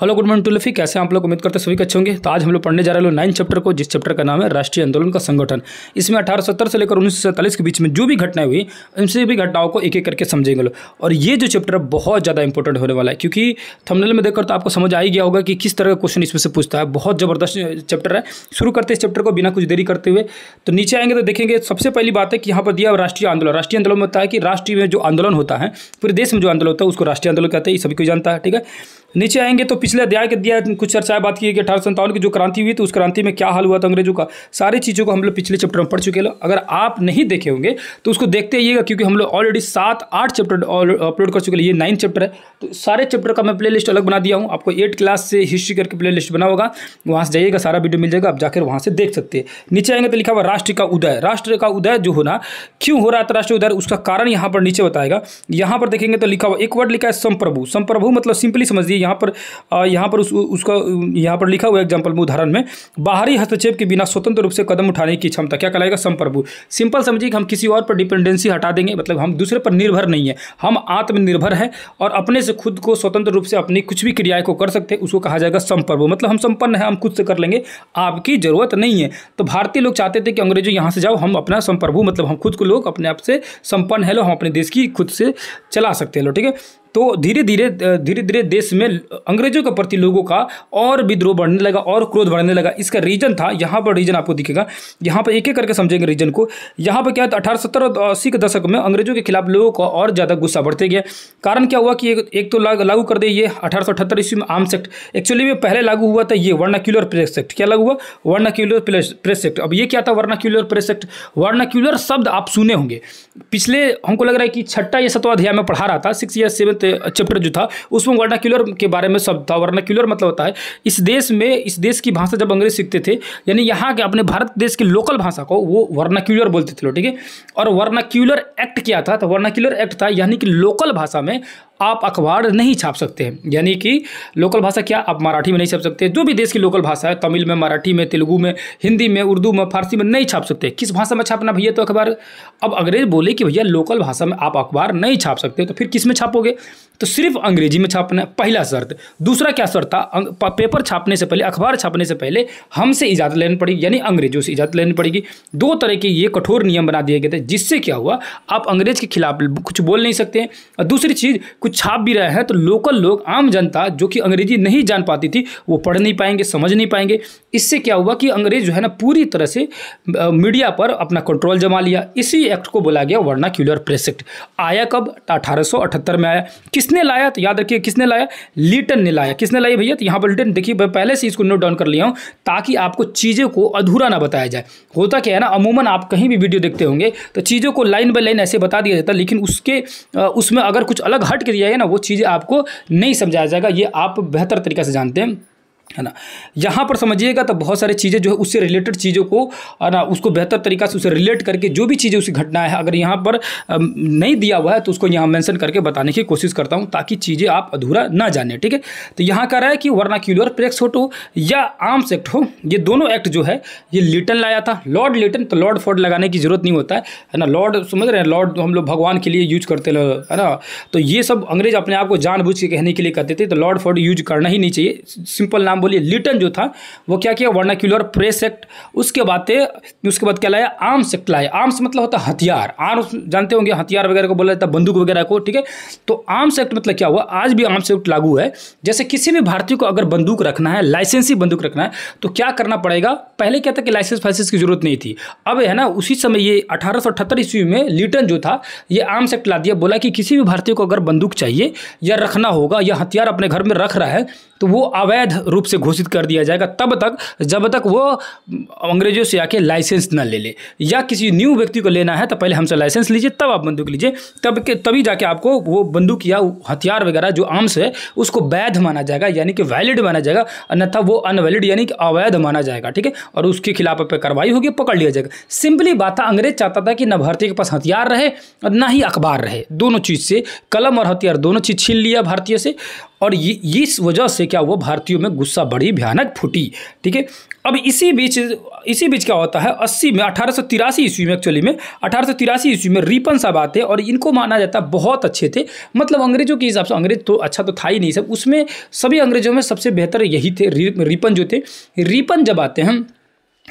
Hello good morning टूलफी कैसे आप लोग उम्मीद करते सभी अच्छे होंगे तो आज हम लोग पढ़ने जा रहे हैं नाइन चैप्टर को जिस चैप्टर का नाम है राष्ट्रीय आंदोलन का संगठन इसमें अठारह से लेकर उन्नीस के बीच में जो भी घटनाएं हुई उनसे भी घटनाओं को एक एक करके समझेंगे लोग और ये जो चैप्टर बहुत ज़्यादा इंपॉर्टेंट होने वाला है क्योंकि थमनल में देखकर तो आपको समझ आ ही गया होगा कि किस तरह का क्वेश्चन इसमें से पूछता है बहुत ज़बरदस्त चैप्टर है शुरू करते इस चैप्टर को बिना कुछ देरी करते हुए तो नीचे आएंगे तो देखेंगे सबसे पहली बात है कि यहाँ पर दिया राष्ट्रीय आंदोलन राष्ट्रीय आंदोलन होता है कि राष्ट्रीय में जो आंदोलन होता है पूरे देश में जो आंदोलन होता है उसको राष्ट्रीय आंदोलन कहते हैं सभी को जानता है ठीक है नीचे आएंगे तो पिछले अध्याय के दिया कुछ चर्चाएं बात की कि अठारह सौ की जो क्रांति हुई तो उस क्रांति में क्या हाल हुआ था अंग्रेजों का सारी चीज़ों को हम लोग पिछले चैप्टर में पढ़ चुके हैं अगर आप नहीं देखे होंगे तो उसको देखते आइएगा क्योंकि हम लोग ऑलरेडी सात आठ चैप्टर अपलोड कर चुके हैं ये नाइन चैप्टर है तो सारे चैप्टर का मैं प्ले लिस्ट अलग बना दिया हूँ आपको एट क्लास से हिस्ट्री करके प्ले लिस्ट बना होगा वहाँ से जाइएगा सारा वीडियो मिल जाएगा आप जाकर वहाँ से देख सकते हैं नीचे आएंगे तो लिखा हुआ राष्ट्र का उदय राष्ट्र का उदय जो होना क्यों हो रहा था राष्ट्रीय उदय उसका कारण यहाँ पर नीचे बताएगा यहाँ पर देखेंगे तो लिखा हुआ एक वर्ड लिखा है संप्रभु संप्रभु मतलब सिंपली समझिए यहाँ पर यहाँ पर उस, उसका यहाँ पर लिखा हुआ एग्जाम्पल में उदाहरण में बाहरी हस्तक्षेप के बिना स्वतंत्र रूप से कदम उठाने की क्षमता क्या कहलाएगा संप्रभु सिंपल समझिए कि हम किसी और पर डिपेंडेंसी हटा देंगे मतलब हम दूसरे पर निर्भर नहीं है हम आत्मनिर्भर हैं और अपने से खुद को स्वतंत्र रूप से अपनी कुछ भी क्रियाएं को कर सकते हैं उसको कहा जाएगा संप्रभु मतलब हम संपन्न है हम खुद से कर लेंगे आपकी ज़रूरत नहीं है तो भारतीय लोग चाहते थे कि अंग्रेजों यहाँ से जाओ हम अपना संप्रभु मतलब हम खुद को लोग अपने आप से संपन्न है लो हम अपने देश की खुद से चला सकते हैं लो ठीक है तो धीरे धीरे धीरे धीरे देश में अंग्रेजों के प्रति लोगों का और विद्रोह बढ़ने लगा और क्रोध बढ़ने लगा इसका रीजन था यहाँ पर रीजन आपको दिखेगा यहाँ पर एक एक करके समझेंगे रीजन को यहाँ पर क्या अठारह सत्तर और अस्सी के दशक में अंग्रेजों के खिलाफ लोगों का और ज़्यादा गुस्सा बढ़ते गया कारण क्या हुआ कि एक, तो लागू कर दे ये अठारह सौ अठहत्तर ईस्वी में आर्म्स एक्ट एक्चुअली में पहले लागू हुआ था ये वर्नाक्यूलर प्रेस एक्ट क्या लागू हुआ वर्नाक्यूलर प्रेस एक्ट अब ये क्या था वर्नाक्यूलर प्रेस एक्ट वर्नाक्यूलर शब्द आप सुने होंगे पिछले हमको लग रहा है कि छठा या सतवा अध्याय में पढ़ा रहा था सिक्स या सेवन्थ से चैप्टर जो था उसमें वर्नाक्यूलर के बारे में शब्द था वर्नाक्यूलर मतलब होता है इस देश में इस देश की भाषा जब अंग्रेज सीखते थे यानी यहाँ के अपने भारत देश की लोकल भाषा को वो वर्नाक्यूलर बोलते थे लोग ठीक है और वर्नाक्यूलर एक्ट क्या था तो वर्नाक्यूलर एक्ट था यानी कि लोकल भाषा में आप अखबार नहीं छाप सकते हैं यानी कि लोकल भाषा क्या आप मराठी में नहीं छाप सकते जो भी देश की लोकल भाषा है तमिल में मराठी में तेलुगु में हिंदी में उर्दू में फारसी में नहीं छाप सकते किस भाषा में छापना भैया तो अखबार अब अंग्रेज बोले कि भैया लोकल भाषा में आप अखबार नहीं छाप सकते तो फिर किस में छापोगे तो सिर्फ अंग्रेजी में छापना पहला शर्त दूसरा क्या शर्त था अं, पेपर छापने से पहले अखबार छापने से पहले हमसे इजाज़त लेनी पड़ेगी यानी अंग्रेजों से इजाज़त लेनी पड़ेगी दो तरह के ये कठोर नियम बना दिए गए थे जिससे क्या हुआ आप अंग्रेज के खिलाफ कुछ बोल नहीं सकते दूसरी चीज़ कुछ छाप भी रहे हैं तो लोकल लोग आम जनता जो कि अंग्रेजी नहीं जान पाती थी वो पढ़ नहीं पाएंगे समझ नहीं पाएंगे इससे क्या हुआ कि अंग्रेज जो है ना पूरी तरह से मीडिया पर अपना कंट्रोल जमा लिया इसी एक्ट को बोला गया वर्नाक्यूलर प्रेस एक्ट आया कब अठारह में आया किसने लाया तो याद रखिए किसने लाया लिटन ने लाया किसने लाया भैया तो यहाँ पर लिटन देखिए मैं पहले से इसको नोट डाउन कर लिया हूँ ताकि आपको चीज़ों को अधूरा ना बताया जाए होता क्या है ना अमूमन आप कहीं भी वीडियो देखते होंगे तो चीज़ों को लाइन बाई लाइन ऐसे बता दिया जाता लेकिन उसके उसमें अगर कुछ अलग हट के जाएगा ना वो चीज़ आपको नहीं समझाया जाएगा ये आप बेहतर तरीके से जानते हैं है ना यहाँ पर समझिएगा तो बहुत सारी चीज़ें जो है उससे रिलेटेड चीज़ों को है ना उसको बेहतर तरीका से उसे रिलेट करके जो भी चीज़ें उसकी घटना है अगर यहाँ पर नहीं दिया हुआ है तो उसको यहाँ मेंशन करके बताने की कोशिश करता हूँ ताकि चीज़ें आप अधूरा ना जाने ठीक है तो यहाँ कह रहा है कि वर्नाक्यूलर प्रेक्स हो या आर्म्स एक्ट हो ये दोनों एक्ट जो है ये लिटन लाया था लॉर्ड लिटन तो लॉर्ड फोर्ड लगाने की जरूरत नहीं होता है है ना लॉर्ड समझ रहे हैं लॉर्ड हम लोग भगवान के लिए यूज करते है ना तो ये सब अंग्रेज अपने आप को जानबूझ के कहने के लिए कहते थे तो लॉर्ड फोर्ड यूज करना ही नहीं चाहिए सिंपल नाम नाम बोलिए लिटन जो था वो क्या किया वर्नाक्यूलर प्रेस एक्ट उसके बाद उसके बाद क्या लाया आर्म्स एक्ट लाया आर्म्स मतलब होता है हथियार आर्म्स जानते होंगे हथियार वगैरह को बोला जाता है बंदूक वगैरह को ठीक है तो आर्म्स एक्ट मतलब क्या हुआ आज भी आर्म्स एक्ट लागू है जैसे किसी भी भारतीय को अगर बंदूक रखना है लाइसेंसी बंदूक रखना है तो क्या करना पड़ेगा पहले क्या था कि लाइसेंस फाइसेंस की जरूरत नहीं थी अब है ना उसी समय ये अठारह ईस्वी में लिटन जो था ये आर्म्स एक्ट ला दिया बोला कि किसी भी भारतीय को अगर बंदूक चाहिए या रखना होगा या हथियार अपने घर में रख रहा है तो वो अवैध रूप से घोषित कर दिया जाएगा तब तक जब तक वो अंग्रेजों से आके लाइसेंस न ले ले या किसी न्यू व्यक्ति को लेना है तो पहले हमसे लाइसेंस लीजिए तब आप बंदूक लीजिए तब के तभी जाके आपको वो बंदूक या हथियार वगैरह जो आर्म्स है उसको वैध माना जाएगा यानी कि वैलिड माना जाएगा अन्यथा वो अनवैलिड यानी कि अवैध माना जाएगा ठीक है और उसके खिलाफ आप कार्रवाई होगी पकड़ लिया जाएगा सिंपली बात था अंग्रेज चाहता था कि न भारतीय के पास हथियार रहे और ना ही अखबार रहे दोनों चीज़ से कलम और हथियार दोनों चीज़ छीन लिया भारतीय से और ये इस वजह से क्या हुआ भारतीयों में गुस्सा बड़ी भयानक फूटी ठीक है अब इसी बीच इसी बीच क्या होता है अस्सी में अठारह सौ तिरासी ईस्वी में एक्चुअली में अठारह सौ तिरासी ईस्वी में रीपन साहब आते और इनको माना जाता है बहुत अच्छे थे मतलब अंग्रेजों के हिसाब से अंग्रेज तो अच्छा तो था ही नहीं सब उसमें सभी अंग्रेजों में सबसे बेहतर यही थे रीपन जो थे रीपन जब आते हैं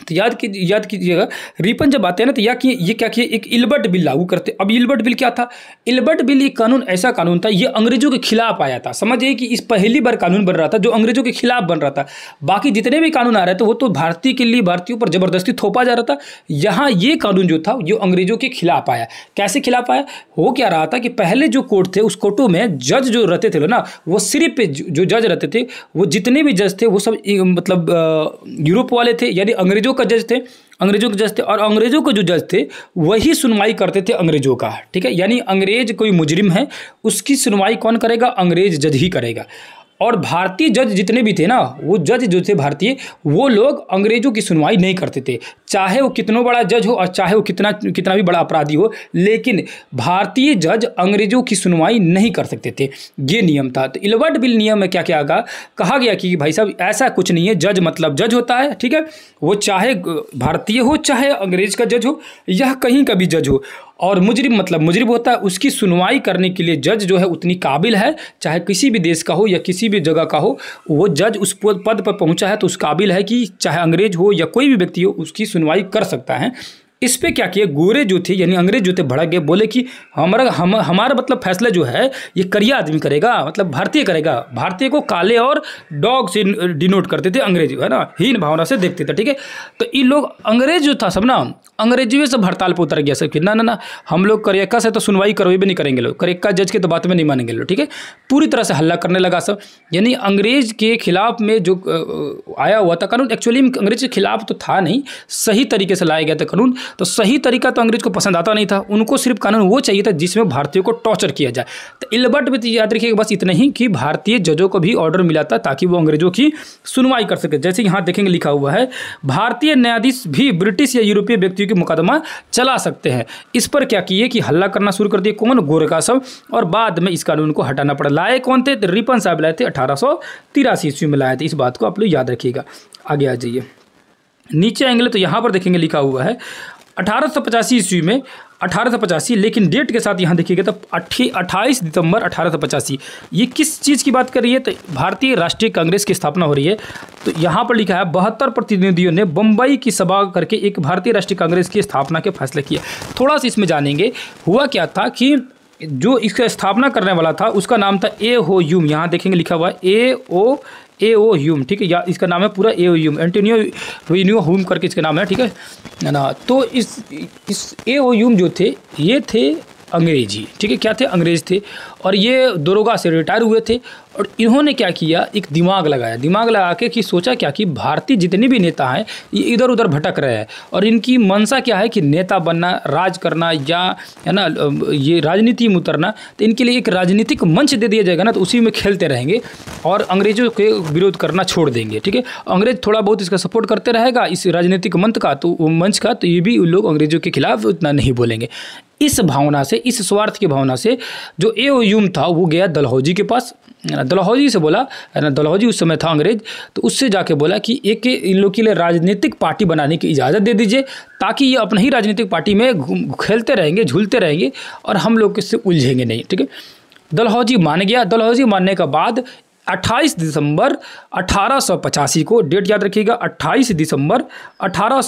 तो याद कीजिए याद कीजिएगा रिपन जब आते हैं ना तो या कि ये क्या किए एक इल्बर्ट बिल लागू करते अब इल्बर्ट बिल क्या था इल्बर्ट बिल ये कानून ऐसा कानून था ये अंग्रेजों के खिलाफ आया था समझिए कि इस पहली बार कानून बन रहा था जो अंग्रेजों के खिलाफ बन रहा था बाकी जितने भी कानून आ रहे थे वो तो भारतीय के लिए भारतीयों पर जबरदस्ती थोपा जा रहा था यहाँ ये कानून जो था ये अंग्रेजों के खिलाफ आया कैसे खिलाफ आया हो क्या रहा था कि पहले जो कोर्ट थे उस कोर्टों में जज जो रहते थे ना वो सिर्फ जो जज रहते थे वो जितने भी जज थे वो सब मतलब यूरोप वाले थे यानी अंग्रेजों अंग्रेजों का जज थे अंग्रेजों के जज थे और अंग्रेजों के जो जज थे वही सुनवाई करते थे अंग्रेजों का ठीक है यानी अंग्रेज कोई मुजरिम है उसकी सुनवाई कौन करेगा अंग्रेज जज ही करेगा और भारतीय जज जितने भी थे ना वो जज जो थे भारतीय वो लोग अंग्रेजों की सुनवाई नहीं करते थे चाहे वो कितना बड़ा जज हो और चाहे वो कितना कितना भी बड़ा अपराधी हो लेकिन भारतीय जज अंग्रेजों की सुनवाई नहीं कर सकते थे ये नियम था तो इलवर्ट बिल नियम में क्या क्या आगा? कहा गया कि भाई साहब ऐसा कुछ नहीं है जज मतलब जज होता है ठीक है वो चाहे भारतीय हो चाहे अंग्रेज का जज हो या कहीं का भी जज हो और मुजरिम मतलब मुजरिम होता है उसकी सुनवाई करने के लिए जज जो है उतनी काबिल है चाहे किसी भी देश का हो या किसी भी जगह का हो वो जज उस पद पर पहुंचा है तो उस काबिल है कि चाहे अंग्रेज हो या कोई भी व्यक्ति हो उसकी सुनवाई कर सकता है इस पे क्या किए गोरे जो थे यानी अंग्रेज जो थे भड़क गए बोले कि हमारा हम हमारा मतलब फैसला जो है ये करिया आदमी करेगा मतलब भारतीय करेगा भारतीय को काले और डॉग से डिनोट करते थे अंग्रेज है ना हीन भावना से देखते थे ठीक है तो इन लोग अंग्रेज जो था सब ना अंग्रेजी में सब हड़ताल पर उतर गया सब कि ना ना ना हम लोग करेक्का से तो सुनवाई करवाई भी नहीं करेंगे लोग करेक्का जज के तो बात में नहीं मानेंगे लोग ठीक है पूरी तरह से हल्ला करने लगा सब यानी अंग्रेज के खिलाफ में जो आया हुआ था कानून एक्चुअली अंग्रेज के खिलाफ तो था नहीं सही तरीके से लाया गया था कानून तो सही तरीका तो अंग्रेज को पसंद आता नहीं था उनको सिर्फ कानून वो चाहिए था जिसमें भारतीयों को टॉर्चर किया जाए तो इलबर्ट भी तो याद रखिएगा बस इतना ही कि भारतीय जजों को भी ऑर्डर मिला था ताकि वो अंग्रेजों की सुनवाई कर सके जैसे यहाँ देखेंगे लिखा हुआ है भारतीय न्यायाधीश भी ब्रिटिश या यूरोपीय व्यक्तियों के मुकदमा चला सकते हैं इस पर क्या किए कि हल्ला करना शुरू कर दिए कौन गोरखा सब और बाद में इस कानून को हटाना पड़ा लाए कौन थे रिपन साहब लाए थे अठारह ईस्वी में लाए थे इस बात को आप लोग याद रखिएगा आगे आ जाइए नीचे आएंगे तो यहाँ पर देखेंगे लिखा हुआ है अठारह ईस्वी में अठारह लेकिन डेट के साथ यहाँ देखिएगा तो अट्ठी अट्ठाईस दिसंबर अठारह ये किस चीज़ की बात कर रही है तो भारतीय राष्ट्रीय कांग्रेस की स्थापना हो रही है तो यहाँ पर लिखा है बहत्तर प्रतिनिधियों ने बम्बई की सभा करके एक भारतीय राष्ट्रीय कांग्रेस की स्थापना के फैसले किया थोड़ा सा इसमें जानेंगे हुआ क्या था कि जो इसका स्थापना करने वाला था उसका नाम था ए हो यूम यहाँ देखेंगे लिखा हुआ ए ओ ए ओ ह्यूम ठीक है या इसका नाम है पूरा ए ओ ह्यूम एंटोनियो विनियो ह्यूम करके इसका नाम है ठीक है ना तो इस इस ए ओ ह्यूम जो थे ये थे अंग्रेजी ठीक है क्या थे अंग्रेज थे और ये दरोगा से रिटायर हुए थे और इन्होंने क्या किया एक दिमाग लगाया दिमाग लगा के कि सोचा क्या कि भारतीय जितने भी नेता हैं ये इधर उधर भटक रहे हैं और इनकी मनसा क्या है कि नेता बनना राज करना या है ना ये राजनीति में उतरना तो इनके लिए एक राजनीतिक मंच दे दिया जाएगा ना तो उसी में खेलते रहेंगे और अंग्रेजों के विरोध करना छोड़ देंगे ठीक है अंग्रेज थोड़ा बहुत इसका सपोर्ट करते रहेगा इस राजनीतिक मंच का तो मंच का तो ये भी लोग अंग्रेजों के खिलाफ उतना नहीं बोलेंगे इस भावना से इस स्वार्थ की भावना से जो ए मखजूम था वो गया दलहौजी के पास दलहौजी से बोला ना दलहौजी उस समय था अंग्रेज तो उससे जाके बोला कि एक इन लोग के लिए राजनीतिक पार्टी बनाने की इजाज़त दे दीजिए ताकि ये अपनी ही राजनीतिक पार्टी में खेलते रहेंगे झूलते रहेंगे और हम लोग इससे उलझेंगे नहीं ठीक है दलहौजी मान गया दलहौजी मानने के बाद 28 दिसंबर अठारह को डेट याद रखिएगा 28 दिसंबर अठारह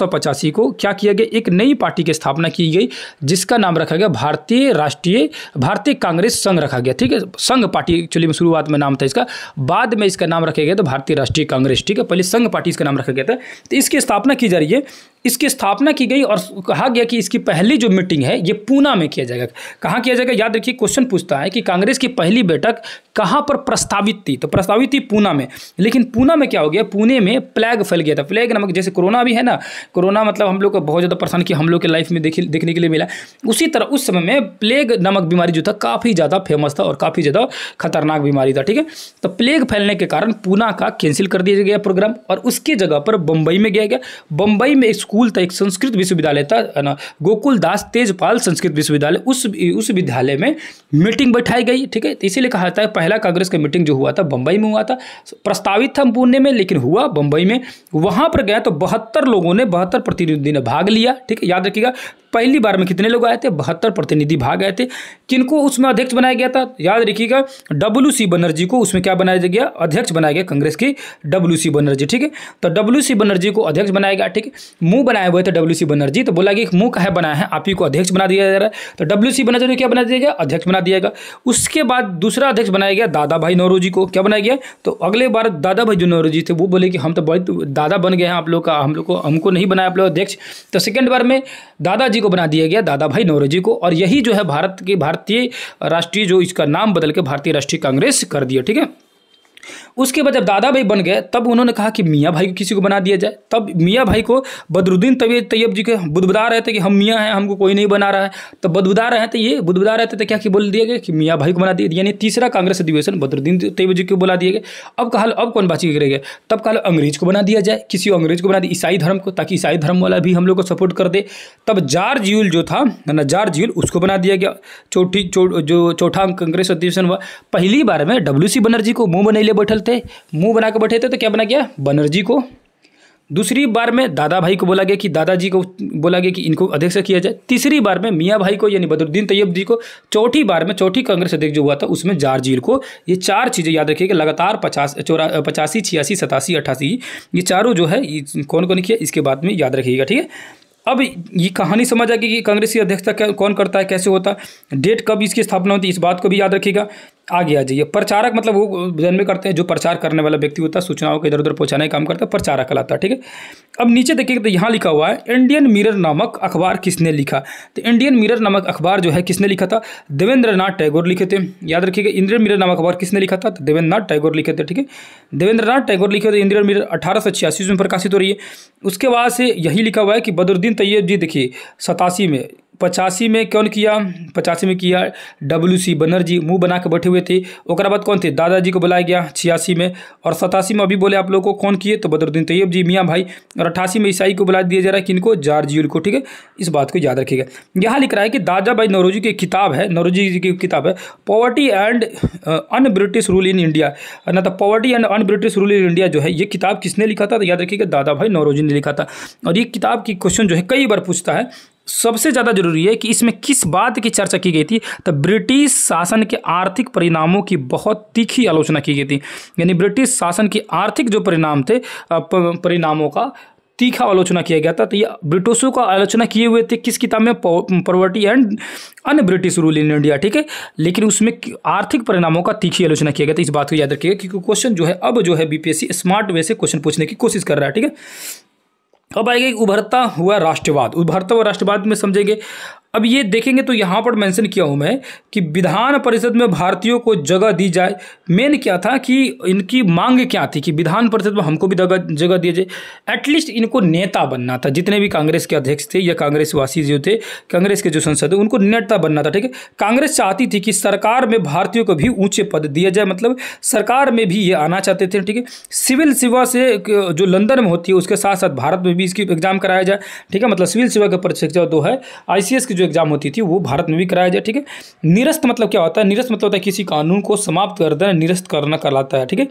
को क्या किया गया एक नई पार्टी की स्थापना की गई जिसका नाम रखा गया भारतीय राष्ट्रीय भारतीय कांग्रेस संघ रखा गया ठीक है संघ पार्टी एक्चुअली में शुरुआत में नाम था इसका बाद में इसका नाम रखा गया था भारतीय राष्ट्रीय कांग्रेस ठीक है पहले संघ पार्टी इसका नाम रखा गया था तो इसकी स्थापना की जा रही है इसकी स्थापना की गई और कहा गया कि इसकी पहली जो मीटिंग है ये पूना में किया जाएगा कहाँ किया जाएगा याद रखिए क्वेश्चन पूछता है कि कांग्रेस की पहली बैठक कहाँ पर प्रस्तावित थी तो प्रस्तावित थी पूना में लेकिन पूना में क्या हो गया पुणे में प्लैग फैल गया था प्लेग नमक जैसे कोरोना भी है ना कोरोना मतलब हम लोग को बहुत ज़्यादा परेशान किया हम लोग के लाइफ में देखी देखने के लिए मिला उसी तरह उस समय में प्लेग नमक बीमारी जो था काफ़ी ज़्यादा फेमस था और काफ़ी ज़्यादा खतरनाक बीमारी था ठीक है तो प्लेग फैलने के कारण पूना का कैंसिल कर दिया गया प्रोग्राम और उसकी जगह पर बम्बई में गया गया बम्बई में स्कूल था एक संस्कृत विश्वविद्यालय था गोकुल दास तेजपाल संस्कृत विश्वविद्यालय उस उस विद्यालय में मीटिंग बैठाई गई ठीक है इसीलिए कहा जाता है पहला कांग्रेस का मीटिंग जो हुआ था बम्बई में हुआ था प्रस्तावित था पुणे में लेकिन हुआ बम्बई में वहाँ पर गया तो बहत्तर लोगों ने बहत्तर प्रतिनिधि ने भाग लिया ठीक है याद रखिएगा पहली बार में कितने लोग आए थे बहत्तर प्रतिनिधि भाग आए थे किनको उसमें अध्यक्ष बनाया गया था याद रखिएगा डब्ल्यू सी बनर्जी को उसमें क्या बनाया गया अध्यक्ष बनाया गया कांग्रेस की डब्ल्यू सी बनर्जी ठीक है तो डब्ल्यू सी बनर्जी को अध्यक्ष बनाया गया ठीक है मुंह बनाए हुए थे डब्ल्यू सी बनर्जी तो बोला कि एक मुंह का बनाया है आप ही को अध्यक्ष बना दिया जा रहा है तो डब्ल्यू सी बनर्जी को क्या बना दिया गया अध्यक्ष बना दिया गया उसके बाद दूसरा अध्यक्ष बनाया गया दादा भाई नौरोजी को क्या बनाया गया तो अगले बार दादा भाई जो नौरोजी थे वो बोले कि हम तो बहुत दादा बन गए हैं आप लोग का हम लोग को हमको नहीं बनाया आप लोग अध्यक्ष तो सेकेंड बार में दादाजी को बना दिया गया दादा भाई नौरोजी को और यही जो है भारत के भारतीय राष्ट्रीय जो इसका नाम बदल के भारतीय राष्ट्रीय कांग्रेस कर दिया ठीक है उसके बाद जब दादा भाई बन गए तब उन्होंने कहा कि मियाँ भाई को किसी को बना दिया जाए तब मियाँ भाई को बदरुद्दीन तबीयत तैयब जी के बुदबुदा रहे थे कि हम मियाँ हैं हमको कोई नहीं बना रहा है तो बदबुदा रहे थे ये बुदबुदा रहे थे तो क्या कि बोल दिया गया कि मियाँ भाई को बना दिया यानी तीसरा कांग्रेस अधिवेशन बदरुद्दीन तैयब जी को बुला दिया गया अब कहा अब कौन बातचीत करेगा तब कहा अंग्रेज को बना दिया जाए किसी अंग्रेज को बना दिया ईसाई धर्म को ताकि ईसाई धर्म वाला भी हम लोग को सपोर्ट कर दे तब जार ज्यूल जो था ना जार ज्यूल उसको बना दिया गया चौथी जो चौथा कांग्रेस अधिवेशन हुआ पहली बार में डब्ल्यू बनर्जी को मुंह बने ले बैठल न्यूट्रल थे मुंह बना के बैठे थे तो क्या बना गया बनर्जी को दूसरी बार में दादा भाई को बोला गया कि दादाजी को बोला गया कि इनको अध्यक्ष किया जाए तीसरी बार में मियाँ भाई को यानी बदरुद्दीन तैयब जी को चौथी बार में चौथी कांग्रेस अध्यक्ष जो हुआ था उसमें जारजील को ये चार चीज़ें याद रखिए कि लगातार पचास चौरा पचासी छियासी सतासी अट्ठासी ये चारों जो है कौन कौन किया इसके बाद में याद रखिएगा ठीक है अब ये कहानी समझ आएगी कि कांग्रेस की अध्यक्षता कौन करता है कैसे होता है डेट कब इसकी स्थापना होती है इस बात को भी याद रखिएगा आगे आ जाइए प्रचारक मतलब वो जन्मे करते हैं जो प्रचार करने वाला व्यक्ति होता है सूचनाओं को इधर उधर पहुंचाने का काम करता है प्रचारक कहलाता है ठीक है अब नीचे देखिए तो यहाँ लिखा हुआ है इंडियन मिरर नामक अखबार किसने लिखा तो इंडियन मिरर नामक अखबार जो है किसने लिखा था देवेंद्र नाथ टैगोर लिखे थे याद रखिएगा इंडियन मिरर नामक अखबार किसने लिखा था देवेंद्र नाथ टैगोर लिखे थे ठीक है देवेंद्र नाथ टैगोर लिखे थे इंडियन मिरर अठारह में प्रकाशित हो रही है उसके बाद से यही लिखा हुआ है कि बदरुद्दीन तैयब तो जी देखिए सतासी में पचासी में कौन किया पचासी में किया डब्ल्यू सी बनर्जी मुंह बना के बैठे हुए थे ओकरा बाद कौन थे दादाजी को बुलाया गया छियासी में और सतासी में अभी बोले आप लोगों को कौन किए तो बदरुद्दीन तैयब जी मियाँ भाई और अट्ठासी में ईसाई को बुला दिया जा रहा है कि इनको जार्जियल को ठीक है इस बात को याद रखिएगा यहाँ लिख रहा है कि दादा भाई नौरोजी की किताब है नौरोजी जी की किताब है poverty and un British rule in India ना तो poverty and un British rule in India जो है ये किताब किसने लिखा था तो याद रखिएगा दादा भाई नौरोजी ने लिखा था और ये किताब की क्वेश्चन जो है कई बार पूछता है सबसे ज़्यादा जरूरी है कि इसमें किस बात की चर्चा की गई थी तो ब्रिटिश शासन के आर्थिक परिणामों की बहुत तीखी आलोचना की गई थी यानी ब्रिटिश शासन के आर्थिक जो परिणाम थे परिणामों का तीखा आलोचना किया गया था तो ये ब्रिटिशों का आलोचना किए हुए थे किस किताब में poverty and un British rule in India ठीक है लेकिन उसमें आर्थिक परिणामों का तीखी आलोचना किया गया था इस बात को याद रखिएगा क्योंकि क्वेश्चन जो है अब जो है बीपीएससी स्मार्ट वे से क्वेश्चन पूछने की कोशिश कर रहा है ठीक है अब आएगा उभरता हुआ राष्ट्रवाद उभरता हुआ राष्ट्रवाद में समझेंगे अब ये देखेंगे तो यहाँ पर मेंशन किया हूँ मैं कि विधान परिषद में भारतीयों को जगह दी जाए मेन क्या था कि इनकी मांग क्या थी कि विधान परिषद में हमको भी जगह दी जाए एटलीस्ट इनको नेता बनना था जितने भी कांग्रेस के अध्यक्ष थे या कांग्रेसवासी जो थे कांग्रेस के जो संसद उनको नेता बनना था ठीक है कांग्रेस चाहती थी कि सरकार में भारतीयों को भी ऊँचे पद दिया जाए मतलब सरकार में भी ये आना चाहते थे ठीक है सिविल सेवा से जो लंदन में होती है उसके साथ साथ भारत में भी इसकी एग्जाम कराया जाए ठीक है मतलब सिविल सेवा का परीक्षा दो है आई की जो एग्जाम होती थी वो भारत में भी कराया जाए ठीक है निरस्त मतलब क्या होता है निरस्त मतलब होता है किसी कानून को समाप्त कर देना निरस्त करना कहलाता है ठीक है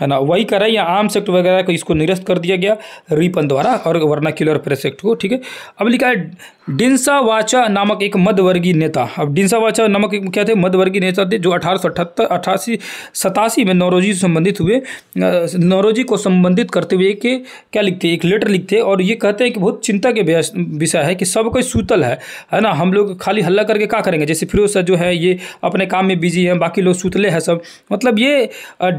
है ना वही करा या आम सेक्ट वगैरह को इसको निरस्त कर दिया गया रिपन द्वारा और वर्ना किलर प्रेस एक्ट को ठीक है अब लिखा है डिंसा वाचा नामक एक मध्यवर्गीय नेता अब डिंसा वाचा नामक एक क्या थे मध्यवर्गीय नेता थे जो अठारह सौ अठहत्तर अठासी सतासी में नौरोजी से संबंधित हुए नौरोजी को संबंधित करते हुए के क्या लिखते एक लेटर लिखते और ये कहते हैं कि बहुत चिंता के विषय है कि सब कोई सूतल है है ना हम लोग खाली हल्ला करके क्या करेंगे जैसे फिरोज सर जो है ये अपने काम में बिजी हैं बाकी लोग सूतले हैं सब मतलब ये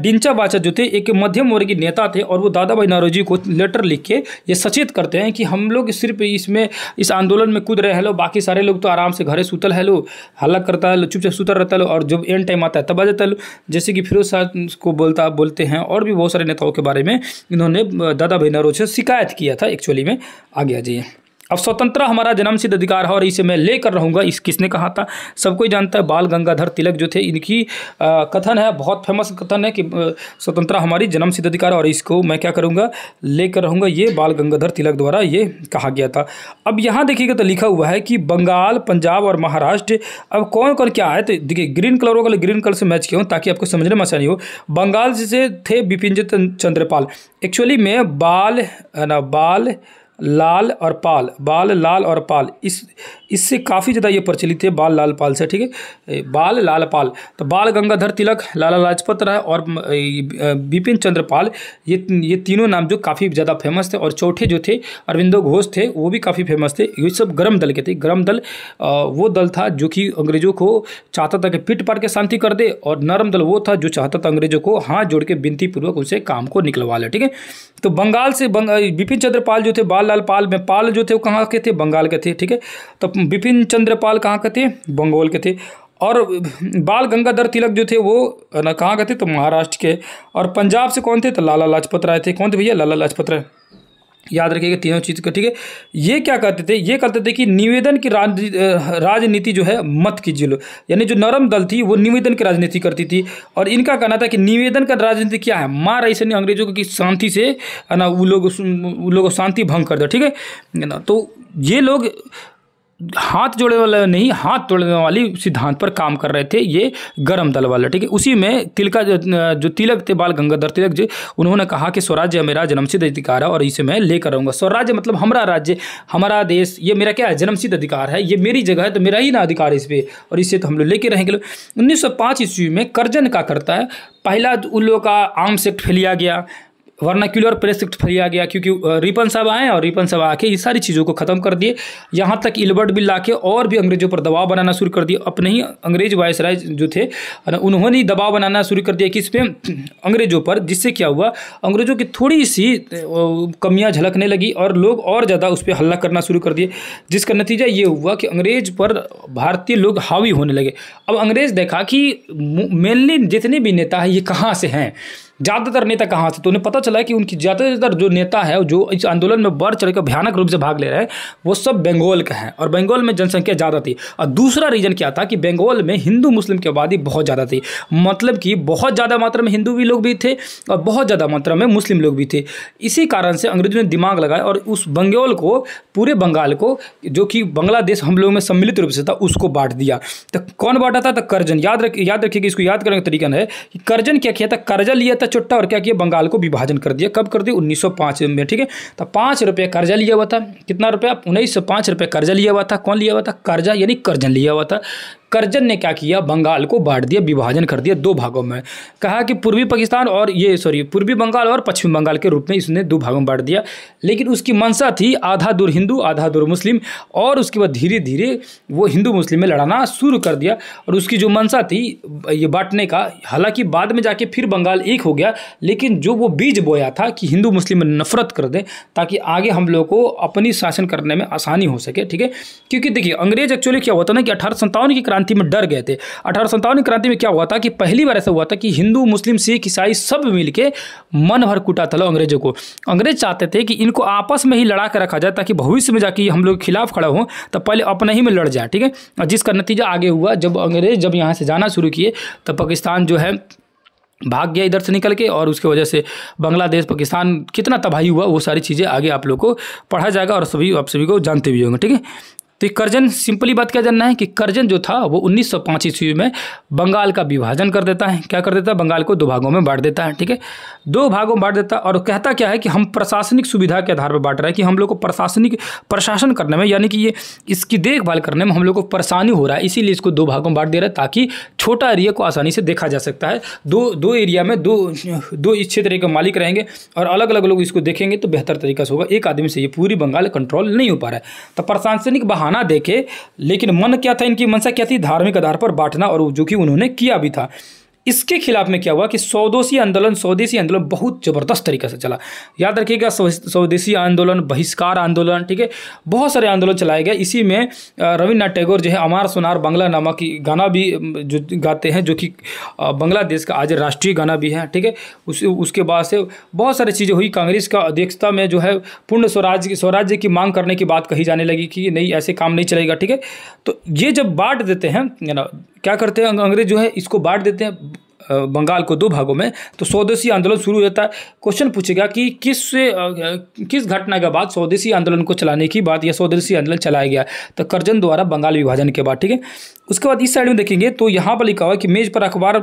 डिंसा वाचा जो थे एक मध्यम वर्गीय नेता थे और वो दादा भाई नौरोजी को लेटर लिख के ये सचेत करते हैं कि हम लोग सिर्फ इसमें इस आंदोलन में में कूद रहे हैं बाकी सारे लोग तो आराम से घरे सुतल है लो हल्ला करता है चुपचाप सुतल रहता है और जब एंड टाइम आता है तब आ जाता है जैसे कि फिरोज शाह को बोलता बोलते हैं और भी बहुत सारे नेताओं के बारे में इन्होंने दादा भाई नरोज से शिकायत किया था एक्चुअली में आगे आ जाइए अब स्वतंत्रता हमारा जन्म सिद्ध अधिकार है और इसे मैं लेकर रहूँगा इस किसने कहा था सब कोई जानता है बाल गंगाधर तिलक जो थे इनकी आ, कथन है बहुत फेमस कथन है कि स्वतंत्रता हमारी जन्म सिद्ध अधिकार और इसको मैं क्या करूँगा लेकर रहूँगा ये बाल गंगाधर तिलक द्वारा ये कहा गया था अब यहाँ देखिएगा तो लिखा हुआ है कि बंगाल पंजाब और महाराष्ट्र अब कौन कौन क्या है तो देखिए ग्रीन कलर होगा ग्रीन कलर से मैच किया हूँ ताकि आपको समझने में आसानी हो बंगाल से थे बिपिन चंद्रपाल एक्चुअली में बाल ना बाल लाल और पाल बाल लाल और पाल इस इससे काफ़ी ज़्यादा ये प्रचलित है बाल लाल पाल से ठीक है बाल लाल पाल तो बाल गंगाधर तिलक लाला लाजपत राय और बिपिन चंद्र पाल ये ये तीनों नाम जो काफ़ी ज़्यादा फेमस थे और चौथे जो थे अरविंदो घोष थे वो भी काफ़ी फेमस थे ये सब गर्म दल के थे गर्म दल वो दल था जो कि अंग्रेजों को चाहता था कि पिट पाट के शांति कर दे और नरम दल वो था जो चाहता था अंग्रेजों को हाथ जोड़ के विनती पूर्वक उनसे काम को निकलवा ले ठीक है तो बंगाल से बिपिन चंद्र पाल जो थे बाल लाल पाल में पाल जो थे वो कहाँ के थे बंगाल के थे ठीक है तो बिपिन चंद्रपाल कहाँ के थे बंगाल के थे और बाल गंगाधर तिलक जो थे वो ना कहाँ के थे तो महाराष्ट्र के और पंजाब से कौन थे तो लाला लाजपत राय थे कौन थे भैया लाला लाजपत राय याद रखिएगा तीनों चीज़ का ठीक है ये क्या करते थे ये करते थे कि निवेदन की राजनीति जो है मत कीजिए लो यानी जो नरम दल थी वो निवेदन की राजनीति करती थी और इनका कहना था कि निवेदन का राजनीति क्या है मार ऐसे नहीं अंग्रेजों को कि शांति से ना वो लोग वो लोग शांति भंग कर दो ठीक है ना तो ये लोग हाथ जोड़ने वाले नहीं हाथ तोड़ने वाली सिद्धांत पर काम कर रहे थे ये गर्म दल वाला ठीक है उसी में तिलका जो तिलक थे बाल गंगाधर तिलक जी उन्होंने कहा कि स्वराज्य मेरा जन्मसिद्ध अधिकार है और इसे मैं लेकर रहूँगा स्वराज्य मतलब हमारा राज्य हमारा देश ये मेरा क्या है जन्मसिद्ध अधिकार है ये मेरी जगह है तो मेरा ही ना अधिकार इस पर और इसे तो हम लोग लेके रहेंगे उन्नीस सौ ईस्वी में कर्जन का करता है पहला उन लोगों का आर्म्स एक्ट फैलिया गया वर्नाक्यूलर प्रेसिक्ट फरिया गया क्योंकि रिपन साहब आए और रिपन साहब आके ये सारी चीज़ों को ख़त्म कर दिए यहाँ तक इलबर्ट बिल लाके और भी अंग्रेजों पर दबाव बनाना शुरू कर दिया अपने ही अंग्रेज वायसराय जो थे उन्होंने ही दबाव बनाना शुरू कर दिया किस पे अंग्रेजों पर जिससे क्या हुआ अंग्रेजों की थोड़ी सी कमियाँ झलकने लगी और लोग और ज़्यादा उस पर हल्ला करना शुरू कर दिए जिसका नतीजा ये हुआ कि अंग्रेज पर भारतीय लोग हावी होने लगे अब अंग्रेज देखा कि मेनली जितने भी नेता हैं ये कहाँ से हैं ज़्यादातर नेता कहाँ से तो उन्हें पता चला कि उनकी ज़्यादातर जो नेता है जो इस आंदोलन में बढ़ चढ़ भयानक रूप से भाग ले रहे हैं वो सब बंगाल के हैं और बंगाल में जनसंख्या ज़्यादा थी और दूसरा रीज़न क्या था कि बंगाल में हिंदू मुस्लिम की आबादी बहुत ज़्यादा थी मतलब कि बहुत ज़्यादा मात्रा में हिंदू भी लोग भी थे और बहुत ज़्यादा मात्रा में मुस्लिम लोग भी थे इसी कारण से अंग्रेजों ने दिमाग लगाया और उस बंगाल को पूरे बंगाल को जो कि बांग्लादेश हम लोगों में सम्मिलित रूप से था उसको बांट दिया तो कौन बांटा था तो याद रख याद रखिए कि इसको याद करने का तरीका है कर्जन क्या किया था कर्जा लिया था चुट्टा और क्या किया बंगाल को विभाजन कर दिया कब कर दिया 1905 में ठीक है तो पाँच रुपये कर्जा लिया हुआ था कितना रुपया उन्नीस सौ पाँच रुपये कर्जा लिया हुआ था कौन लिया हुआ था कर्जा यानी कर्जन लिया हुआ था करजन ने क्या किया बंगाल को बांट दिया विभाजन कर दिया दो भागों में कहा कि पूर्वी पाकिस्तान और ये सॉरी पूर्वी बंगाल और पश्चिम बंगाल के रूप में इसने दो भागों में बांट दिया लेकिन उसकी मंशा थी आधा दूर हिंदू आधा दूर मुस्लिम और उसके बाद धीरे धीरे वो हिंदू मुस्लिम में लड़ाना शुरू कर दिया और उसकी जो मंशा थी ये बांटने का हालांकि बाद में जाके फिर बंगाल एक हो गया लेकिन जो वो बीज बोया था कि हिंदू मुस्लिम में नफरत कर दें ताकि आगे हम लोग को अपनी शासन करने में आसानी हो सके ठीक है क्योंकि देखिए अंग्रेज एक्चुअली क्या होता ना कि अठारह की क्रांति क्रांति में डर गए थे अठारह की क्रांति में क्या हुआ था कि पहली बार ऐसा हुआ था कि हिंदू मुस्लिम सिख ईसाई सब मिलकर मन भर कुटा था अंग्रेजों को अंग्रेज चाहते थे कि इनको आपस में ही लड़ा कर रखा जाए ताकि भविष्य में जाके हम लोग खिलाफ खड़ा हो तो पहले अपने ही में लड़ जाए ठीक है और जिसका नतीजा आगे हुआ जब अंग्रेज जब यहाँ से जाना शुरू किए तब पाकिस्तान जो है भाग गया इधर से निकल के और उसके वजह से बांग्लादेश पाकिस्तान कितना तबाही हुआ वो सारी चीज़ें आगे आप लोग को पढ़ा जाएगा और सभी आप सभी को जानते भी होंगे ठीक है तो ये करजन सिंपली बात क्या जानना है कि करजन जो था वो 1905 ईस्वी में बंगाल का विभाजन कर देता है क्या कर देता है बंगाल को दो भागों में बांट देता है ठीक है दो भागों में बांट देता है और कहता क्या है कि हम प्रशासनिक सुविधा के आधार पर बांट रहे हैं कि हम लोग को प्रशासनिक प्रशासन करने में यानी कि ये इसकी देखभाल करने में हम लोग को परेशानी हो रहा है इसीलिए इसको दो भागों में बांट दे रहा है ताकि छोटा एरिया को आसानी से देखा जा सकता है दो दो एरिया में दो दो इस क्षेत्र के मालिक रहेंगे और अलग अलग लोग इसको देखेंगे तो बेहतर तरीका से होगा एक आदमी से ये पूरी बंगाल कंट्रोल नहीं हो पा रहा है तो प्रशासनिक बहाना बहाना देके लेकिन मन क्या था इनकी मनसा क्या थी धार्मिक आधार पर बांटना और जो कि उन्होंने किया भी था इसके खिलाफ में क्या हुआ कि स्वदेशी आंदोलन स्वदेशी आंदोलन बहुत ज़बरदस्त तरीके से चला याद रखिएगा स्वदेशी आंदोलन बहिष्कार आंदोलन ठीक है बहुत सारे आंदोलन चलाए गए इसी में रविन्द्रनाथ टैगोर जो है अमार सोनार बांग्ला नामा की गाना भी जो गाते हैं जो कि बांग्लादेश का आज राष्ट्रीय गाना भी है ठीक है उस उसके बाद से बहुत सारी चीज़ें हुई कांग्रेस का अध्यक्षता में जो है पूर्ण स्वराज स्वराज्य की मांग करने की बात कही जाने लगी कि नहीं ऐसे काम नहीं चलेगा ठीक है तो ये जब बांट देते हैं ना क्या करते हैं अंग्रेज जो है इसको बांट देते हैं बंगाल को दो भागों में तो स्वदेशी आंदोलन शुरू होता है क्वेश्चन पूछेगा कि किस किस घटना के बाद स्वदेशी आंदोलन को चलाने की बात या स्वदेशी आंदोलन चलाया गया तो करजन द्वारा बंगाल विभाजन के बाद ठीक है उसके बाद इस साइड में देखेंगे तो यहाँ पर लिखा हुआ है कि मेज़ पर अखबार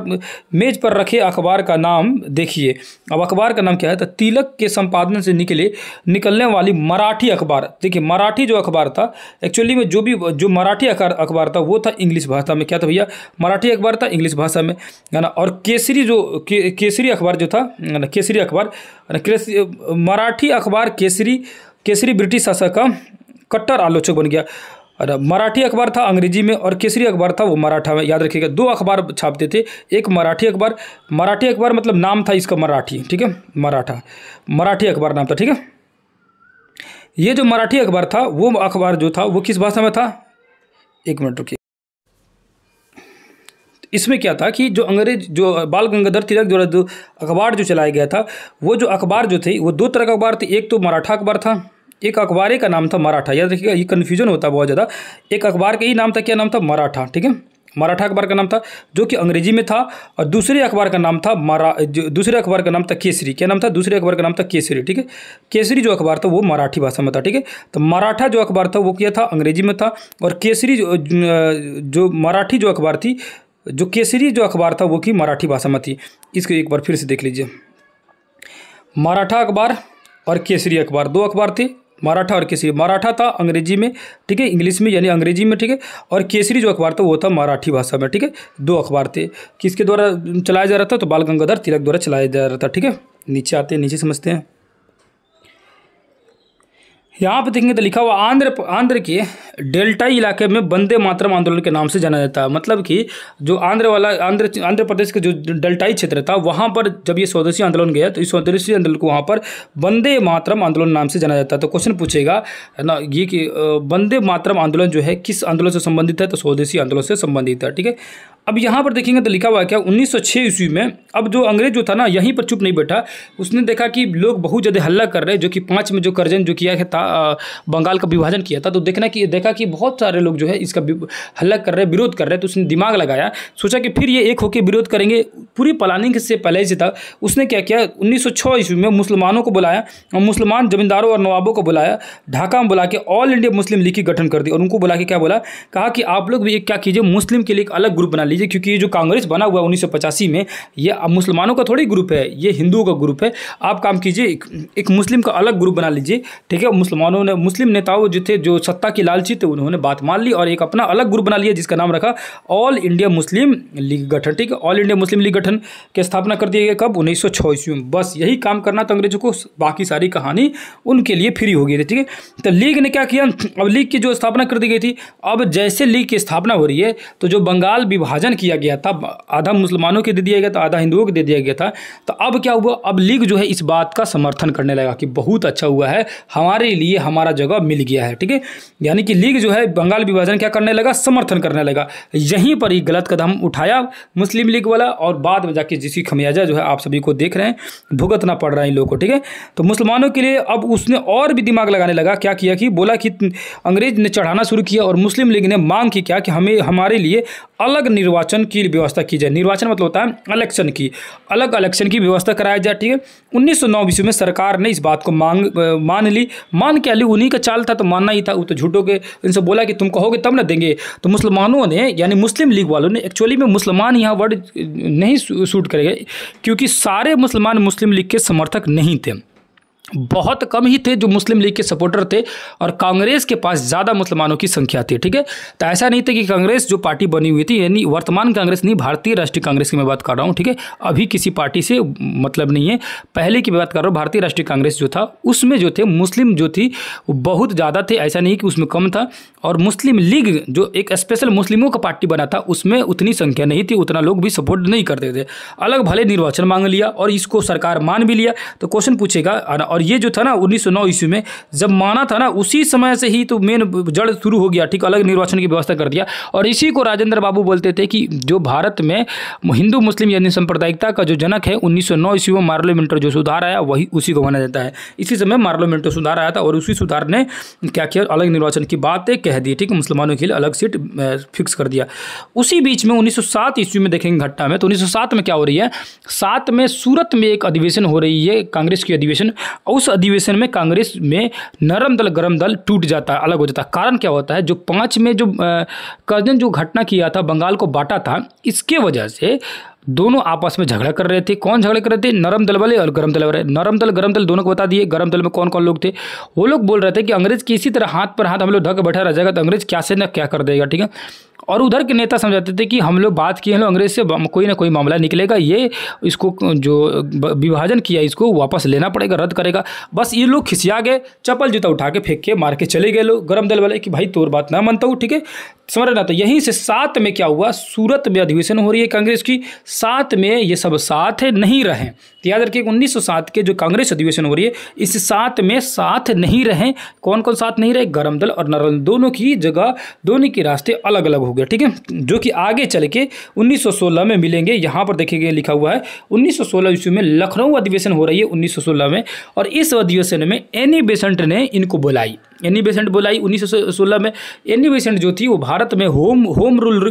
मेज़ पर रखे अखबार का नाम देखिए अब अखबार का नाम क्या है तो तिलक के संपादन से निकले निकलने वाली मराठी अखबार देखिए मराठी जो अखबार था एक्चुअली में जो भी जो मराठी अखबार था वो था इंग्लिश भाषा में क्या था भैया मराठी अखबार था इंग्लिश भाषा में है ना और केसरी जो के, केसरी अखबार जो था केसरी अखबार मराठी अखबार केसरी केसरी ब्रिटिश शासक का कट्टर आलोचक बन गया और मराठी अखबार था अंग्रेजी में और केसरी अखबार था वो मराठा में याद रखिएगा दो अखबार छापते थे एक मराठी अखबार मराठी अखबार मतलब नाम था इसका मराठी ठीक है मराठा मराठी अखबार नाम था ठीक है ये जो मराठी अखबार था वो अखबार जो था वो किस भाषा में था एक मिनट रुकिए इसमें क्या था कि जो अंग्रेज जो बाल गंगाधर तिलक द्वारा जो अखबार जो चलाया गया था वो जो अखबार जो थे वो दो तरह का अखबार थे एक तो मराठा अखबार था एक अखबारे का नाम था मराठा याद रखिएगा ये कन्फ्यूजन होता बहुत ज़्यादा एक अखबार का ही नाम था क्या नाम था मराठा ठीक है मराठा अखबार का नाम था जो कि अंग्रेजी में था और दूसरे अखबार का नाम था मरा दूसरे अखबार का नाम था केसरी क्या नाम था दूसरे अखबार का नाम था केसरी ठीक है केसरी जो अखबार था वो मराठी भाषा में था ठीक है तो मराठा जो अखबार था वो क्या था अंग्रेजी में था और केसरी जो, जो मराठी जो अखबार थी जो केसरी जो अखबार था वो की मराठी भाषा में थी इसको एक बार फिर से देख लीजिए मराठा अखबार और केसरी अखबार दो अखबार थे मराठा और केसरी मराठा था अंग्रेजी में ठीक है इंग्लिश में यानी अंग्रेजी में ठीक है और केसरी जो अखबार था वो था मराठी भाषा में ठीक है दो अखबार थे किसके द्वारा चलाया जा रहा था तो बाल गंगाधर तिलक द्वारा चलाया जा रहा था ठीक है नीचे आते हैं नीचे समझते हैं यहाँ पर देखेंगे तो लिखा हुआ आंध्र आंध्र के डेल्टा इलाके में बंदे मातरम आंदोलन के नाम से जाना जाता है मतलब कि जो आंध्र वाला आंध्र आंध्र प्रदेश का जो डेल्टाई क्षेत्र था वहाँ पर जब ये स्वदेशी आंदोलन गया तो इस स्वदेशी आंदोलन को वहाँ पर बंदे मातरम आंदोलन नाम से जाना जाता है तो क्वेश्चन पूछेगा ना ये कि बंदे मातरम आंदोलन जो है किस आंदोलन से संबंधित है तो स्वदेशी आंदोलन से संबंधित है ठीक है अब यहाँ पर देखेंगे तो लिखा हुआ क्या 1906 ईस्वी में अब जो अंग्रेज जो था ना यहीं पर चुप नहीं बैठा उसने देखा कि लोग बहुत ज़्यादा हल्ला कर रहे हैं जो कि पाँच में जो करजन जो किया था बंगाल का विभाजन किया था तो देखना कि देखा कि बहुत सारे लोग जो है इसका हल्ला कर रहे हैं विरोध कर रहे हैं तो उसने दिमाग लगाया सोचा कि फिर ये एक होकर विरोध करेंगे पूरी प्लानिंग से पहले से था उसने क्या किया उन्नीस ईस्वी में मुसलमानों को बुलाया और मुसलमान जमींदारों और नवाबों को बुलाया ढाका में बुला के ऑल इंडिया मुस्लिम लीग की गठन कर दी और उनको बुला के क्या बोला कहा कि आप लोग भी एक क्या कीजिए मुस्लिम के लिए एक अलग ग्रुप बना लीजिए क्योंकि ये जो कांग्रेस बना हुआ है उन्नीस में ये मुसलमानों का थोड़ी ग्रुप है ये हिंदुओं का ग्रुप है आप काम कीजिए एक, एक मुस्लिम का अलग ग्रुप बना लीजिए ठीक है मुसलमानों ने मुस्लिम नेताओं जो थे जो सत्ता की लालची थे उन्होंने बात मान ली और एक अपना अलग ग्रुप बना लिया जिसका नाम रखा ऑल इंडिया मुस्लिम लीग गठन ठीक है ऑल इंडिया मुस्लिम लीग गठन की स्थापना कर दिया गया कब उन्नीस सौ में बस यही काम करना था अंग्रेजों को बाकी सारी कहानी उनके लिए फ्री हो गई थी ठीक है तो लीग ने क्या किया अब लीग की जो स्थापना कर दी गई थी अब जैसे लीग की स्थापना हो रही है तो जो बंगाल विभाजन विभाजन किया गया था आधा मुसलमानों के दे दिया गया था आधा हिंदुओं के दे दिया गया था तो अब क्या हुआ अब लीग जो है इस बात का समर्थन करने लगा कि बहुत अच्छा हुआ है हमारे लिए हमारा जगह मिल गया है ठीक है यानी कि लीग जो है बंगाल विभाजन क्या करने लगा समर्थन करने लगा यहीं पर ही गलत कदम उठाया मुस्लिम लीग वाला और बाद में जाके जिसकी खमियाजा जो है आप सभी को देख रहे हैं भुगतना पड़ रहा है इन लोगों को ठीक है तो मुसलमानों के लिए अब उसने और भी दिमाग लगाने लगा क्या किया कि बोला कि अंग्रेज ने चढ़ाना शुरू किया और मुस्लिम लीग ने मांग की क्या कि हमें हमारे लिए अलग निर्वाचन निर्वाचन की व्यवस्था की जाए निर्वाचन मतलब होता है इलेक्शन की अलग इलेक्शन की व्यवस्था कराया जाए ठीक है उन्नीस सौ ईस्वी में सरकार ने इस बात को मांग मान ली मान क्या ली उन्हीं का चाल था तो मानना ही था वो तो झूठों के इनसे बोला कि तुम कहोगे तब ना देंगे तो मुसलमानों ने यानी मुस्लिम लीग वालों ने एक्चुअली में मुसलमान यहाँ वर्ड नहीं सूट करेगा क्योंकि सारे मुसलमान मुस्लिम लीग के समर्थक नहीं थे बहुत कम ही थे जो मुस्लिम लीग के सपोर्टर थे और कांग्रेस के पास ज़्यादा मुसलमानों की संख्या थी ठीक है तो ऐसा नहीं था कि कांग्रेस जो पार्टी बनी हुई थी यानी वर्तमान कांग्रेस नहीं भारतीय राष्ट्रीय कांग्रेस की मैं बात कर रहा हूँ ठीक है अभी किसी पार्टी से मतलब नहीं है पहले की बात कर रहा हूँ भारतीय राष्ट्रीय कांग्रेस जो था उसमें जो थे मुस्लिम जो थी वो बहुत ज़्यादा थे ऐसा नहीं कि उसमें कम था और मुस्लिम लीग जो एक स्पेशल मुस्लिमों का पार्टी बना था उसमें उतनी संख्या नहीं थी उतना लोग भी सपोर्ट नहीं करते थे अलग भले निर्वाचन मांग लिया और इसको सरकार मान भी लिया तो क्वेश्चन पूछेगा और ये जो था ना उन्नीस सौ नौ ईस्वी में जब माना था ना उसी समय से ही तो मेन जड़ शुरू हो गया ठीक अलग निर्वाचन की व्यवस्था कर दिया और इसी को राजेंद्र बाबू बोलते थे कि जो भारत में हिंदू मुस्लिम यानी सांप्रदायिकता का जो जनक है उन्नीस सौ नौ ईस्वी में मार्लोमेंटर जो सुधार आया वही उसी को माना जाता है इसी समय मार्लोमेंटर सुधार आया था और उसी सुधार ने क्या किया अलग निर्वाचन की बातें कह दी ठीक मुसलमानों के लिए अलग सीट फिक्स कर दिया उसी बीच में सात ईस्वी में देखेंगे घटना में तो सात में क्या हो रही है सात में सूरत में एक अधिवेशन हो रही है कांग्रेस की अधिवेशन उस अधिवेशन में कांग्रेस में नरम दल गरम दल टूट जाता है अलग हो जाता है कारण क्या होता है जो पाँच में जो कर्जन जो घटना किया था बंगाल को बांटा था इसके वजह से दोनों आपस में झगड़ा कर रहे थे कौन झगड़ा कर रहे थे नरम दल वाले और गरम दल वाले नरम दल गरम दल दोनों को बता दिए गरम दल में कौन कौन लोग थे वो लोग बोल रहे थे कि अंग्रेज की इसी तरह हाथ पर हाथ हम लोग ढक बैठा रह जाएगा तो अंग्रेज क्या से ना क्या कर देगा ठीक है और उधर के नेता समझाते थे कि हम लोग बात किए हैं लोग अंग्रेज से कोई ना कोई मामला निकलेगा ये इसको जो विभाजन किया इसको वापस लेना पड़ेगा रद्द करेगा बस ये लोग खिसिया गए चप्पल जूता उठा के फेंक के मार के चले गए लोग गर्म दल वाले कि भाई तोर बात ना मानता हूँ ठीक है समझ रहे ना तो यहीं से सात में क्या हुआ सूरत में अधिवेशन हो रही है कांग्रेस की साथ में ये सब साथ नहीं रहें तो याद रखिए उन्नीस सौ के जो कांग्रेस अधिवेशन हो रही है इस साथ में साथ नहीं रहें कौन कौन साथ नहीं रहे गर्म दल और नरल दोनों की जगह दोनों के रास्ते अलग अलग हो गए ठीक है जो कि आगे चल के सोलह में मिलेंगे यहाँ पर देखिए लिखा हुआ है उन्नीस सोलह ईस्वी में लखनऊ अधिवेशन हो रही है सोलह में और इस अधिवेशन में एनी बेसेंट ने इनको बुलाई एनी बेसेंट बुलाई उन्नीस में एनी बेसेंट जो थी वो भारत में होम होम रूल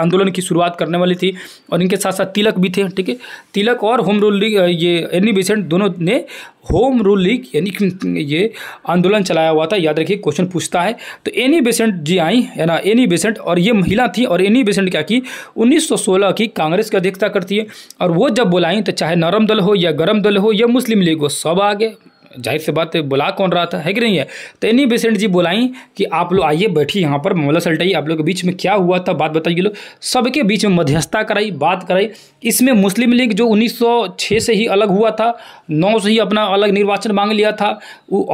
आंदोलन की शुरुआत करने वाली थी और इनके साथ साथ तिलक भी थे ठीक है तिलक और होम रूल लीग ये एनी बेसेंट दोनों ने होम रूल लीग यानी ये आंदोलन चलाया हुआ था याद रखिए क्वेश्चन पूछता है तो एनी बेसेंट जी आई है ना एनी बेसेंट और ये महिला थी और एनी बेसेंट क्या की 1916 की कांग्रेस की अध्यक्षता करती है और वो जब बुलाई तो चाहे नरम दल हो या गर्म दल हो या मुस्लिम लीग हो सब आ गए जाहिर सी बात बुला कौन रहा था है कि नहीं है तो इन्हीं बेसेंट जी बुलाई कि आप लोग आइए बैठिए यहाँ पर मामला सल्टाई आप लोग के बीच में क्या हुआ था बात बताइए लोग सबके बीच में मध्यस्थता कराई बात कराई इसमें मुस्लिम लीग जो 1906 से ही अलग हुआ था नौ से ही अपना अलग निर्वाचन मांग लिया था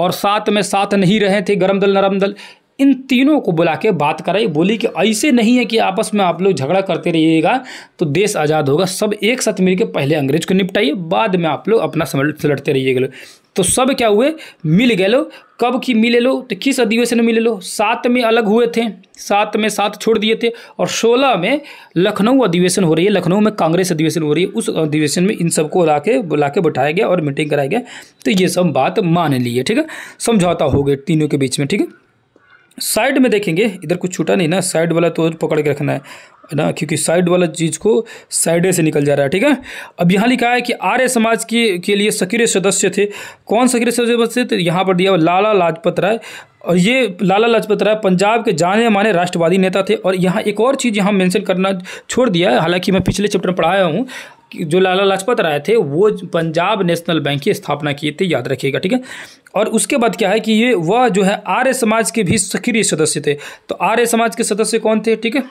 और साथ में साथ नहीं रहे थे गर्म दल नरम दल इन तीनों को बुला के बात कराई बोली कि ऐसे नहीं है कि आपस में आप लोग झगड़ा करते रहिएगा तो देश आज़ाद होगा सब एक साथ मिलकर पहले अंग्रेज को निपटाइए बाद में आप लोग अपना समझ लड़ते रहिएगा तो सब क्या हुए मिल गए लो कब की मिले लो तो किस अधिवेशन में मिले लो सात में अलग हुए थे सात में सात छोड़ दिए थे और सोलह में लखनऊ अधिवेशन हो रही है लखनऊ में कांग्रेस अधिवेशन हो रही है उस अधिवेशन में इन सबको ला के बुला के बैठाया गया और मीटिंग कराया गया तो ये सब बात मान ली है ठीक है समझौता हो गया तीनों के बीच में ठीक है साइड में देखेंगे इधर कुछ छूटा नहीं ना साइड वाला तो पकड़ के रखना है ना क्योंकि साइड वाला चीज़ को साइडे से निकल जा रहा है ठीक है अब यहाँ लिखा है कि आर्य समाज के के लिए सक्रिय सदस्य थे कौन सक्रिय सदस्य थे यहाँ पर दिया हुआ लाला लाजपत राय और ये लाला लाजपत राय पंजाब के जाने माने राष्ट्रवादी नेता थे और यहाँ एक और चीज़ यहाँ मेंशन करना छोड़ दिया है हालांकि मैं पिछले चैप्टर में पढ़ाया हूँ जो लाला लाजपत राय थे वो पंजाब नेशनल बैंक की स्थापना किए थे याद रखिएगा ठीक है और उसके बाद क्या है कि ये वह जो है आर्य समाज के भी सक्रिय सदस्य थे तो आर्य समाज के सदस्य कौन थे ठीक है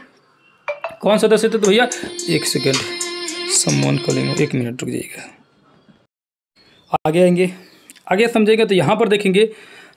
कौन सदस्य थे तो भैया एक सेकेंड सम्मान कर लेंगे एक मिनट रुक जाइएगा आगे आएंगे आगे समझेंगे तो यहाँ पर देखेंगे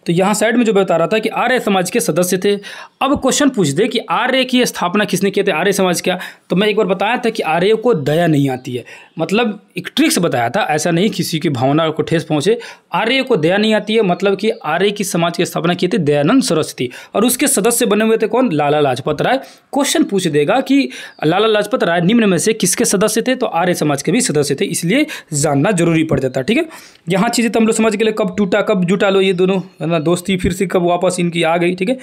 तो यहाँ साइड में जो बता रहा था कि आर्य समाज के सदस्य थे अब क्वेश्चन पूछ दे कि आर्य की स्थापना किसने किए थे आर्य समाज क्या तो मैं एक बार बताया था कि आर्य को दया नहीं आती है मतलब एक ट्रिक्स बताया था ऐसा नहीं किसी की भावना को ठेस पहुँचे आर्य को दया नहीं आती है मतलब कि आर्य की समाज की स्थापना किए थे दयानंद सरस्वती और उसके सदस्य बने हुए थे कौन लाला लाजपत राय क्वेश्चन पूछ देगा कि लाला लाजपत राय निम्न में से किसके सदस्य थे तो आर्य समाज के भी सदस्य थे इसलिए जानना जरूरी पड़ जाता ठीक है यहाँ चीज़ें तो हम लोग समझ के लिए कब टूटा कब जुटा लो ये दोनों ना दोस्ती फिर से कब वापस इनकी आ गई ठीक है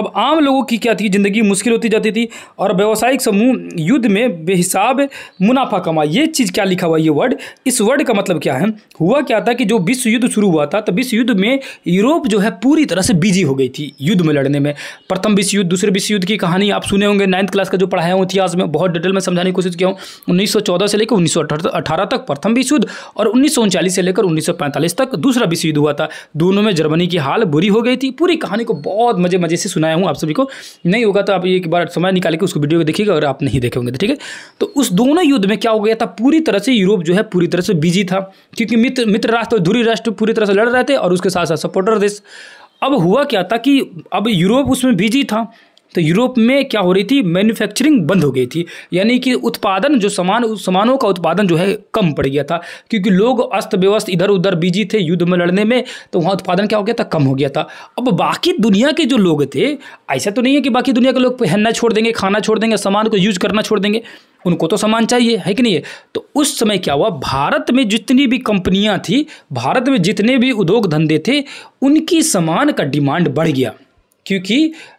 अब आम लोगों की क्या थी ज़िंदगी मुश्किल होती जाती थी और व्यावसायिक समूह युद्ध में बेहिसाब मुनाफा कमा ये चीज़ क्या लिखा हुआ ये वर्ड इस वर्ड का मतलब क्या है हुआ क्या था कि जो विश्व युद्ध शुरू हुआ था तो विश्व युद्ध में यूरोप जो है पूरी तरह से बिजी हो गई थी युद्ध में लड़ने में प्रथम विश्व युद्ध दूसरे विश्व युद्ध की कहानी आप सुने होंगे नाइन्थ क्लास का जो पढ़ाया हूँ इतिहास में बहुत डिटेल में समझाने की कोशिश किया हूँ उन्नीस से लेकर उन्नीस तक प्रथम विश्व युद्ध और उन्नीस से लेकर उन्नीस तक दूसरा विश्व युद्ध हुआ था दोनों में जर्मनी की हाल हालत बुरी हो गई थी पूरी कहानी को बहुत मज़े मज़े से सुनाया हूँ आप सभी को नहीं होगा तो आप एक बार समय निकाल के उसको वीडियो को देखिएगा और आप नहीं देखे होंगे तो, ठीक है तो उस दोनों युद्ध में क्या हो गया था पूरी तरह से यूरोप जो है पूरी तरह से बिजी था क्योंकि मित्र मित्र राष्ट्र और धुरी राष्ट्र पूरी तरह से लड़ रहे थे और उसके साथ साथ सपोर्टर देश अब हुआ क्या था कि अब यूरोप उसमें बिजी था तो यूरोप में क्या हो रही थी मैन्युफैक्चरिंग बंद हो गई थी यानी कि उत्पादन जो सामान सामानों का उत्पादन जो है कम पड़ गया था क्योंकि लोग अस्त व्यवस्त इधर उधर बिजी थे युद्ध में लड़ने में तो वहाँ उत्पादन क्या हो गया था कम हो गया था अब बाकी दुनिया के जो लोग थे ऐसा तो नहीं है कि बाकी दुनिया के लोग पहनना छोड़ देंगे खाना छोड़ देंगे सामान को यूज करना छोड़ देंगे उनको तो सामान चाहिए है कि नहीं है तो उस समय क्या हुआ भारत में जितनी भी कंपनियाँ थी भारत में जितने भी उद्योग धंधे थे उनकी सामान का डिमांड बढ़ गया क्योंकि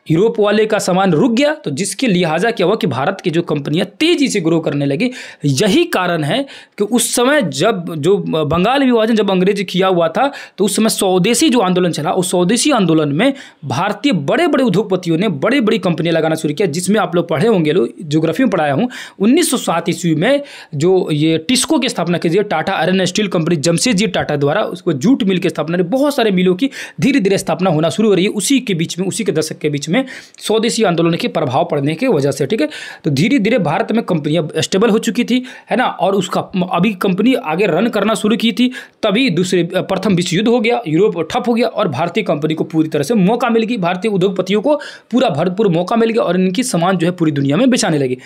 यूरोप वाले का सामान रुक गया तो जिसके लिहाजा क्या हुआ कि भारत की जो कंपनियां तेज़ी से ग्रो करने लगी यही कारण है कि उस समय जब जो बंगाल विभाजन जब अंग्रेज किया हुआ था तो उस समय स्वदेशी जो आंदोलन चला उस स्वदेशी आंदोलन में भारतीय बड़े बड़े उद्योगपतियों ने बड़ी बड़ी कंपनियाँ लगाना शुरू किया जिसमें आप लोग पढ़े होंगे लोग जोग्राफी में पढ़ाया हूँ उन्नीस सौ ईस्वी में जो ये टिस्को की स्थापना कीजिए Tata iron steel company Jamshedji Tata द्वारा उसको जूट मिल की स्थापना बहुत सारे मिलों की धीरे धीरे स्थापना होना शुरू हो रही है उसी के बीच में उसी के दशक के बीच में में स्वदेशी आंदोलन के प्रभाव पड़ने की वजह से ठीक है तो धीरे धीरे भारत में कंपनियां स्टेबल हो चुकी थी है ना और उसका अभी कंपनी आगे रन करना शुरू की थी तभी दूसरे प्रथम विश्व युद्ध हो गया यूरोप ठप हो गया और भारतीय कंपनी को पूरी तरह से मौका मिल गई भारतीय उद्योगपतियों को पूरा भरपूर मौका मिल गया और इनकी सामान जो है पूरी दुनिया में बेचाने लगी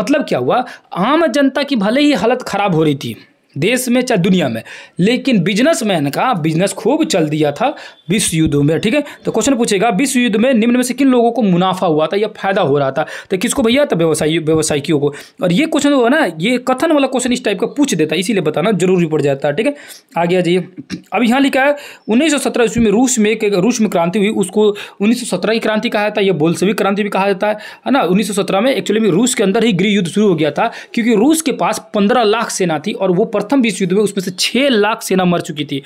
मतलब क्या हुआ आम जनता की भले ही हालत खराब हो रही थी देश में चाहे दुनिया में लेकिन बिजनेसमैन का बिजनेस खूब चल दिया था विश्व युद्ध में ठीक है तो क्वेश्चन पूछेगा विश्व युद्ध में निम्न में से किन लोगों को मुनाफा हुआ था या फायदा हो रहा था तो किसको भैया था तो व्यवसायी व्यवसायिकियों को और ये क्वेश्चन हुआ ना ये कथन वाला क्वेश्चन इस टाइप का पूछ देता है इसीलिए बताना जरूरी पड़ जाता है ठीक है आगे आ जाइए अब यहाँ लिखा है उन्नीस सौ सत्रह ईस्वी में रूस में रूस में क्रांति हुई उसको उन्नीस सौ सत्रह की क्रांति कहा जाता है या बोल्सविक क्रांति भी कहा जाता है ना उन्नीस सौ सत्रह में एक्चुअली में रूस के अंदर ही गृह युद्ध शुरू हो गया था क्योंकि रूस के पास पंद्रह लाख सेना थी और वो प्रथम विश्व युद्ध में उसमें से छः लाख सेना मर चुकी थी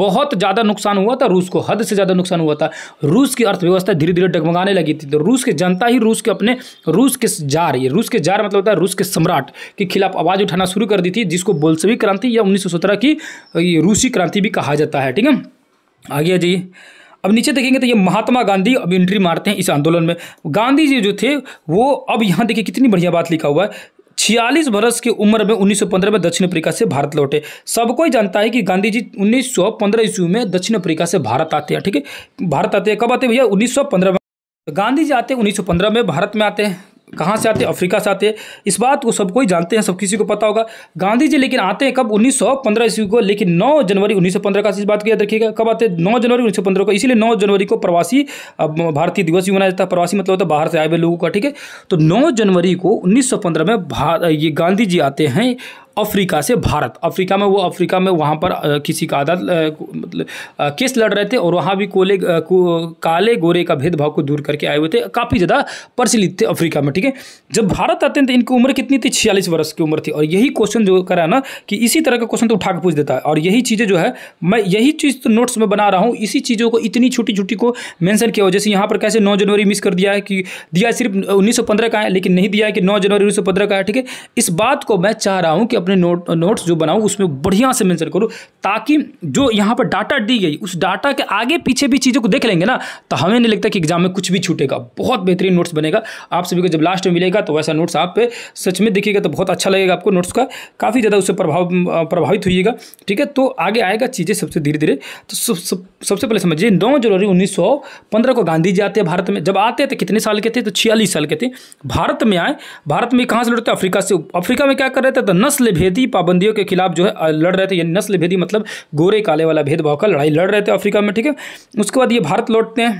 बहुत ज़्यादा नुकसान हुआ था रूस को हद से ज़्यादा नुकसान हुआ था रूस की अर्थव्यवस्था धीरे धीरे डगमगाने लगी थी तो रूस की जनता ही रूस के अपने रूस के जार ये रूस के जार मतलब होता है रूस के सम्राट के खिलाफ आवाज़ उठाना शुरू कर दी थी जिसको बोल्सवी क्रांति या उन्नीस की रूसी क्रांति भी कहा जाता है ठीक है आगे जी अब नीचे देखेंगे तो ये महात्मा गांधी अब एंट्री मारते हैं इस आंदोलन में गांधी जी जो थे वो अब यहाँ देखिए कितनी बढ़िया बात लिखा हुआ है छियालीस वर्ष की उम्र में 1915 में दक्षिण अफ्रीका से भारत लौटे सबको ही जानता है कि गांधी जी 1915 ईस्वी में दक्षिण अफ्रीका से भारत आते हैं ठीक है भारत आते हैं कब आते हैं भैया 1915 में गांधी जी आते हैं 1915 में भारत में आते हैं कहाँ से आते हैं अफ्रीका से आते हैं इस बात को सब कोई जानते हैं सब किसी को पता होगा गांधी जी लेकिन आते हैं कब 1915 ईस्वी को लेकिन 9 जनवरी 1915 का इस बात को याद रखिएगा कब आते हैं 9 जनवरी 1915 को इसीलिए 9 जनवरी को प्रवासी भारतीय दिवस भी मनाया जाता है प्रवासी मतलब होता है बाहर से आए हुए लोगों का ठीक है तो नौ जनवरी को उन्नीस में ये गांधी जी आते हैं अफ्रीका से भारत अफ्रीका में वो अफ्रीका में वहाँ पर किसी का आदत मतलब केस लड़ रहे थे और वहाँ भी कोले को काले गोरे का भेदभाव को दूर करके आए हुए थे काफ़ी ज़्यादा प्रचलित थे अफ्रीका में ठीक है जब भारत आते थे इनकी उम्र कितनी थी छियालीस वर्ष की उम्र थी और यही क्वेश्चन जो करा ना कि इसी तरह का क्वेश्चन तो उठा के पूछ देता है और यही चीज़ें जो है मैं यही चीज़ तो नोट्स में बना रहा हूँ इसी चीज़ों को इतनी छोटी छोटी को मैंसन किया हो जैसे यहाँ पर कैसे नौ जनवरी मिस कर दिया है कि दिया सिर्फ उन्नीस का है लेकिन नहीं दिया है कि नौ जनवरी उन्नीस का है ठीक है इस बात को मैं चाह रहा हूँ कि अपने नोट नोट्स जो बनाऊँ उसमें बढ़िया से मैंसन करूँ ताकि जो यहाँ पर डाटा दी गई उस डाटा के आगे पीछे भी चीज़ों को देख लेंगे ना तो हमें नहीं लगता कि एग्जाम में कुछ भी छूटेगा बहुत बेहतरीन नोट्स बनेगा आप सभी को जब लास्ट में मिलेगा तो वैसा नोट्स आप पे सच में देखिएगा तो बहुत अच्छा लगेगा आपको नोट्स का काफ़ी ज़्यादा उससे प्रभाव प्रभावित हुईगा ठीक है तो आगे आएगा चीज़ें सबसे धीरे धीरे तो सबसे पहले समझिए नौ जनवरी उन्नीस को गांधी जी आते हैं भारत में जब आते थे तो कितने साल के थे तो छियालीस साल के थे भारत में आए भारत में कहाँ से लौटते अफ्रीका से अफ्रीका में क्या कर रहे थे तो नस्ल भेदी पाबंदियों के खिलाफ जो है लड़ रहे थे यानी नस्ल भेदी मतलब गोरे काले वाला भेदभाव का लड़ाई लड़ रहे थे अफ्रीका में ठीक है उसके बाद ये भारत लौटते हैं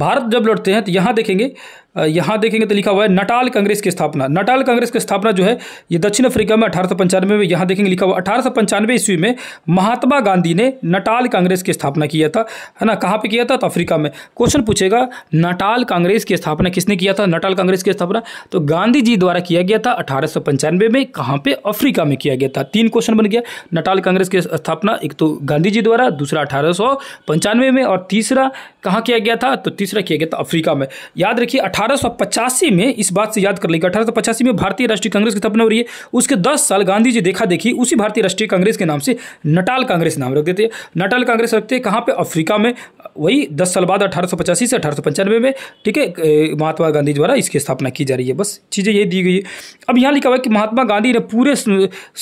भारत जब लौटते हैं तो यहाँ देखेंगे यहाँ देखेंगे तो लिखा हुआ है नटाल कांग्रेस की स्थापना नटाल कांग्रेस की स्थापना जो है ये दक्षिण अफ्रीका में अठारह में यहाँ देखेंगे लिखा हुआ अठारह ईस्वी में महात्मा गांधी ने नटाल कांग्रेस की स्थापना किया था है ना कहाँ पर किया था तो अफ्रीका में क्वेश्चन पूछेगा नटाल कांग्रेस की स्थापना किसने किया था नटाल कांग्रेस की स्थापना तो गांधी जी द्वारा किया गया था अठारह में कहाँ पर अफ्रीका में किया गया था तीन क्वेश्चन बन गया नटाल कांग्रेस की स्थापना एक तो गांधी जी द्वारा दूसरा अठारह में और तीसरा कहाँ किया गया था तो तीसरा किया गया था अफ्रीका में याद रखिए अठारह अठारह में इस बात से याद कर लेगा अठारह में भारतीय राष्ट्रीय कांग्रेस की स्थापना हो रही है उसके दस साल गांधी जी देखा देखी उसी भारतीय राष्ट्रीय कांग्रेस के नाम से नटाल कांग्रेस नाम रख देते हैं नटाल कांग्रेस रखते हैं कहाँ पर अफ्रीका में वही दस साल बाद अठारह से अठारह में ठीक है महात्मा गांधी द्वारा इसकी स्थापना की जा रही है बस चीज़ें यही दी गई है अब यहाँ लिखा हुआ है कि महात्मा गांधी ने पूरे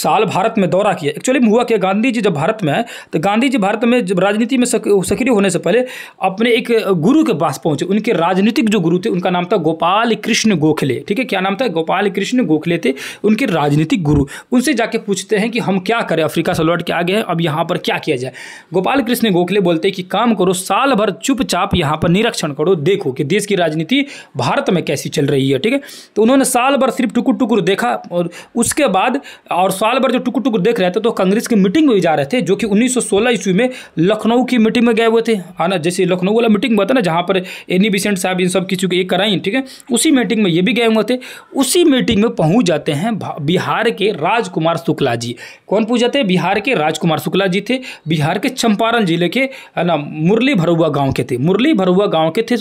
साल भारत में दौरा किया एक्चुअली हुआ क्या गांधी जी जब भारत में आए तो गांधी जी भारत में जब राजनीति में सक्रिय होने से पहले अपने एक गुरु के पास पहुंचे उनके राजनीतिक जो गुरु थे उनका नाम था गोपाल कृष्ण गोखले ठीक है क्या नाम था गोपाल कृष्ण गोखले थे उनके राजनीतिक गुरु उनसे जाके पूछते हैं कि हम क्या करें अफ्रीका से लौट के आ गए अब यहाँ पर क्या किया जाए गोपाल कृष्ण गोखले बोलते हैं कि काम करो साल भर चुपचाप यहाँ पर निरीक्षण करो देखो कि देश की राजनीति भारत में कैसी चल रही है ठीक है तो उन्होंने साल भर सिर्फ टुकुर टुकुर देखा और उसके बाद और साल भर जो टुकुर टुकुर देख रहे थे तो कांग्रेस की मीटिंग में जा रहे थे जो कि उन्नीस ईस्वी में लखनऊ की मीटिंग में गए हुए थे है ना जैसे लखनऊ वाला मीटिंग हुआ था ना जहाँ पर एनी बिसेंट साहब इन सब किसी को एक कराई मीटिंग ठीक है उसी मीटिंग में ये भी गए हुए थे उसी मीटिंग में पहुंच जाते हैं बिहार के राजकुमार शुक्ला जी कौन पूछ जाते हैं बिहार के राजकुमार शुक्ला जी थे बिहार के चंपारण जिले के ना मुरली भरुआ गाँव के थे मुरली भरुआ गाँव के थे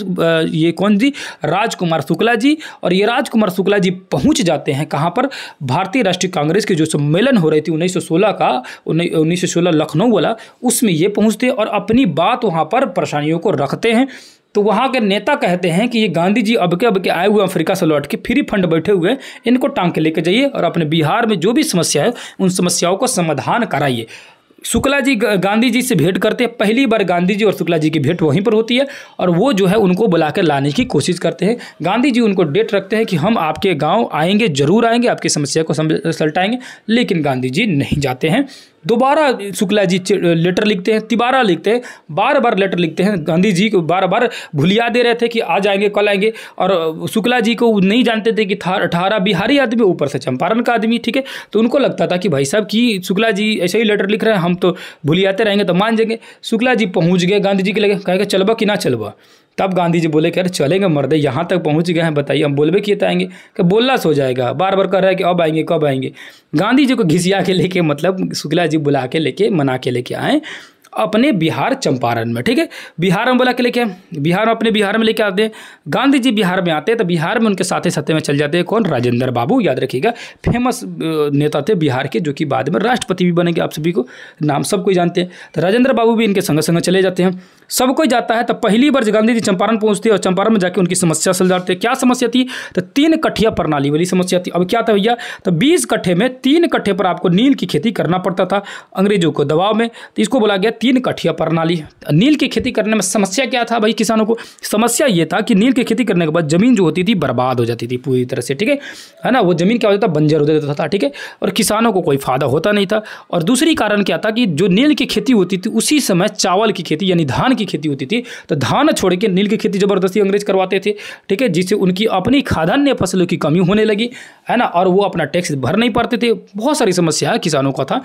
ये कौन जी राजकुमार शुक्ला जी और ये राजकुमार शुक्ला जी पहुँच जाते हैं कहाँ पर भारतीय राष्ट्रीय कांग्रेस के जो सम्मेलन हो रही थी उन्नीस का उन्नीस लखनऊ वाला उसमें ये पहुँचते और अपनी बात वहाँ पर परेशानियों को रखते हैं तो वहाँ के नेता कहते हैं कि ये गांधी जी अब के अब के आए हुए अफ्रीका से लौट के फ्री फंड बैठे हुए इनको टांग के लेके जाइए और अपने बिहार में जो भी समस्या है उन समस्याओं का समाधान कराइए शुक्ला जी गांधी जी से भेंट करते हैं पहली बार गांधी जी और शुक्ला जी की भेंट वहीं पर होती है और वो जो है उनको बुला कर लाने की कोशिश करते हैं गांधी जी उनको डेट रखते हैं कि हम आपके गांव आएंगे जरूर आएंगे आपकी समस्या को सलटाएंगे लेकिन गांधी जी नहीं जाते हैं दोबारा शुक्ला जी लेटर लिखते हैं तिबारा लिखते हैं बार बार लेटर लिखते हैं गांधी जी को बार बार भुलिया दे रहे थे कि आ जाएंगे कल आएंगे और शुक्ला जी को नहीं जानते थे कि अठारह बिहारी आदमी ऊपर से चंपारण का आदमी ठीक है तो उनको लगता था कि भाई साहब कि शुक्ला जी ऐसे ही लेटर लिख रहे हैं हम तो भुलियाते रहेंगे तो मान जाएंगे शुक्ला जी पहुँच गए गांधी जी के लगे कहेंगे चलबा कि ना चलबा तब गांधी जी बोले कि अरे चलेंगे मर्दे यहाँ तक पहुँच गए हैं बताइए हम बोलबे किए तो आएंगे कि बोलना सो जाएगा बार बार कह रहा है कि अब आएंगे कब आएंगे गांधी जी को घिसिया के लेके मतलब शुक्ला जी बुला के लेके मना के लेके आएँ अपने बिहार चंपारण में ठीक है बिहार में बोला के लेके बिहार में अपने बिहार में लेके आते हैं गांधी जी बिहार में आते हैं तो बिहार में उनके साथे साथे में चल जाते हैं कौन राजेंद्र बाबू याद रखिएगा फेमस नेता थे बिहार के जो कि बाद में राष्ट्रपति भी बनेंगे आप सभी को नाम सब कोई जानते हैं तो राजेंद्र बाबू भी इनके संगे संग चले जाते हैं सब कोई जाता है तो पहली बार गांधी जी चंपारण पहुँचते हैं और चंपारण में जाकर उनकी समस्या सुलझाते हैं क्या समस्या थी तो तीन कट्ठिया प्रणाली वाली समस्या थी अब क्या था भैया तो बीस कट्ठे में तीन कट्ठे पर आपको नील की खेती करना पड़ता था अंग्रेजों को दबाव में तो इसको बोला गया तीन कठिया प्रणाली नील की खेती करने में समस्या क्या था भाई किसानों को समस्या ये था कि नील की खेती करने के बाद ज़मीन जो होती थी बर्बाद हो जाती थी पूरी तरह से ठीक है है ना वो ज़मीन क्या हो जाता बंजर हो जाता था ठीक है और किसानों को कोई फ़ायदा होता नहीं था और दूसरी कारण क्या था कि जो नील की खेती होती थी उसी समय चावल की खेती यानी धान की खेती होती थी तो धान छोड़ के नील की खेती ज़बरदस्ती अंग्रेज करवाते थे ठीक है जिससे उनकी अपनी खाद्यान्न फसलों की कमी होने लगी है ना और वो अपना टैक्स भर नहीं पाते थे बहुत सारी समस्या किसानों का था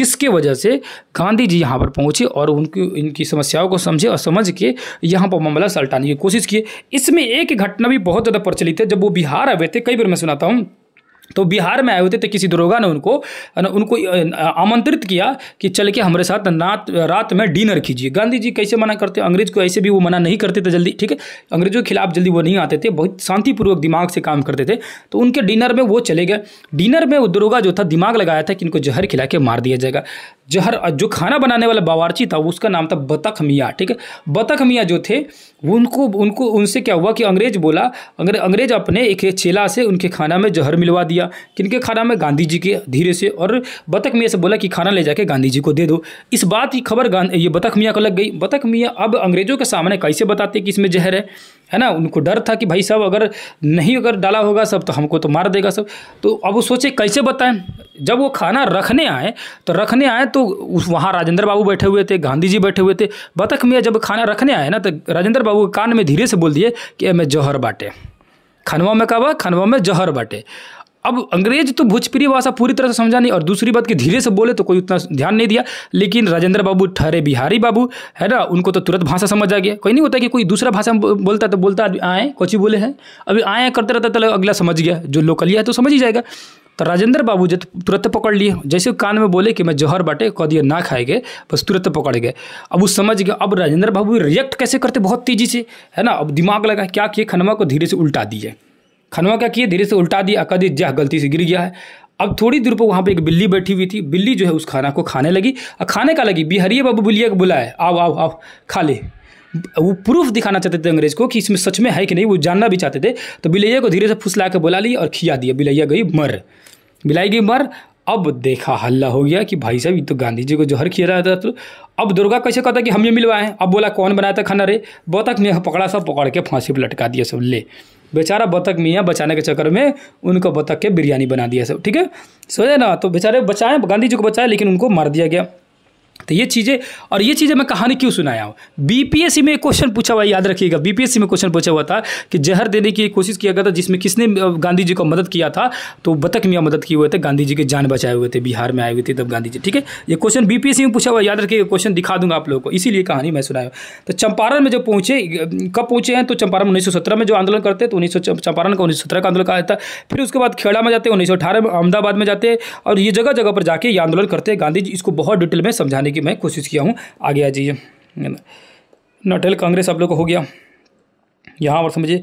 जिसके वजह से गांधी जी यहाँ पर पहुँच पूछे और उनकी इनकी समस्याओं को समझे और समझ के यहाँ पर मामला सलटाने की कोशिश किए इसमें एक घटना भी बहुत ज़्यादा प्रचलित है जब वो बिहार आए थे कई बार मैं सुनाता हूँ तो बिहार में आए हुए थे तो किसी दरोगा ने उनको उनको आमंत्रित किया कि चल के हमारे साथ रात रात में डिनर कीजिए गांधी जी कैसे मना करते अंग्रेज को ऐसे भी वो मना नहीं करते थे जल्दी ठीक है अंग्रेजों के खिलाफ जल्दी वो नहीं आते थे बहुत शांतिपूर्वक दिमाग से काम करते थे तो उनके डिनर में वो चले गए डिनर में वो दरोगा जो था दिमाग लगाया था कि इनको जहर खिला के मार दिया जाएगा जहर जो खाना बनाने वाला बावारची था उसका नाम था बतख मियाँ ठीक है बतख मियाँ जो थे उनको उनको उनसे क्या हुआ कि अंग्रेज बोला अंग्रे, अंग्रेज अपने एक चेला से उनके खाना में जहर मिलवा दिया किनके खाना में गांधी जी के धीरे से और बतख मियाँ से बोला कि खाना ले जाके गांधी जी को दे दो इस बात की खबर ये बतख मियाँ को लग गई बतख मियाँ अब अंग्रेजों के सामने कैसे बताते कि इसमें जहर है है ना उनको डर था कि भाई साहब अगर नहीं अगर डाला होगा सब तो हमको तो मार देगा सब तो अब वो सोचे कैसे बताएं जब वो खाना रखने आए तो रखने आए तो उस वहाँ राजेंद्र बाबू बैठे हुए थे गांधी जी बैठे हुए थे बतख मियाँ जब खाना रखने आए ना तो राजेंद्र बाबू कान में धीरे से बोल दिए कि मैं जौहर बाटे खनवा में कहा खनवा में जहर बाटे अब अंग्रेज तो भोजपुरी भाषा पूरी तरह से समझा नहीं और दूसरी बात कि धीरे से बोले तो कोई उतना ध्यान नहीं दिया लेकिन राजेंद्र बाबू ठहरे बिहारी बाबू है ना उनको तो तुरंत भाषा समझ आ गया कोई नहीं होता कि कोई दूसरा भाषा में बोलता तो बोलता आए कोची बोले हैं अभी आए करते रहता तो अगला समझ गया जो लोकलिया है तो समझ ही जाएगा तो राजेंद्र बाबू जब तो तुरंत पकड़ लिए जैसे कान में बोले कि मैं जहर बाटे कह दिया ना खाए गए बस तुरंत पकड़ गए अब वो समझ गए अब राजेंद्र बाबू रिएक्ट कैसे करते बहुत तेज़ी से है ना अब दिमाग लगा क्या किए खनमा को धीरे से उल्टा दिए खनवा क्या किए धीरे से उल्टा दिया अक्का जह गलती से गिर गया है अब थोड़ी दूर पर वहाँ पे एक बिल्ली बैठी हुई थी बिल्ली जो है उस खाना को खाने लगी और खाने का लगी बिहारी बाबू बुलिया को बुलाए आओ आओ आओ खा ले वो प्रूफ दिखाना चाहते थे अंग्रेज को कि इसमें सच में है कि नहीं वो जानना भी चाहते थे तो बिलैया को धीरे से फुसला के बुला लिया और खिया दिया बिलैया गई मर बिलाई गई मर अब देखा हल्ला हो गया कि भाई साहब ये तो गांधी जी को जहर खिया रहा था तो अब दुर्गा कैसे कहता कि हम ये मिलवाएं अब बोला कौन बनाया था खाना रे बहुत तक ने पकड़ा सब पकड़ के फांसी पर लटका दिया सब ले बेचारा बतख मियाँ बचाने के चक्कर में उनको बतख के बिरयानी बना दिया सब ठीक है सोचे ना तो बेचारे बचाए गांधी जी को बचाए लेकिन उनको मार दिया गया तो ये चीज़ें और ये चीज़ें मैं कहानी क्यों सुनाया हूँ बीपीएससी में एक क्वेश्चन पूछा हुआ याद रखिएगा बीपीएससी में क्वेश्चन पूछा हुआ था कि जहर देने की कोशिश किया गया था जिसमें किसने गांधी जी को मदद किया था तो बतक मियाँ मदद किए हुए थे गांधी जी के जान बचाए हुए थे बिहार में आए हुए थे तब गांधी जी ठीक है ये क्वेश्चन बीपीएससी में पूछा हुआ याद रखिएगा क्वेश्चन दिखा दूंगा आप लोगों को इसीलिए कहानी मैं सुनाया तो चंपारण में जब पहुंचे कब पहुंचे हैं तो चंपारण उन्नीस में जो आंदोलन करते हैं तो उन्नीस चंपारण का उन्नीस का आंदोलन कहा जाता फिर उसके बाद खेड़ा में जाते हैं उन्नीस में अहमदाबाद में जाते हैं और ये जगह जगह पर जाके ये आंदोलन करते हैं गांधी जी इसको बहुत डिटेल में समझाने की की मैं कोशिश किया हूँ आगे आ जाइए नटेल कांग्रेस आप लोग को हो गया यहाँ और समझिए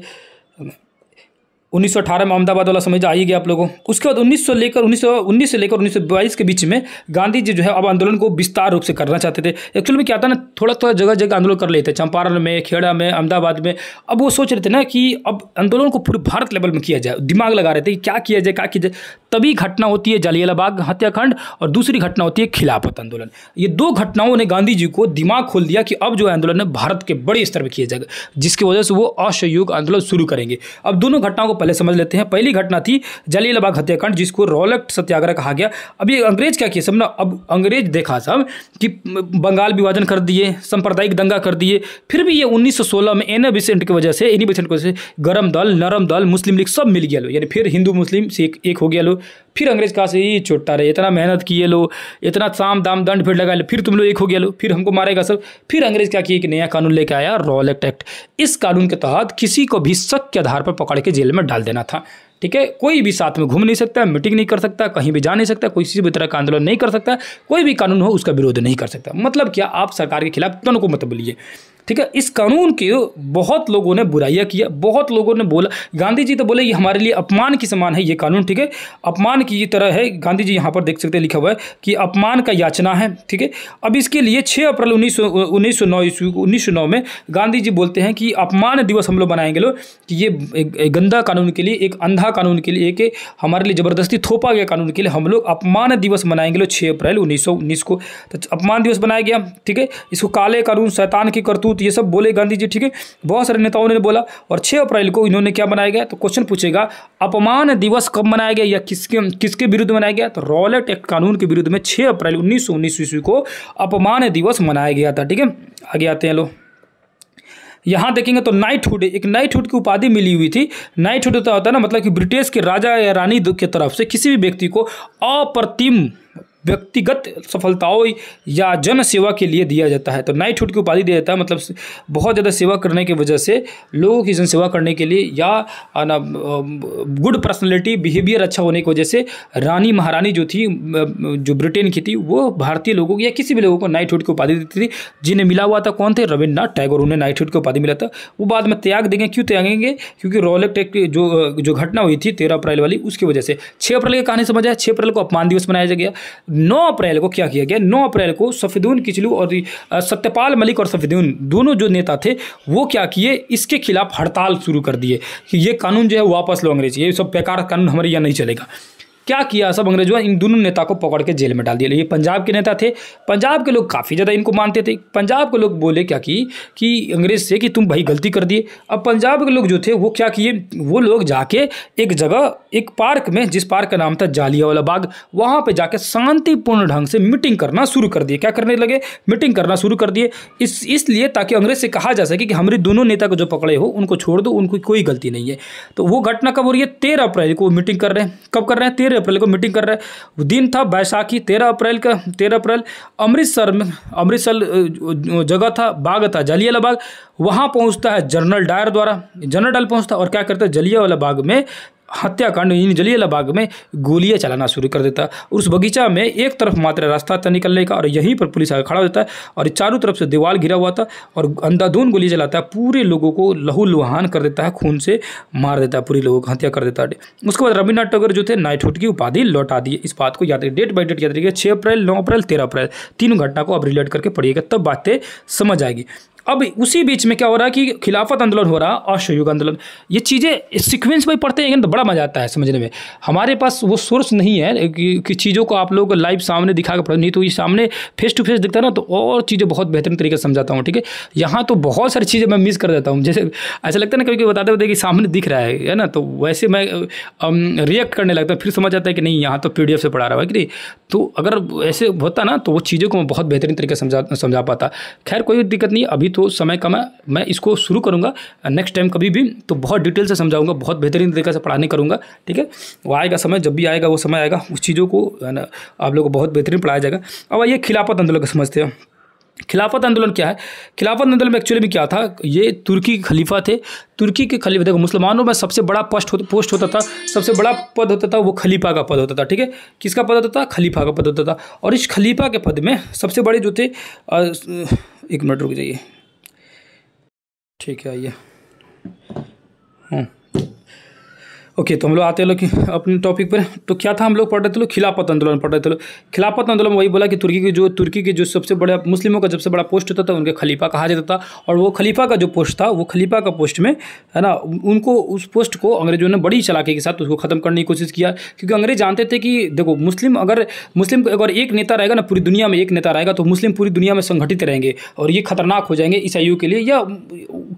1918 में अहमदाबाद वाला समझ आ ही गया आप लोगों उसके बाद 1900 लेकर 1919 से लेकर 1922 के बीच में गांधी जी जो है अब आंदोलन को विस्तार रूप से करना चाहते थे एक्चुअली में क्या था ना थोड़ा थोड़ा जगह जगह आंदोलन कर लेते चंपारण में खेड़ा में अहमदाबाद में अब वो सोच रहे थे ना कि अब आंदोलन को पूरे भारत लेवल में किया जाए दिमाग लगा रहे थे कि क्या किया जाए क्या किया जाए तभी घटना होती है जालियालाबाग हत्याकांड और दूसरी घटना होती है खिलाफत आंदोलन ये दो घटनाओं ने गांधी जी को दिमाग खोल दिया कि अब जो आंदोलन है भारत के बड़े स्तर पर किया जाएगा जिसकी वजह से वो असहयोग आंदोलन शुरू करेंगे अब दोनों घटनाओं को पहले समझ लेते हैं पहली घटना थी जालियालाबाग हत्याकांड जिसको रौलट सत्याग्रह कहा गया अब ये अंग्रेज क्या किया सब ना अब अंग्रेज देखा सब कि बंगाल विभाजन कर दिए सांप्रदायिक दंगा कर दिए फिर भी ये उन्नीस में एन बेसेंट की वजह से एनी बिसेंट की वजह से गर्म दल नरम दल मुस्लिम लीग सब मिल गया लो यानी फिर हिंदू मुस्लिम से एक, एक हो गया लो फिर अंग्रेज कहा से ही छोटा रहे इतना मेहनत किए लो इतना साम दाम दंड फिर लगा लो फिर तुम लोग एक हो गया लो फिर हमको मारेगा सब फिर अंग्रेज क्या किया कि नया कानून लेके आया रॉयल एक्ट एक्ट इस कानून के तहत किसी को भी शक के आधार पर पकड़ के जेल में डाल देना था ठीक है कोई भी साथ में घूम नहीं सकता मीटिंग नहीं कर सकता कहीं भी जा नहीं सकता कोई किसी भी तरह का आंदोलन नहीं कर सकता कोई भी कानून हो उसका विरोध नहीं कर सकता मतलब क्या आप सरकार के खिलाफ दोनों को मत बोलिए ठीक है इस कानून की बहुत लोगों ने बुराइयाँ किया बहुत लोगों ने बोला गांधी जी तो बोले ये हमारे लिए अपमान की समान है ये कानून ठीक है अपमान की तरह है गांधी जी यहाँ पर देख सकते हैं लिखा हुआ है कि अपमान का याचना है ठीक है अब इसके लिए छः अप्रैल उन्नीस सौ उन्नीस सौ नौ ईस्वी उन्नीस सौ नौ में गांधी जी बोलते हैं कि अपमान दिवस हम लोग बनाएंगे लोग कि ये गंदा कानून के लिए एक अंधा कानून के लिए एक हमारे लिए ज़बरदस्ती थोपा गया कानून के लिए हम लोग अपमान दिवस मनाएंगे लोग छः अप्रैल उन्नीस को तो अपमान दिवस बनाया गया ठीक है इसको काले कानून शैतान की करतूत राजपूत तो ये सब बोले गांधी जी ठीक है बहुत सारे नेताओं ने बोला और छः अप्रैल को इन्होंने क्या बनाया गया तो क्वेश्चन पूछेगा अपमान दिवस कब मनाया गया या किसके किसके विरुद्ध मनाया गया तो रॉलेट एक्ट कानून के विरुद्ध में छः अप्रैल उन्नीस सौ ईस्वी को अपमान दिवस मनाया गया था ठीक है आगे आते हैं लोग यहाँ देखेंगे तो नाइटहुड एक नाइटहुड की उपाधि मिली हुई थी नाइटहुड तो होता है ना मतलब कि ब्रिटिश के राजा या रानी के तरफ से किसी भी व्यक्ति को अप्रतिम व्यक्तिगत सफलताओं या जन सेवा के लिए दिया जाता है तो नाइटहुड की उपाधि दिया जाता है मतलब बहुत ज़्यादा सेवा करने की वजह से लोगों की जन सेवा करने के लिए या ना गुड पर्सनैलिटी बिहेवियर अच्छा होने की वजह से रानी महारानी जो थी जो ब्रिटेन की थी वो भारतीय लोगों या किसी भी लोगों को नाइटहुड की उपाधि देती थी जिन्हें मिला हुआ था कौन थे रविन्द्रनाथ टैगोर उन्हें नाइटहुड की उपाधि मिला था वो बाद में त्याग देंगे क्यों त्यागेंगे क्योंकि रोलेक्ट एक्ट जो जो घटना हुई थी तेरह अप्रैल वाली उसकी वजह से छः अप्रैल की कहानी समझ आए छः अप्रैल को अपमान दिवस मनाया गया 9 अप्रैल को क्या किया गया 9 अप्रैल को सफ़ीदून किचलू और सत्यपाल मलिक और सफ़ीदून दोनों जो नेता थे वो क्या किए इसके खिलाफ हड़ताल शुरू कर दिए कि ये कानून जो है वापस लो अंग्रेजी ये सब बेकार कानून हमारे यहाँ नहीं चलेगा क्या किया सब अंग्रेजों ने इन दोनों नेता को पकड़ के जेल में डाल दिया ये पंजाब के नेता थे पंजाब के लोग काफ़ी ज़्यादा इनको मानते थे पंजाब के लोग बोले क्या कि कि अंग्रेज से कि तुम भाई गलती कर दिए अब पंजाब के लोग जो थे वो क्या किए वो लोग जाके एक जगह एक पार्क में जिस पार्क का नाम था जालिया वाला बाग वहाँ पर जाके शांतिपूर्ण ढंग से मीटिंग करना शुरू कर दिए क्या करने लगे मीटिंग करना शुरू कर दिए इस इसलिए ताकि अंग्रेज से कहा जा सके कि हमारे दोनों नेता को जो पकड़े हो उनको छोड़ दो उनकी कोई गलती नहीं है तो वो घटना कब हो रही है तेरह अप्रैल को मीटिंग कर रहे हैं कब कर रहे हैं तेरह तेरह अप्रैल को मीटिंग कर रहे हैं दिन था बैसाखी तेरह अप्रैल का तेरह अप्रैल अमृतसर में अमृतसर जगह था बाग था जलियाला बाग वहाँ पहुँचता है जनरल डायर द्वारा जनरल डायर पहुँचता और क्या करता है जलिया वाला बाग में हत्याकांड इन जलियाला बाग में गोलियां चलाना शुरू कर देता है उस बगीचा में एक तरफ मात्र रास्ता था निकलने का और यहीं पर पुलिस आकर खड़ा होता है और चारों तरफ से दीवार घिरा हुआ था और अंधाधुन गोली चलाता है पूरे लोगों को लहूलुहान कर देता है खून से मार देता है पूरे लोगों को हत्या कर देता है उसके बाद रविन्द्रनाथ टगर जो थे नाइटहुड की उपाधि लौटा दिए इस बात को याद डेट बाई डेट याद रखिए छः अप्रैल नौ अप्रैल तेरह अप्रैल तीनों घटना को अब रिलेट करके पढ़िएगा तब बातें समझ आएगी अब उसी बीच में क्या हो रहा है कि खिलाफत आंदोलन हो रहा असहयोग आंदोलन ये चीज़ें सिक्वेंस में पढ़ते हैं तो बड़ा मज़ा आता है समझने में हमारे पास वो सोर्स नहीं है कि, कि चीज़ों को आप लोग लाइव सामने दिखा के नहीं तो ये सामने फेस टू फेस दिखता है ना तो और चीज़ें बहुत बेहतरीन तरीके से समझाता हूँ ठीक है यहाँ तो बहुत सारी चीज़ें मैं मिस कर देता हूँ जैसे ऐसा लगता है ना क्योंकि बताते बताते कि सामने दिख रहा है है ना तो वैसे मैं रिएक्ट करने लगता हूँ फिर समझ आता है कि नहीं यहाँ तो पी से पढ़ा रहा है कि नहीं तो अगर ऐसे होता ना तो वो चीज़ों को मैं बहुत बेहतरीन तरीके से समझा समझा पाता खैर कोई दिक्कत नहीं अभी तो समय कम है मैं इसको शुरू करूँगा नेक्स्ट टाइम कभी भी तो बहुत डिटेल से समझाऊँगा बहुत बेहतरीन तरीके से पढ़ाने करूँगा ठीक है वो आएगा समय जब भी आएगा वो समय आएगा उस चीज़ों को आप लोगों को बहुत बेहतरीन पढ़ाया जाएगा अब आइए खिलाफत आंदोलन को समझते हैं खिलाफत आंदोलन क्या है खिलाफत आंदोलन में एक्चुअली में क्या था ये तुर्की के खलीफा थे तुर्की के खलीफा देखो मुसलमानों में सबसे बड़ा पोस्ट हो, पोस्ट होता था सबसे बड़ा पद होता था वो खलीफा का पद होता था ठीक है किसका पद होता था खलीफा का पद होता था और इस खलीफा के पद में सबसे बड़े जो थे एक मिनट रुक जाइए ठीक है आइए हम्म ओके तो हम लोग आते हैं लोग अपने टॉपिक पर तो क्या था हम लोग पढ़ रहे थे लोग खिलाफत आंदोलन पढ़ रहे थे लोग खिलाफत आंदोलन वही बोला कि तुर्की के जो तुर्की के जो सबसे बड़ा मुस्लिमों का सबसे बड़ा पोस्ट होता था उनके खलीफा कहा जाता था और वो खलीफा का जो पोस्ट था वो खलीफा का पोस्ट में है ना उनको उस पोस्ट को अंग्रेजों ने बड़ी चलाकी के साथ उसको ख़त्म करने की कोशिश किया क्योंकि अंग्रेज जानते थे कि देखो मुस्लिम अगर मुस्लिम अगर एक नेता रहेगा ना पूरी दुनिया में एक नेता रहेगा तो मुस्लिम पूरी दुनिया में संगठित रहेंगे और ये खतरनाक हो जाएंगे ईसाइयों के लिए या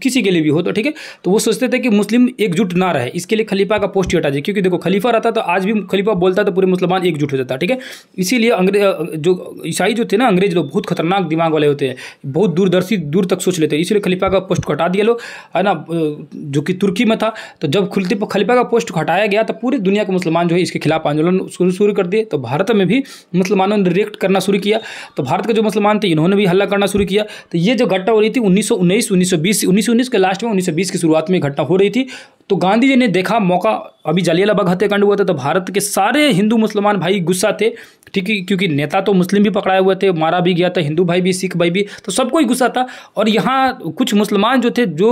किसी के लिए भी हो तो ठीक है तो वो सोचते थे कि मुस्लिम एकजुट ना रहे इसके लिए खलीफा का का पोस्ट ही हटा दिया क्योंकि देखो खलीफा रहता तो आज भी खलीफा बोलता तो पूरे मुसलमान एकजुट हो जाता ठीक है इसीलिए अंग्रेज जो ईसाई जो थे ना अंग्रेज लोग बहुत खतरनाक दिमाग वाले होते हैं बहुत दूरदर्शी दूर तक सोच लेते हैं इसलिए खलीफा का पोस्ट हटा दिया लोग है ना जो कि तुर्की में था तो जब खुलती खलीफा का पोस्ट हटाया गया तो पूरी दुनिया के मुसलमान जो है इसके खिलाफ आंदोलन शुरू कर दिए तो भारत में भी मुसलमानों ने रिएक्ट करना शुरू किया तो भारत के जो मुसलमान थे इन्होंने भी हल्ला करना शुरू किया तो ये जो घटना हो रही थी उन्नीस सौ उन्नीस के लास्ट में उन्नीस सौ बीस की शुरुआत में घटना हो रही थी तो गांधी जी ने देखा मौका are अभी बाग हत्याकांड हुआ था तो भारत के सारे हिंदू मुसलमान भाई गुस्सा थे ठीक है क्योंकि नेता तो मुस्लिम भी पकड़ाए हुए थे मारा भी गया था हिंदू भाई भी सिख भाई भी तो सबको ही गुस्सा था और यहाँ कुछ मुसलमान जो थे जो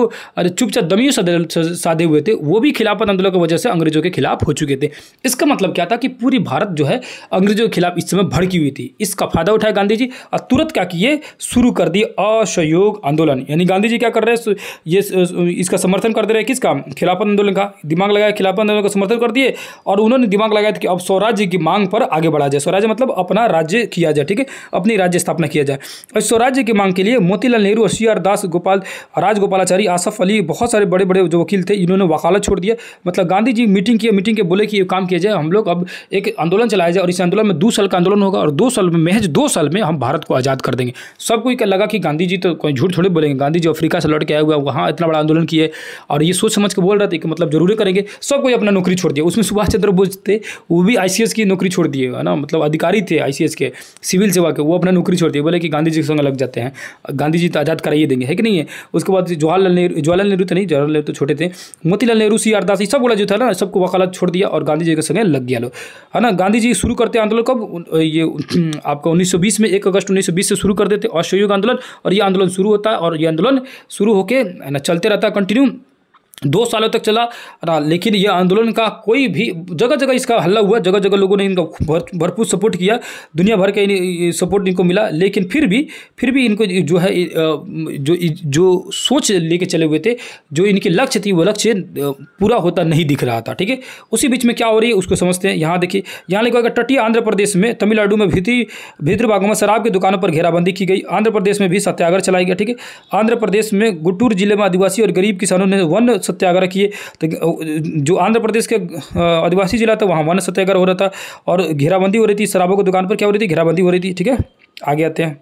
चुपचाप दमी साधे हुए थे वो भी खिलाफत आंदोलन की वजह से अंग्रेजों के खिलाफ हो चुके थे इसका मतलब क्या था कि पूरी भारत जो है अंग्रेजों के खिलाफ इस समय भड़की हुई थी इसका फायदा उठाया गांधी जी और तुरंत क्या किए शुरू कर दिए असहयोग आंदोलन यानी गांधी जी क्या कर रहे हैं ये इसका समर्थन कर दे रहे हैं किसका खिलाफत आंदोलन का दिमाग लगाया खिलाफत आंदोलन को समर्थन कर दिए और उन्होंने दिमाग लगाया था कि अब स्वराज्य की मांग पर आगे बढ़ा जाए स्वराज्य मतलब अपना राज्य किया जाए ठीक है अपनी राज्य स्थापना किया जाए और स्वराज्य की मांग के लिए मोतीलाल नेहरू सी आर दास गोपाल राजगोपालाचारी आसफ अली बहुत सारे बड़े बड़े जो वकील थे इन्होंने वकालत छोड़ दिया मतलब गांधी जी मीटिंग किए मीटिंग के बोले कि ये काम किया जाए हम लोग अब एक आंदोलन चलाया जाए और इस आंदोलन में दो साल का आंदोलन होगा और दो साल में महज दो साल में हम भारत को आज़ाद कर देंगे सबको ये लगा कि गांधी जी तो कोई झूठ थोड़े बोलेंगे गांधी जी अफ्रीका से लौट के आए हुआ वहाँ इतना बड़ा आंदोलन किए और ये सोच समझ के बोल रहे थे कि मतलब जरूरी करेंगे सबको अपना नौकरी छोड़ दिया उसमें सुभाष चंद्र बोस थे वो भी आई की नौकरी छोड़ दिए है ना मतलब अधिकारी थे आई के सिविल सेवा के वो अपना नौकरी छोड़ दिए बोले कि गांधी जी के संग लग जाते हैं गांधी जी तो आज़ाद कराइए देंगे है कि नहीं है उसके बाद जवाहरलाल नेहरू जवाहरलाल नेहरू तो नहीं जवाहरलाल नेहरू तो छोटे थे मोतीलाल नेहरू सी आरदास सब वाला जो था ना सबको वकालत छोड़ दिया और गांधी जी के संग लग गया लो है ना गांधी जी शुरू करते आंदोलन कब ये आपका उन्नीस में एक अगस्त उन्नीस से शुरू कर देते असहयोग आंदोलन और ये आंदोलन शुरू होता है और ये आंदोलन शुरू होकर ना चलते रहता है कंटिन्यू दो सालों तक चला रहा लेकिन यह आंदोलन का कोई भी जगह जगह इसका हल्ला हुआ जगह जगह लोगों ने इनका भर, भरपूर सपोर्ट किया दुनिया भर का इन सपोर्ट इनको मिला लेकिन फिर भी फिर भी इनको जो है जो जो सोच लेके चले हुए थे जो इनके लक्ष्य थी वो लक्ष्य पूरा होता नहीं दिख रहा था ठीक है उसी बीच में क्या हो रही है उसको समझते हैं यहाँ देखिए यहाँ लिखा होगा तटीय आंध्र प्रदेश में तमिलनाडु में भीतरी भीतर बागों में शराब की दुकानों पर घेराबंदी की गई आंध्र प्रदेश में भी सत्याग्रह चलाया गया ठीक है आंध्र प्रदेश में गुटूर जिले में आदिवासी और गरीब किसानों ने वन सत्याग्रह किए तो जो आंध्र प्रदेश के आदिवासी जिला था वहाँ वन सत्याग्रह हो रहा था और घेराबंदी हो रही थी शराबों की दुकान पर क्या हो रही थी घेराबंदी हो रही थी ठीक है आगे आते हैं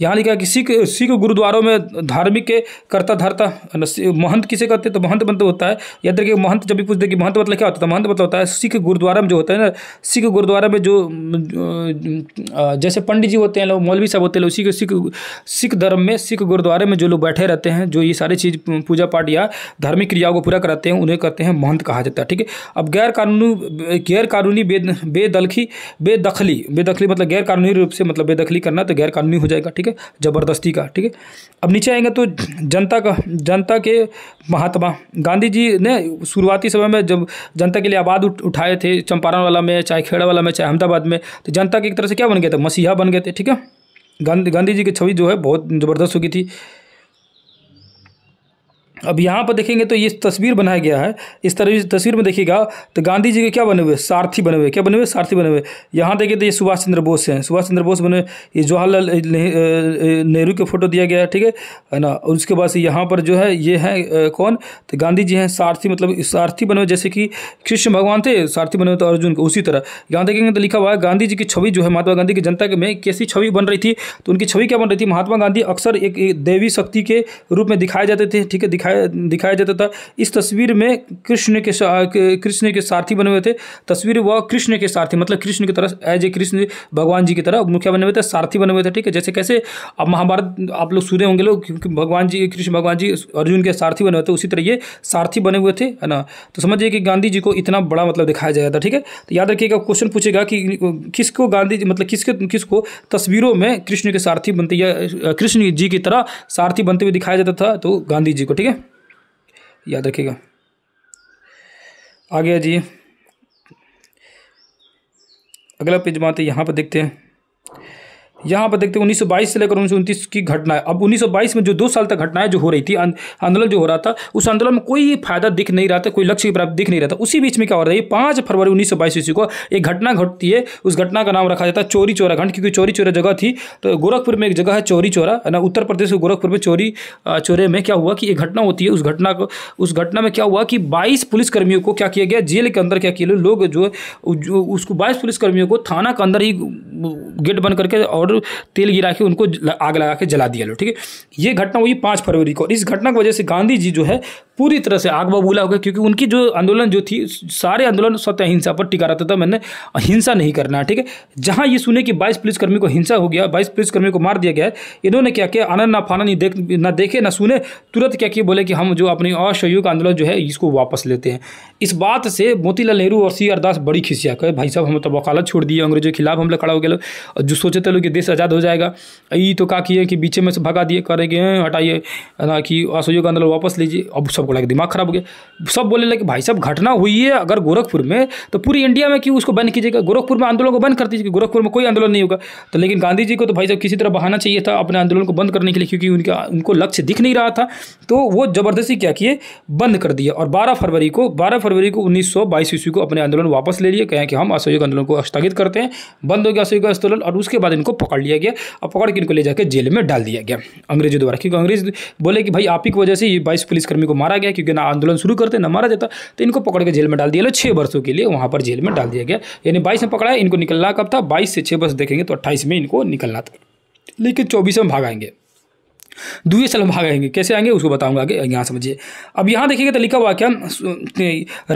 यहाँ लिखा है कि सिख सिख गुरुद्वारों में धार्मिक के कर्ता धरता महंत किसे कहते हैं तो महंत मतलब होता है या देखिए महंत जब भी पूछते कि महंत मतलब क्या होता है तो महंत मतलब होता है सिख गुरुद्वारा में जो होता है ना सिख गुरुद्वारा में जो जैसे पंडित जी होते हैं लोग मौलवी साहब होते हैं लोग सिख सिख सिख धर्म में सिख गुरुद्वारे में जो लोग बैठे रहते हैं जो ये सारी चीज़ पूजा पाठ या धार्मिक क्रियाओं को पूरा कराते हैं उन्हें करते हैं महंत कहा जाता है ठीक है अब गैर कानूनी गैर कानूनी बेदलखी बेदखली बेदखली मतलब गैर कानूनी रूप से मतलब बेदखली करना तो गैर कानूनी हो जाएगा ठीक है ठीक है ज़बरदस्ती का ठीक है अब नीचे आएंगे तो जनता का जनता के महात्मा गांधी जी ने शुरुआती समय में जब जनता के लिए आवाज उठाए थे चंपारण वाला में चाहे खेड़ा वाला में चाहे अहमदाबाद में तो जनता की एक तरह से क्या बन गए थे मसीहा बन गए थे ठीक है गांधी गांधी जी की छवि जो है बहुत ज़बरदस्त हो गई थी अब यहाँ पर देखेंगे तो ये तस्वीर बनाया गया है इस तरह तस्वीर में देखिएगा तो गांधी जी के क्या बने हुए सारथी बने हुए क्या बने हुए सारथी बने हुए यहाँ देखिए तो ये सुभाष चंद्र बोस हैं सुभाष चंद्र बोस बने ये जवाहरलाल नेहरू के फोटो दिया गया है ठीक है ना और उसके बाद से यहाँ पर जो है ये है कौन तो गांधी जी हैं सारथी मतलब सारथी बने हुए जैसे कि कृष्ण भगवान थे सारथी बने हुए थे अर्जुन को उसी तरह यहाँ देखेंगे तो लिखा हुआ है गांधी जी की छवि जो है महात्मा गांधी की जनता में कैसी छवि बन रही थी तो उनकी छवि क्या बन रही थी महात्मा गांधी अक्सर एक देवी शक्ति के रूप में दिखाए जाते थे ठीक है दिखाया दिखाया जाता था इस तस्वीर में कृष्ण के कृष्ण के सारथी बने हुए थे तस्वीर वह कृष्ण के सारथी मतलब कृष्ण की तरह एज ए कृष्ण भगवान जी की तरह मुखिया बने हुए थे सारथी बने हुए थे ठीक है जैसे कैसे अब महाभारत आप लोग सूर्य होंगे लोग क्योंकि भगवान जी कृष्ण भगवान जी अर्जुन के सारथी बने हुए थे उसी तरह ये सारथी बने हुए थे है ना तो समझिए कि गांधी जी को इतना बड़ा मतलब दिखाया जाया था ठीक है तो याद रखिएगा क्वेश्चन पूछेगा कि किसको गांधी जी मतलब किसके किसको तस्वीरों में कृष्ण के सारथी बनते या कृष्ण जी की तरह सारथी बनते हुए दिखाया जाता था तो गांधी जी को ठीक है याद रखिएगा आ गया जी अगला पेज बात यहाँ पर देखते हैं यहाँ पर देखते हैं 1922 से लेकर उन्नीस की घटना है अब 1922 में जो दो साल तक घटनाएं जो हो रही थी आंदोलन जो हो रहा था उस आंदोलन में कोई फायदा दिख नहीं रहा था कोई लक्ष्य प्राप्त दिख नहीं रहा था उसी बीच में क्या हो रहा है पाँच फरवरी उन्नीस सौ ईस्वी को एक घटना घटती है उस घटना का नाम रखा जाता है चोरी चोरा घंट क्योंकि चोरी चोरा जगह थी तो गोरखपुर में एक जगह है चोरी चोरा ना उत्तर प्रदेश के गोरखपुर में चोरी चोरे में क्या हुआ कि एक घटना होती है उस घटना को उस घटना में क्या हुआ कि बाईस पुलिसकर्मियों को क्या किया गया जेल के अंदर क्या किया लोग जो उसको बाईस पुलिसकर्मियों को थाना के अंदर ही गेट बंद करके और और तेल गिरा के उनको आग लगा के जला दिया लो ठीक है ये घटना हुई पाँच फरवरी को और इस घटना की वजह से गांधी जी जो है पूरी तरह से आग बबूला हो गया क्योंकि उनकी जो आंदोलन जो थी सारे आंदोलन सत्य हिंसा पर टिका रहता था मैंने हिंसा नहीं करना ठीक है जहाँ ये सुने कि बाईस पुलिसकर्मी को हिंसा हो गया बाईस पुलिसकर्मी को मार दिया गया है इन्होंने क्या किया आनंद ना फाना नहीं देख ना देखे ना सुने तुरंत क्या किए बोले कि हम जो अपने असहयोग आंदोलन जो है इसको वापस लेते हैं इस बात से मोतीलाल नेहरू और सी अरदास बड़ी खिसिया कहे भाई साहब हम तो वकालत छोड़ दिए अंग्रेजों के खिलाफ हमला खड़ा हो गया और जो सोचे थे लोग कि देश आज़ाद हो जाएगा ये तो क्या किए कि बीचे में से भगा दिए करेंगे हटाइए ना कि असहयोग आंदोलन वापस लीजिए अब सब सबको लगा दिमाग खराब हो गया सब बोले लगे भाई साहब घटना हुई है अगर गोरखपुर में तो पूरी इंडिया में क्यों उसको बंद कीजिएगा गोरखपुर में आंदोलन को बंद कर दीजिएगा गोरखपुर में कोई आंदोलन नहीं होगा तो लेकिन गांधी जी को तो भाई साहब किसी तरह बहाना चाहिए था अपने आंदोलन को बंद करने के लिए क्योंकि उनका उनको लक्ष्य दिख नहीं रहा था तो वो ज़बरदस्ती क्या किए बंद कर दिया और बारह फरवरी को बारह फरवरी को उन्नीस सौ बाईस ईस्वी को अपने आंदोलन वापस ले लिए कहें कि हम असहयोग आंदोलन को स्थगित करते हैं बंद हो गया असहयोग आंदोलन और उसके बाद इनको पकड़ लिया गया और पकड़ के इनको ले जाकर जेल में डाल दिया गया अंग्रेजों द्वारा क्योंकि अंग्रेज बोले कि भाई आप ही की वजह से बाईस पुलिसकर्मी को मारा मारा गया क्योंकि ना आंदोलन शुरू करते ना मारा जाता तो इनको पकड़ के जेल में डाल दिया छह वर्षों के लिए वहां पर जेल में डाल दिया गया यानी बाईस में पकड़ा है इनको निकलना कब था बाईस से छह वर्ष देखेंगे तो अट्ठाईस में इनको निकलना था लेकिन चौबीस में भाग आएंगे दुए चल भाग आएंगे कैसे आएंगे उसको बताऊंगा आगे यहाँ समझिए अब यहाँ देखिएगा तो लिखा हुआ क्या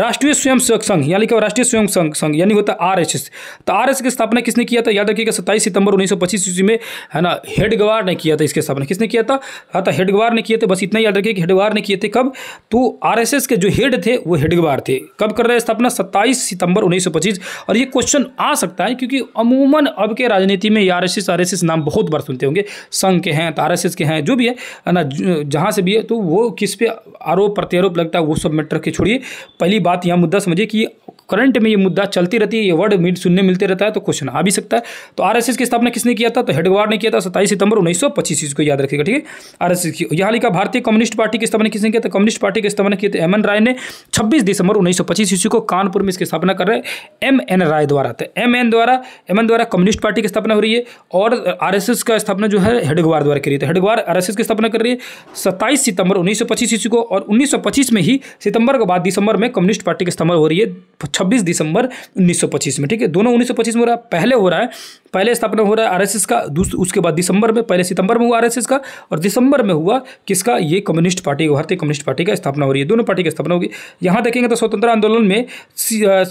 राष्ट्रीय स्वयं सेवक संघ यहाँ लिखा हुआ राष्ट्रीय स्वयं संघ संघ यानी होता है आर एस एस तो आर एस की स्थापना किसने किया था याद रखिएगा सत्ताईस सितंबर उन्नीस सौ पच्चीस ईस्वी में है ना हेडगवार ने किया था इसकी स्थापना किसने किया था हाँ तो हेडगवार ने किए थे बस इतना याद रखिए कि हेडगवार ने किए थे कब तो आर एस एस के जो हेड थे वो हेडगवार थे कब कर रहे हैं स्थापना सत्ताईस सितंबर उन्नीस सौ पच्चीस और ये क्वेश्चन आ सकता है क्योंकि अमूमन अब के राजनीति में R S S R S S नाम बहुत बार सुनते होंगे संघ के हैं तो आर एस एस के हैं जो भी है ना जहाँ से भी है तो वो किस पे आरोप प्रत्यारोप लगता है वो सब मैटर के छोड़िए पहली बात यह मुद्दा समझिए कि करंट में ये मुद्दा चलती रहती है ये वर्ड मिल सुनने मिलते रहता है तो क्वेश्चन आ भी सकता है तो आरएसएस की स्थापना किसने किया था तो हेडगवार ने किया था सत्ताईस सितंबर उन्नीस सौ पच्चीस याद रखेगा ठीक है आर की यहाँ लिखा भारतीय कम्युनिस्ट पार्टी की स्थापना किसने किया था कम्युनिस्ट पार्टी की स्थापना की थी एम एन राय ने छब्बीस दिसंबर उन्नीस सौ पच्चीस को कानपुर में इसकी स्थापना कर रहे एम एन राय द्वारा था एम एन द्वारा एम एन द्वारा कम्युनिस्ट पार्टी की स्थापना हो रही है और आर का स्थापना जो है हेडगवार द्वारा करी तो हेडगवार आर की स्थापना कर रही है सत्ताईस सितंबर उन्नीस ईस्वी को और उन्नीस में ही सितंबर के बाद दिसंबर में कम्युनिस्ट पार्टी की स्थापना हो रही है 26 दिसंबर 1925 में ठीक है दोनों 1925 में हो रहा है पहले हो रहा है पहले स्थापना हो रहा है आरएसएस का उसके बाद दिसंबर में पहले सितंबर में हुआ आरएसएस का और दिसंबर में हुआ किसका ये कम्युनिस्ट पार्टी भारतीय कम्युनिस्ट पार्टी का स्थापना हो रही है दोनों पार्टी की स्थापना होगी यहाँ देखेंगे तो स्वतंत्र आंदोलन में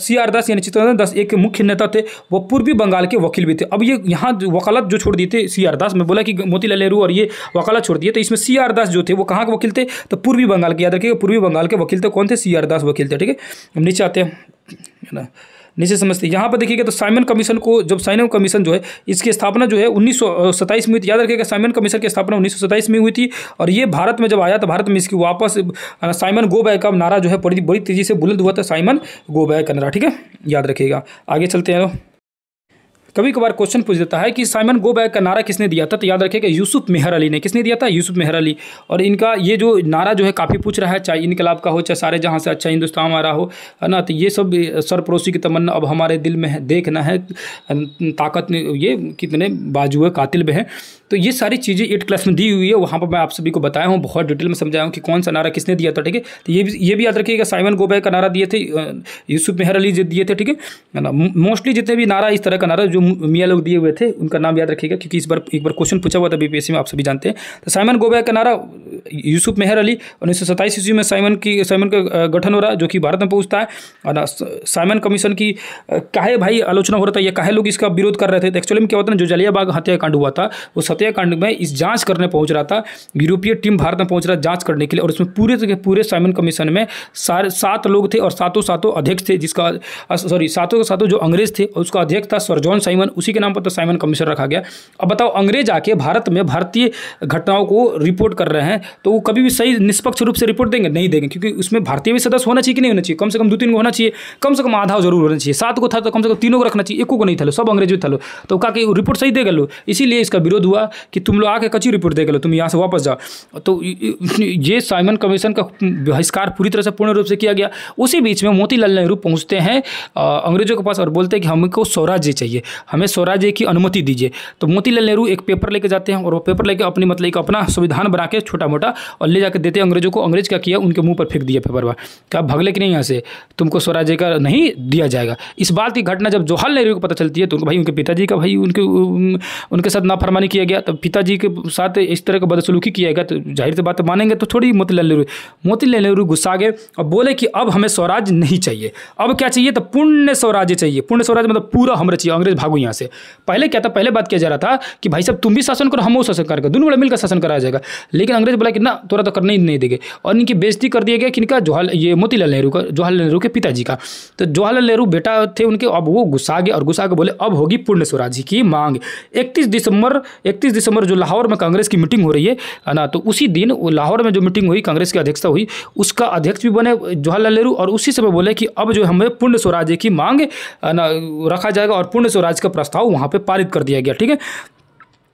सी आर दास यानी चित्तरंजन दास एक मुख्य नेता थे वो पूर्वी बंगाल के वकील भी थे अब ये यहाँ वकालत जो छोड़ दिए थे सी आर दास में बोला कि मोतीलाल नेहरू और ये वकालत छोड़ दिए तो इसमें सी आर दास जो थे वो कहाँ के वकील थे तो पूर्वी बंगाल के याद रखिएगा पूर्वी बंगाल के वकील थे तो कौन थे सी आर दास वकील थे ठीक है हम नीचे आते हैं है ना नीचे समझते हैं यहाँ पर देखिएगा तो साइमन कमीशन को जब साइमन कमीशन जो है इसकी स्थापना जो है उन्नीस में हुई थी याद रखिएगा साइमन कमीशन की स्थापना उन्नीस में हुई थी और ये भारत में जब आया तो भारत में इसकी वापस साइमन गो बैक का नारा जो है बड़ी बड़ी तेज़ी से बुलंद हुआ था साइमन गो बैक का नारा ठीक है याद रखिएगा आगे चलते हैं कभी कभार क्वेश्चन पूछ देता है कि साइमन गो बैक का नारा किसने दिया था तो याद रखिएगा यूसुफ मेहर अली ने किसने दिया था यूसुफ मेहर अली और इनका ये जो नारा जो है काफ़ी पूछ रहा है चाहे इनकलाब का हो चाहे सारे जहाँ से अच्छा हिंदुस्तान हमारा हो है ना तो ये सब सर पड़ोसी की तमन्ना अब हमारे दिल में है देखना है ताकत ने ये कितने बाजू है कातिल में है तो ये सारी चीज़ें एट क्लास में दी हुई है वहाँ पर मैं आप सभी को बताया हूँ बहुत डिटेल में समझाया हूँ कि कौन सा नारा किसने दिया था ठीक है तो ये भी ये भी याद रखिएगा साइमन गोबैक का नारा दिए थे यूसुफ मेहर अली दिए थे ठीक है ना मोस्टली जितने भी नारा इस तरह का नारा जो जो मियाँ लोग दिए हुए थे उनका नाम याद रखिएगा क्योंकि इस बार एक बार क्वेश्चन पूछा हुआ था बीपीएससी में आप सभी जानते हैं तो साइमन गोबैक का नारा यूसुफ मेहर अली उन्नीस सौ ईस्वी में साइमन की साइमन का गठन हो रहा जो कि भारत में पहुँचता है और साइमन कमीशन की काहे भाई आलोचना हो रहा था या काहे लोग इसका विरोध कर रहे थे एक्चुअली तो में क्या होता है जो जलियाबाग हत्याकांड हुआ था वो हत्याकांड में इस जाँच करने पहुँच रहा था यूरोपीय टीम भारत में पहुँच रहा जाँच करने के लिए और इसमें पूरे के पूरे साइमन कमीशन में सारे सात लोग थे और सातों सातों अध्यक्ष थे जिसका सॉरी सातों के सातों जो अंग्रेज थे उसका अध्यक्ष था सरजॉन साइमन उसी के नाम पर तो साइमन कमीशन रखा गया अब बताओ अंग्रेज आके भारत में भारतीय घटनाओं को रिपोर्ट कर रहे हैं तो वो कभी भी सही निष्पक्ष रूप से रिपोर्ट देंगे नहीं देंगे क्योंकि उसमें भारतीय भी सदस्य होना चाहिए कि नहीं होना चाहिए कम से कम दो तीन को होना चाहिए कम से कम आधा जरूर होना चाहिए सात को था तो कम से कम तीनों को रखना चाहिए एक को नहीं था सब अंग्रेज भी था तो कहा कि रिपोर्ट सही दे गलो इसीलिए इसका विरोध हुआ कि तुम लोग आके कच्ची रिपोर्ट दे गलो तुम यहाँ से वापस जाओ तो ये साइमन कमीशन का बहिष्कार पूरी तरह से पूर्ण रूप से किया गया उसी बीच में मोतीलाल नेहरू पहुँचते हैं अंग्रेजों के पास और बोलते हैं कि हमको स्वराज्य चाहिए हमें स्वराज्य की अनुमति दीजिए तो मोतीलाल नेहरू एक पेपर लेके जाते हैं और वो पेपर लेके अपने मतलब एक अपना संविधान बना के छोटा मोटा और ले जाकर देते अंग्रेजों को अंग्रेज का किया उनके मुंह पर फेंक दिया पेपर पर क्या भगले कि नहीं यहाँ से तुमको स्वराज्य का नहीं दिया जाएगा इस बात की घटना जब जवाहरलाल नेहरू को पता चलती है तो भाई उनके पिताजी का भाई उनके उनके साथ नाफरमानी किया गया तो पिताजी के साथ इस तरह का बदसलूकी किया गया तो जाहिर सी बात मानेंगे तो थोड़ी मोतीलाल नेहरू मोतीलाल नेहरू गुस्सा गए और बोले कि अब हमें स्वराज नहीं चाहिए अब क्या चाहिए तो पूर्ण स्वराज्य चाहिए पूर्ण स्वराज मतलब पूरा हमारा चाहिए अंग्रेज भागो यहाँ से पहले क्या था पहले बात किया जा रहा था कि भाई साहब तुम भी शासन करो हम वो शासन करेगा दोनों बड़े मिलकर शासन कराया जाएगा लेकिन अंग्रेज बोला कि ना थोड़ा तो करने ही नहीं देंगे और इनकी बेजती कर दिया गया कि इनका जवाहर ये मोतीलाल नेहरू का जवाहरलाल नेहरू के पिताजी का तो जवाहरलाल नेहरू बेटा थे उनके अब वो गुस्सा गए और गुस्सा के बोले अब होगी पूर्ण स्वराज की मांग इकतीस दिसंबर इकतीस दिसंबर जो लाहौर में कांग्रेस की मीटिंग हो रही है ना तो उसी दिन लाहौर में जो मीटिंग हुई कांग्रेस की अध्यक्षता हुई उसका अध्यक्ष भी बने जवाहरलाल नेहरू और उसी समय बोले कि अब जो हमें पूर्ण स्वराज्य की मांग रखा जाएगा और पूर्ण स्वराज का प्रस्ताव वहाँ पर पारित कर दिया गया ठीक है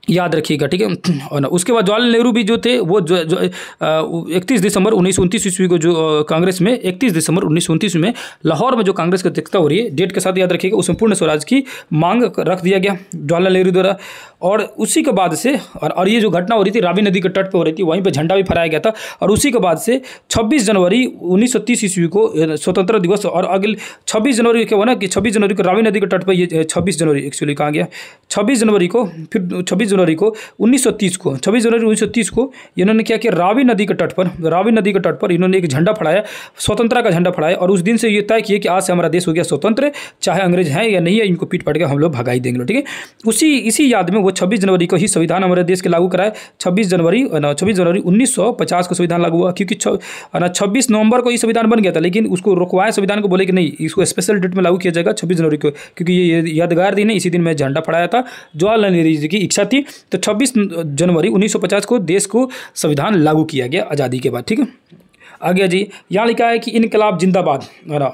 याद रखिएगा ठीक है ना उसके बाद जवाहरलाल नेहरू भी जो थे वो जो, जो इकतीस दिसंबर उन्नीस उनतीस ईस्वी को जो कांग्रेस में इकतीस दिसंबर उन्नीस उनतीस में लाहौर में जो कांग्रेस की अध्यक्षता हो रही है डेट के साथ याद रखिएगा उसमें पूर्ण स्वराज की मांग रख दिया गया जवाहरलाल नेहरू द्वारा और उसी के बाद से और, और ये जो घटना हो रही थी रावी नदी के तट पर हो रही थी वहीं पर झंडा भी फहराया गया था और उसी के बाद से छब्बीस जनवरी उन्नीस सौ तीस ईस्वी को स्वतंत्रता दिवस और अगले छब्बीस जनवरी के हुआ ना कि छब्बीस जनवरी को रावी नदी के तट पर ये छब्बीस जनवरी एक्चुअली कहा गया छब्बीस जनवरी को फिर छब्बीस जनवरी को उन्नीस को छब्बीस जनवरी उन्नीस को इन्होंने क्या किया रावी नदी के तट पर रावी नदी के तट पर इन्होंने एक झंडा फड़ाया स्वतंत्रता का झंडा फड़ाया और उस दिन से ये तय किया कि आज से हमारा देश हो गया स्वतंत्र चाहे अंग्रेज हैं या नहीं है इनको पीट पट गया हम लोग भगाई देंगे ठीक है उसी इसी याद में वो छब्बीस जनवरी को ही संविधान हमारे देश के लागू कराए छब्बीस जनवरी छब्बीस जनवरी उन्नीस को संविधान लागू हुआ क्योंकि छब्बीस नवंबर को ही संविधान बन गया था लेकिन उसको रुकवाए संविधान को बोले कि नहीं इसको स्पेशल डेट में लागू किया जाएगा छब्बीस जनवरी को क्योंकि ये यादगार दिन है इसी दिन मैं झंडा फड़ाया था जवाहरलाल नेहरू जी की इच्छा थी तो छब्बीस जनवरी उन्नीस को देश को संविधान लागू किया गया आज़ादी के बाद ठीक है आगे जी यहाँ लिखा है कि इनकलाब जिंदाबाद है ना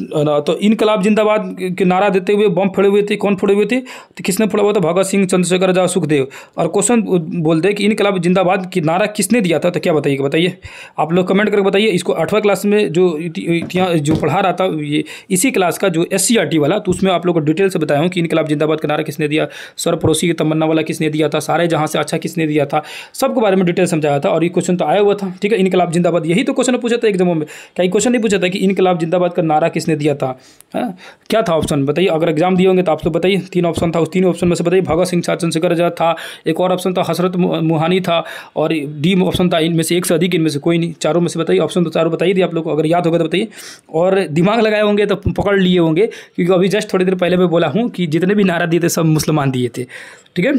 ना तो इनकलाब जिंदाबाद के नारा देते हुए बम फोड़े हुए थे कौन फोड़े हुए थे तो किसने फोड़ा हुआ था भगत सिंह चंद्रशेखर आजाद सुखदेव और क्वेश्चन बोलते हैं कि इनकलाब जिंदाबाद की नारा किसने दिया था तो क्या बताइए बताइए आप लोग कमेंट करके बताइए इसको आठवां क्लास में जो इतिहास जो पढ़ा रहा था ये इसी क्लास का जो एस e वाला तो उसमें आप लोग को डिटेल से बताया हूँ कि इनकलाब जिंदाबाद का नारा किसने दिया सर पड़ोसी की तमन्ना वाला किसने दिया था सारे जहाँ से अच्छा किसने दिया था सबके बारे में डिटेल समझाया था और ये क्वेश्चन तो आया हुआ था ठीक है इनकलाब जिंदाबाद यही तो क्वेश्चन पूछा था एग्जामों में क्या क्वेश्चन नहीं पूछा था कि इनकलाब जिंदाबाद का नारा किस ने दिया था है हाँ? क्या था ऑप्शन बताइए अगर एग्जाम दिए होंगे तो आप लोग तो बताइए तीन ऑप्शन था उस तीन ऑप्शन में से बताइए भगत सिंह चार चंद्रशेखर आजाद था एक और ऑप्शन था हसरत मुहानी था और डी ऑप्शन था इनमें से एक से अधिक इनमें से कोई नहीं चारों में से बताइए ऑप्शन तो चारों बताइए आप लोग को अगर याद होगा तो बताइए और दिमाग लगाए होंगे तो पकड़ लिए होंगे क्योंकि अभी जस्ट थोड़ी देर पहले मैं बोला हूँ कि जितने भी नारा दिए थे सब मुसलमान दिए थे ठीक है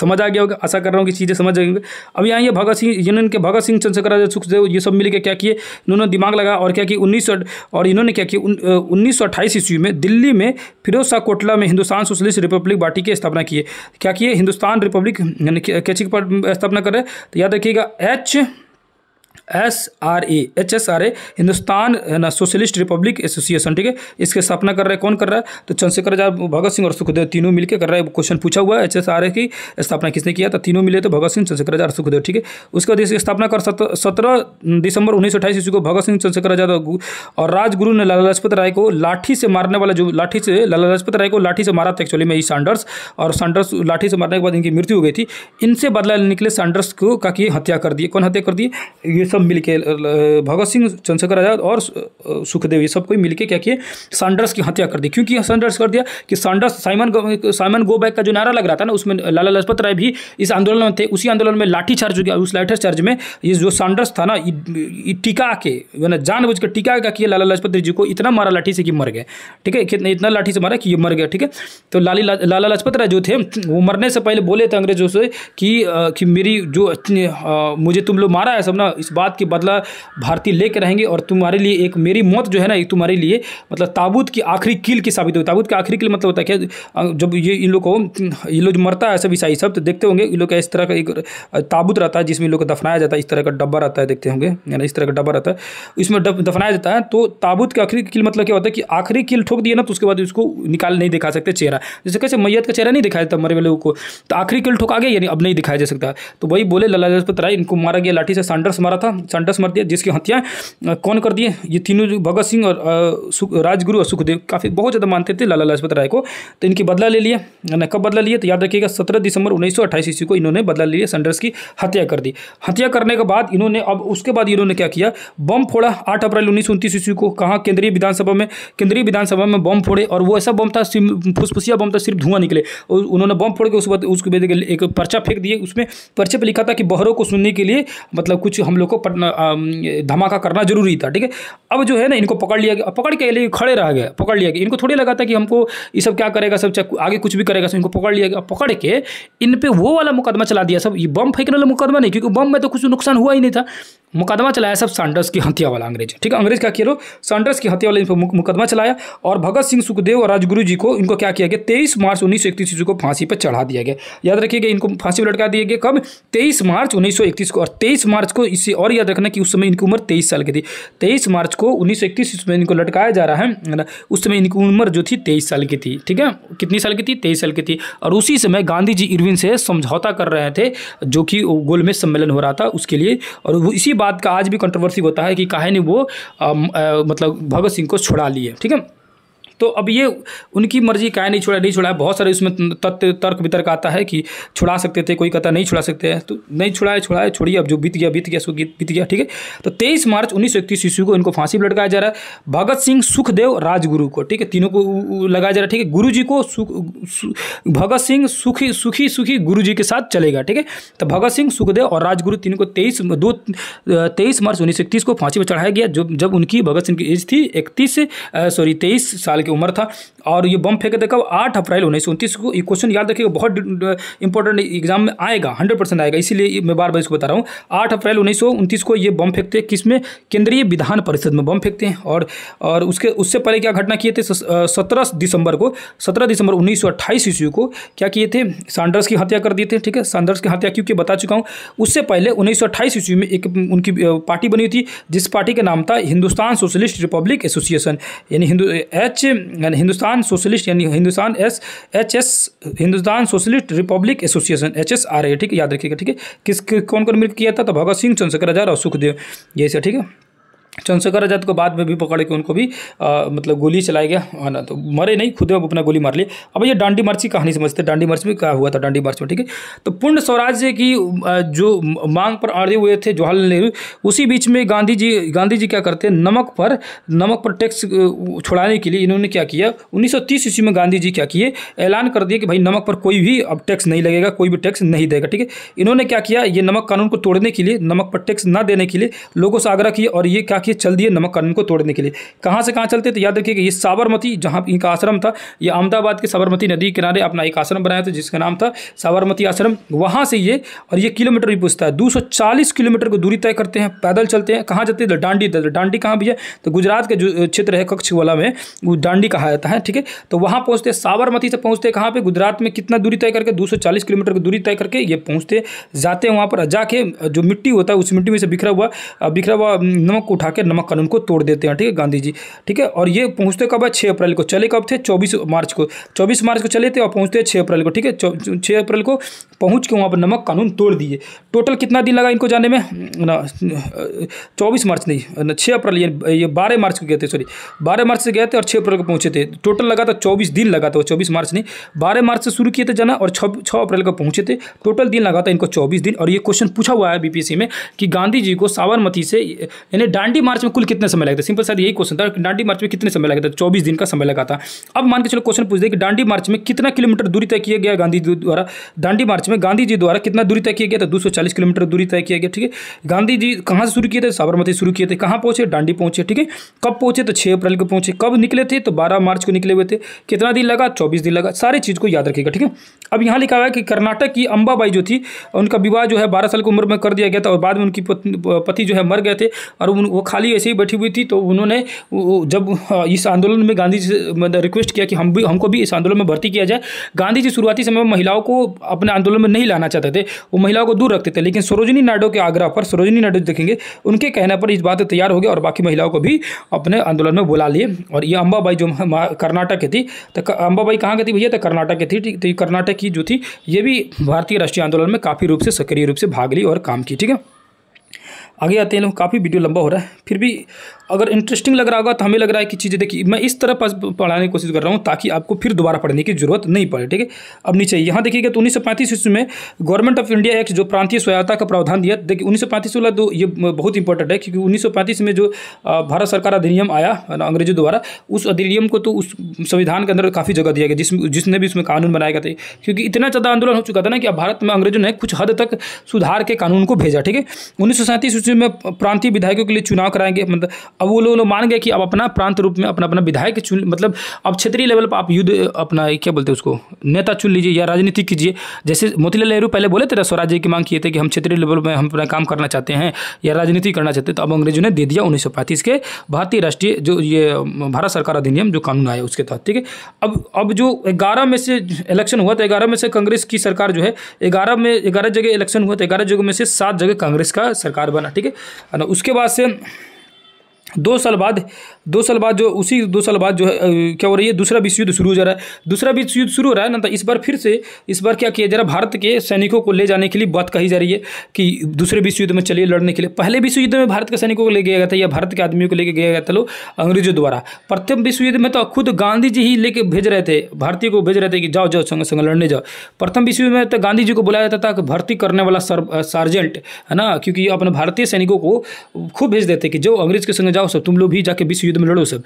समझ आ गया होगा आशा कर रहा हूँ कि चीज़ें समझ जाएंगे अब यहाँ ये भगत सिंह जिन्होंने के भगत सिंह चंद्रशेखराचार्य सुखदेव ये सब मिलकर क्या किए इन्होंने दिमाग लगा और क्या कि उन्नीस और इन्होंने क्या किया उन्नीस सौ ईस्वी में दिल्ली में फिरोज शाह कोटला में हिंदुस्तान सोशलिस्ट रिपब्लिक पार्टी की स्थापना किए क्या किए हिंदुस्तान रिपब्लिक कैचिक पर स्थापना कर रहे तो याद रखिएगा H S R A H S R A Hindustan ना सोशलिस्ट रिपब्लिक एसोसिएशन ठीक है इसके स्थापना कर रहे कौन कर रहा है तो चंद्रशेखर आजाद भगत सिंह और सुखदेव तीनों मिलकर कर रहे हैं क्वेश्चन पूछा हुआ है एच एस आर ए की स्थापना किसने किया था तीनों मिले तो भगत सिंह चंद्रशेखर आजाद सुखदेव ठीक है उसके बाद इसकी स्थापना कर सत्रह दिसंबर उन्नीस ईस्वी को भगत सिंह चंद्रशेखर आजाद और राजगुरु ने लाला लाजपत राय को लाठी से मारने वाला जो लाठी से लाला लाजपत राय को लाठी से मारा था एक्चुअली में ये सांडर्स और सांडर्स लाठी से मारने के बाद इनकी मृत्यु हो गई थी इनसे बदला लेने के लिए को का हत्या कर दी कौन हत्या कर दिए ये सब मिलके भगत सिंह चंद्रशेखर आजाद और सुखदेव ये सब कोई मिलके क्या किए सांडर्स की हत्या कर दी क्योंकि सांडर्स कर दिया कि Saunders Simon Simon go back का जो नारा लग रहा था ना उसमें लाला लजपत राय भी इस आंदोलन में थे उसी आंदोलन में लाठी चार्ज हो गया उस लाठी चार्ज में ये जो सांडर्स था ना टीका के मैंने जान बुझ कर टीका का किया लाला लजपत राय जी को इतना मारा लाठी से कि मर गए ठीक है कितना इतना लाठी से मारा कि ये मर गया ठीक है तो लाली लाला लजपत राय जो थे वो मरने से पहले बोले थे अंग्रेजों से कि मेरी जो मुझे तुम लोग मारा है सब ना इस बात बात की बदला भारतीय लेके रहेंगे और तुम्हारे लिए एक मेरी मौत जो है ना ये तुम्हारे लिए मतलब ताबूत की आखिरी कील की साबित होगी ताबूत की आखिरी कील मतलब होता है क्या जब ये इन लोग को ये लोग मरता है सब ईसाई सब तो देखते होंगे इन लोग का इस तरह का एक ताबूत रहता है जिसमें इन लोग को दफनाया जाता है इस तरह का डब्बा रहता है देखते होंगे यानी इस तरह का डब्बा रहता है इसमें दफनाया जाता है तो ताबूत की आखिरी कील मतलब क्या होता है कि आखिरी कील ठोक दिए ना तो उसके बाद उसको निकाल नहीं दिखा सकते चेहरा जैसे कैसे मैयत का चेहरा नहीं दिखाया जाता मरे वाले लोगों को तो आखिरी कील ठोका गया यानी अब नहीं दिखाया जा सकता तो वही बोले लाला लाजपत राय इनको मारा गया लाठी से सांडर्स मारा था संडस मर दिया जिसकी हत्या कौन कर दिए ये तीनों भगत सिंह और राजगुरु और सुखदेव काफ़ी बहुत ज़्यादा मानते थे लाला लाजपत राय को तो इनकी बदला ले लिया कब बदला लिया तो याद रखिएगा सत्रह दिसंबर उन्नीस ईस्वी को इन्होंने बदला ले लिया संडस की हत्या कर दी हत्या करने के बाद इन्होंने अब उसके बाद इन्होंने क्या किया बम फोड़ा आठ अप्रैल उन्नीस ईस्वी को कहा केंद्रीय विधानसभा में केंद्रीय विधानसभा में बम फोड़े और वो ऐसा बम था फुसफुसिया बम था सिर्फ धुआं निकले उन्होंने बम फोड़ के उस उसके बाद एक पर्चा फेंक दिए उसमें पर्चे पर लिखा था कि बहरों को सुनने के लिए मतलब कुछ हम लोग को धमाका करना जरूरी था ठीक है अब जो है ना इनको पकड़ लिया गया पकड़ के लिए खड़े रह गए पकड़ लिया गया इनको थोड़ी लगा था कि हमको ये सब क्या करेगा सब आगे कुछ भी करेगा सब इनको पकड़ लिया गया पकड़ के इन पर वो वाला मुकदमा चला दिया सब ये बम फेंकने वाला मुकदमा नहीं क्योंकि बम में तो कुछ नुकसान हुआ ही नहीं था मुकदमा चलाया सब सांडर्स की हत्या वाला अंग्रेज ठीक है अंग्रेज क्या किया सांडर्स की हत्या वाले इन पर मुकदमा चलाया और भगत सिंह सुखदेव और राजगुरु जी को इनको क्या किया गया तेईस मार्च उन्नीस सौ को फांसी पर चढ़ा दिया गया याद रखिएगा इनको फांसी पर लटका दिया गया कब तेईस मार्च उन्नीस सौ इकतीस को और तेईस मार्च को इससे और याद रखना कि उस समय इनकी उम्र तेईस साल की थी तेईस मार्च को उन्नीस सौ इकतीस में इनको लटकाया जा रहा है उस समय इनकी उम्र जो थी तेईस साल की थी ठीक है कितनी साल की थी तेईस साल की थी और उसी समय गांधी जी इरविन से समझौता कर रहे थे जो कि गोलमेज सम्मेलन हो रहा था उसके लिए और इसी बात का आज भी कंट्रोवर्सी होता है कि काहे ने वो आ, आ, मतलब भगत सिंह को छुड़ा लिए ठीक है तो अब ये उनकी मर्जी का नहीं छोड़ा नहीं छोड़ा बहुत सारे उसमें तथ्य तर्क वितर्क आता है कि छुड़ा सकते थे कोई कहता नहीं छुड़ा सकते हैं तो नहीं छुड़ाए छुड़ाए छोड़िए अब जो बीत गया बीत गया सो बीत गया ठीक है तो तेईस मार्च उन्नीस सौ ईस्वी को इनको फांसी पर लटकाया जा रहा है भगत सिंह सुखदेव राजगुरु को ठीक है तीनों को लगाया जा रहा है ठीक है गुरु जी को भगत सिंह सुखी सुखी सुखी गुरु के साथ चलेगा ठीक है तो भगत सिंह सुखदेव और राजगुरु तीनों को तेईस दो तेईस मार्च उन्नीस को फांसी पर चढ़ाया गया जब जब उनकी भगत सिंह की एज थी इकतीस सॉरी तेईस साल के उम्र था और ये बम फेंके थे कब आठ अप्रैल उन्नीस उनतीस को ये क्वेश्चन याद रखिएगा बहुत इंपॉर्टेंट एग्जाम में आएगा हंड्रेड परसेंट आएगा इसीलिए मैं बार बार इसको बता रहा हूँ आठ अप्रैल उन्नीस को ये बम फेंकते हैं किसमें केंद्रीय विधान परिषद में बम फेंकते हैं और और उसके उससे पहले क्या घटना किए थे सत्रह दिसंबर को सत्रह दिसंबर उन्नीस सौ अट्ठाईस ईस्वी को क्या किए थे सांडर्स की हत्या कर दिए थे ठीक है सांडर्स की हत्या क्योंकि बता चुका हूँ उससे पहले उन्नीस सौ अट्ठाईस ईस्वी में एक उनकी पार्टी बनी थी जिस पार्टी का नाम था हिंदुस्तान सोशलिस्ट रिपब्लिक एसोसिएशन यानी हिंदू एच हिंदुस्तान सोशलिस्ट यानी Hindustan S H S Hindustan socialist republic association H S R A ठीक है याद रखिएगा ठीक है किस कौन कौन मिलकर किया था तो भगत सिंह चंद्रशेखर आजाद और सुखदेव सर ठीक है चंद्रशेखर तो आज़ाद को बाद में भी पकड़ के उनको भी आ, मतलब गोली चलाया गया है ना तो मरे नहीं खुद अपना गोली मार लिए अब ये डांडी मार्च की कहानी समझते हैं डांडी मार्च में क्या हुआ था डांडी मार्च में ठीक है तो पूर्ण स्वराज्य की जो मांग पर अड़े हुए थे जवाहरलाल नेहरू उसी बीच में गांधी जी गांधी जी क्या करते हैं नमक पर नमक पर टैक्स छुड़ाने के लिए इन्होंने क्या किया उन्नीस ईस्वी में गांधी जी क्या किए ऐलान कर दिया कि भाई नमक पर कोई भी अब टैक्स नहीं लगेगा कोई भी टैक्स नहीं देगा ठीक है इन्होंने क्या किया ये नमक कानून को तोड़ने के लिए नमक पर टैक्स ना देने के लिए लोगों से आग्रह किया और ये क्या ताकि ये चल दिए नमक कानून को तोड़ने के लिए कहाँ से कहाँ चलते तो याद रखिएगा ये साबरमती जहाँ इनका आश्रम था ये अहमदाबाद के साबरमती नदी किनारे अपना एक आश्रम बनाया था जिसका नाम था साबरमती आश्रम वहाँ से ये और ये किलोमीटर भी पूछता है दो किलोमीटर को दूरी तय करते हैं पैदल चलते हैं कहाँ जाते हैं डांडी डांडी कहाँ भी है तो गुजरात के जो क्षेत्र है कक्ष वाला में वो डांडी कहा जाता है ठीक है तो वहाँ पहुँचते साबरमती से पहुँचते कहाँ पर गुजरात में कितना दूरी तय करके दो किलोमीटर की दूरी तय करके ये पहुँचते जाते हैं वहाँ पर जाके जो मिट्टी होता है उस मिट्टी में से बिखरा हुआ बिखरा हुआ नमक को उठा के नमक कानून को तोड़ देते हैं ठीक है गांधी जी ठीक है और ये पहुंचते कब है छः अप्रैल को चले कब थे चौबीस मार्च को चौबीस मार्च को चले थे और पहुंचते छः अप्रैल को ठीक है छः अप्रैल को पहुंच के वहाँ पर नमक कानून तोड़ दिए टोटल कितना दिन लगा इनको जाने में ना चौबीस मार्च नहीं छः अप्रैल ये बारह मार्च को गए थे सॉरी बारह मार्च से गए थे और छः अप्रैल को पहुँचे थे टोटल लगा था चौबीस दिन लगा था चौबीस मार्च नहीं बारह मार्च से शुरू किए थे जाना और छः अप्रैल को पहुँचे थे टोटल दिन लगा था इनको चौबीस दिन और ये क्वेश्चन पूछा हुआ है बीपीसी में कि गांधी जी को साबरमती से यानी डांडी मार्च में कुल कितना समय लगता है सिंपल शायद यही क्वेश्चन था डांडी मार्च में कितने समय लगता है चौबीस दिन का समय लगा था अब मान के चलो क्वेश्चन पूछ दे कि डांडी मार्च में कितना किलोमीटर दूरी तय किया गया गांधी जी द्वारा डांडी मार्च में गांधी जी द्वारा कितना दूरी तय किया गया था दो किलोमीटर दूरी तय किया गया ठीक है गांधी जी कहाँ से शुरू किए थे साबरमती शुरू किए थे कहाँ पहुंचे डांडी पहुंचे ठीक है कब पहुंचे तो छः अप्रैल को पहुंचे कब निकले थे तो बारह मार्च को निकले हुए थे कितना दिन लगा चौबीस दिन लगा सारी चीज़ को याद रखिएगा ठीक है अब यहाँ लिखा हुआ है कि कर्नाटक की अंबाबाई जो थी उनका विवाह जो है बारह साल की उम्र में कर दिया गया था और बाद में उनकी पति जो है मर गए थे और वो खाली ऐसे ही बैठी हुई थी तो उन्होंने जब हाँ, इस आंदोलन में गांधी जी से रिक्वेस्ट किया कि हम भी हमको भी इस आंदोलन में भर्ती किया जाए गांधी जी शुरुआती समय में महिलाओं को अपने आंदोलन में नहीं लाना चाहते थे वो महिलाओं को दूर रखते थे लेकिन सरोजनी नायडू के आग्रह पर सरोजनी नायडू देखेंगे उनके कहने पर इस बात तैयार हो गया और बाकी महिलाओं को भी अपने आंदोलन में बुला लिए और ये अम्बाबाई जो कर्नाटक की थी तो अम्बाबाई कहाँ की थी भैया तो कर्नाटक की थी तो कर्नाटक की जो थी ये भी भारतीय राष्ट्रीय आंदोलन में काफ़ी रूप से सक्रिय रूप से भाग ली और काम की ठीक है आगे आते हैं काफ़ी वीडियो लंबा हो रहा है फिर भी अगर इंटरेस्टिंग लग रहा होगा तो हमें लग रहा है कि चीज़ें देखिए मैं इस तरह पढ़ाने की कोशिश कर रहा हूँ ताकि आपको फिर दोबारा पढ़ने की जरूरत नहीं पड़े ठीक है अब नीचे यहाँ देखिएगा तो उन्नीस सौ ईस्वी में गवर्नमेंट ऑफ इंडिया एक्ट जो प्रांतीय स्वायत्ता का प्रावधान दिया देखिए उन्नीस सौ वाला तो ये बहुत इंपॉर्टेंट है क्योंकि उन्नीस में जो भारत सरकार अधिनियम आया अंग्रेजों द्वारा उस अधिनियम को तो उस संविधान के अंदर काफ़ी जगह दिया गया जिस जिसने भी उसमें कानून बनाया गया था क्योंकि इतना ज़्यादा आंदोलन हो चुका था ना कि भारत में अंग्रेजों ने कुछ हद तक सुधार के कानून को भेजा ठीक है उन्नीस ईस्वी में प्रांतीय विधायकों के लिए चुनाव कराएंगे मतलब अब वो लोग मान गए कि अब अपना प्रांत रूप में अपना अपना विधायक चुन मतलब अब क्षेत्रीय लेवल पर आप युद्ध अपना क्या बोलते हैं उसको नेता चुन लीजिए या राजनीति कीजिए जैसे मोतीलाल नेहरू पहले बोले थे स्वराज्य की मांग किए थे कि हम क्षेत्रीय लेवल में हम अपना काम करना चाहते हैं या राजनीति करना चाहते हैं तो अब अंग्रेजों ने दे दिया उन्नीस के भारतीय राष्ट्रीय जो ये भारत सरकार अधिनियम जो कानून आया उसके तहत ठीक है अब अब जो ग्यारह में से इलेक्शन हुआ था ग्यारह में से कांग्रेस की सरकार जो है ग्यारह में ग्यारह जगह इलेक्शन हुआ था ग्यारह जगह में से सात जगह कांग्रेस का सरकार बना ठीक है उसके बाद से दो साल बाद दो साल बाद जो उसी दो साल बाद जो है क्या हो रही है दूसरा विश्व युद्ध शुरू हो जा रहा है दूसरा विश्व युद्ध शुरू हो रहा है ना तो इस बार फिर से इस बार क्या किया जा रहा है भारत के सैनिकों को ले जाने के लिए बात कही जा रही है कि दूसरे विश्व युद्ध में चलिए लड़ने के लिए पहले विश्व युद्ध में भारत के सैनिकों को ले गया था या भारत के आदमियों को लेके गया था लोग अंग्रेजों द्वारा प्रथम विश्व युद्ध में तो खुद गांधी जी ही लेके भेज रहे थे भारतीय को भेज रहे थे कि जाओ जाओ संग संग लड़ने जाओ प्रथम विश्व युद्ध में तो गांधी जी को बुलाया जाता था कि भर्ती करने वाला सार्जेंट है ना क्योंकि अपने भारतीय सैनिकों को खूब भेज देते कि जो अंग्रेज के संग जाओ जाओ सब तुम लोग भी जाके विश्व युद्ध में लड़ो सब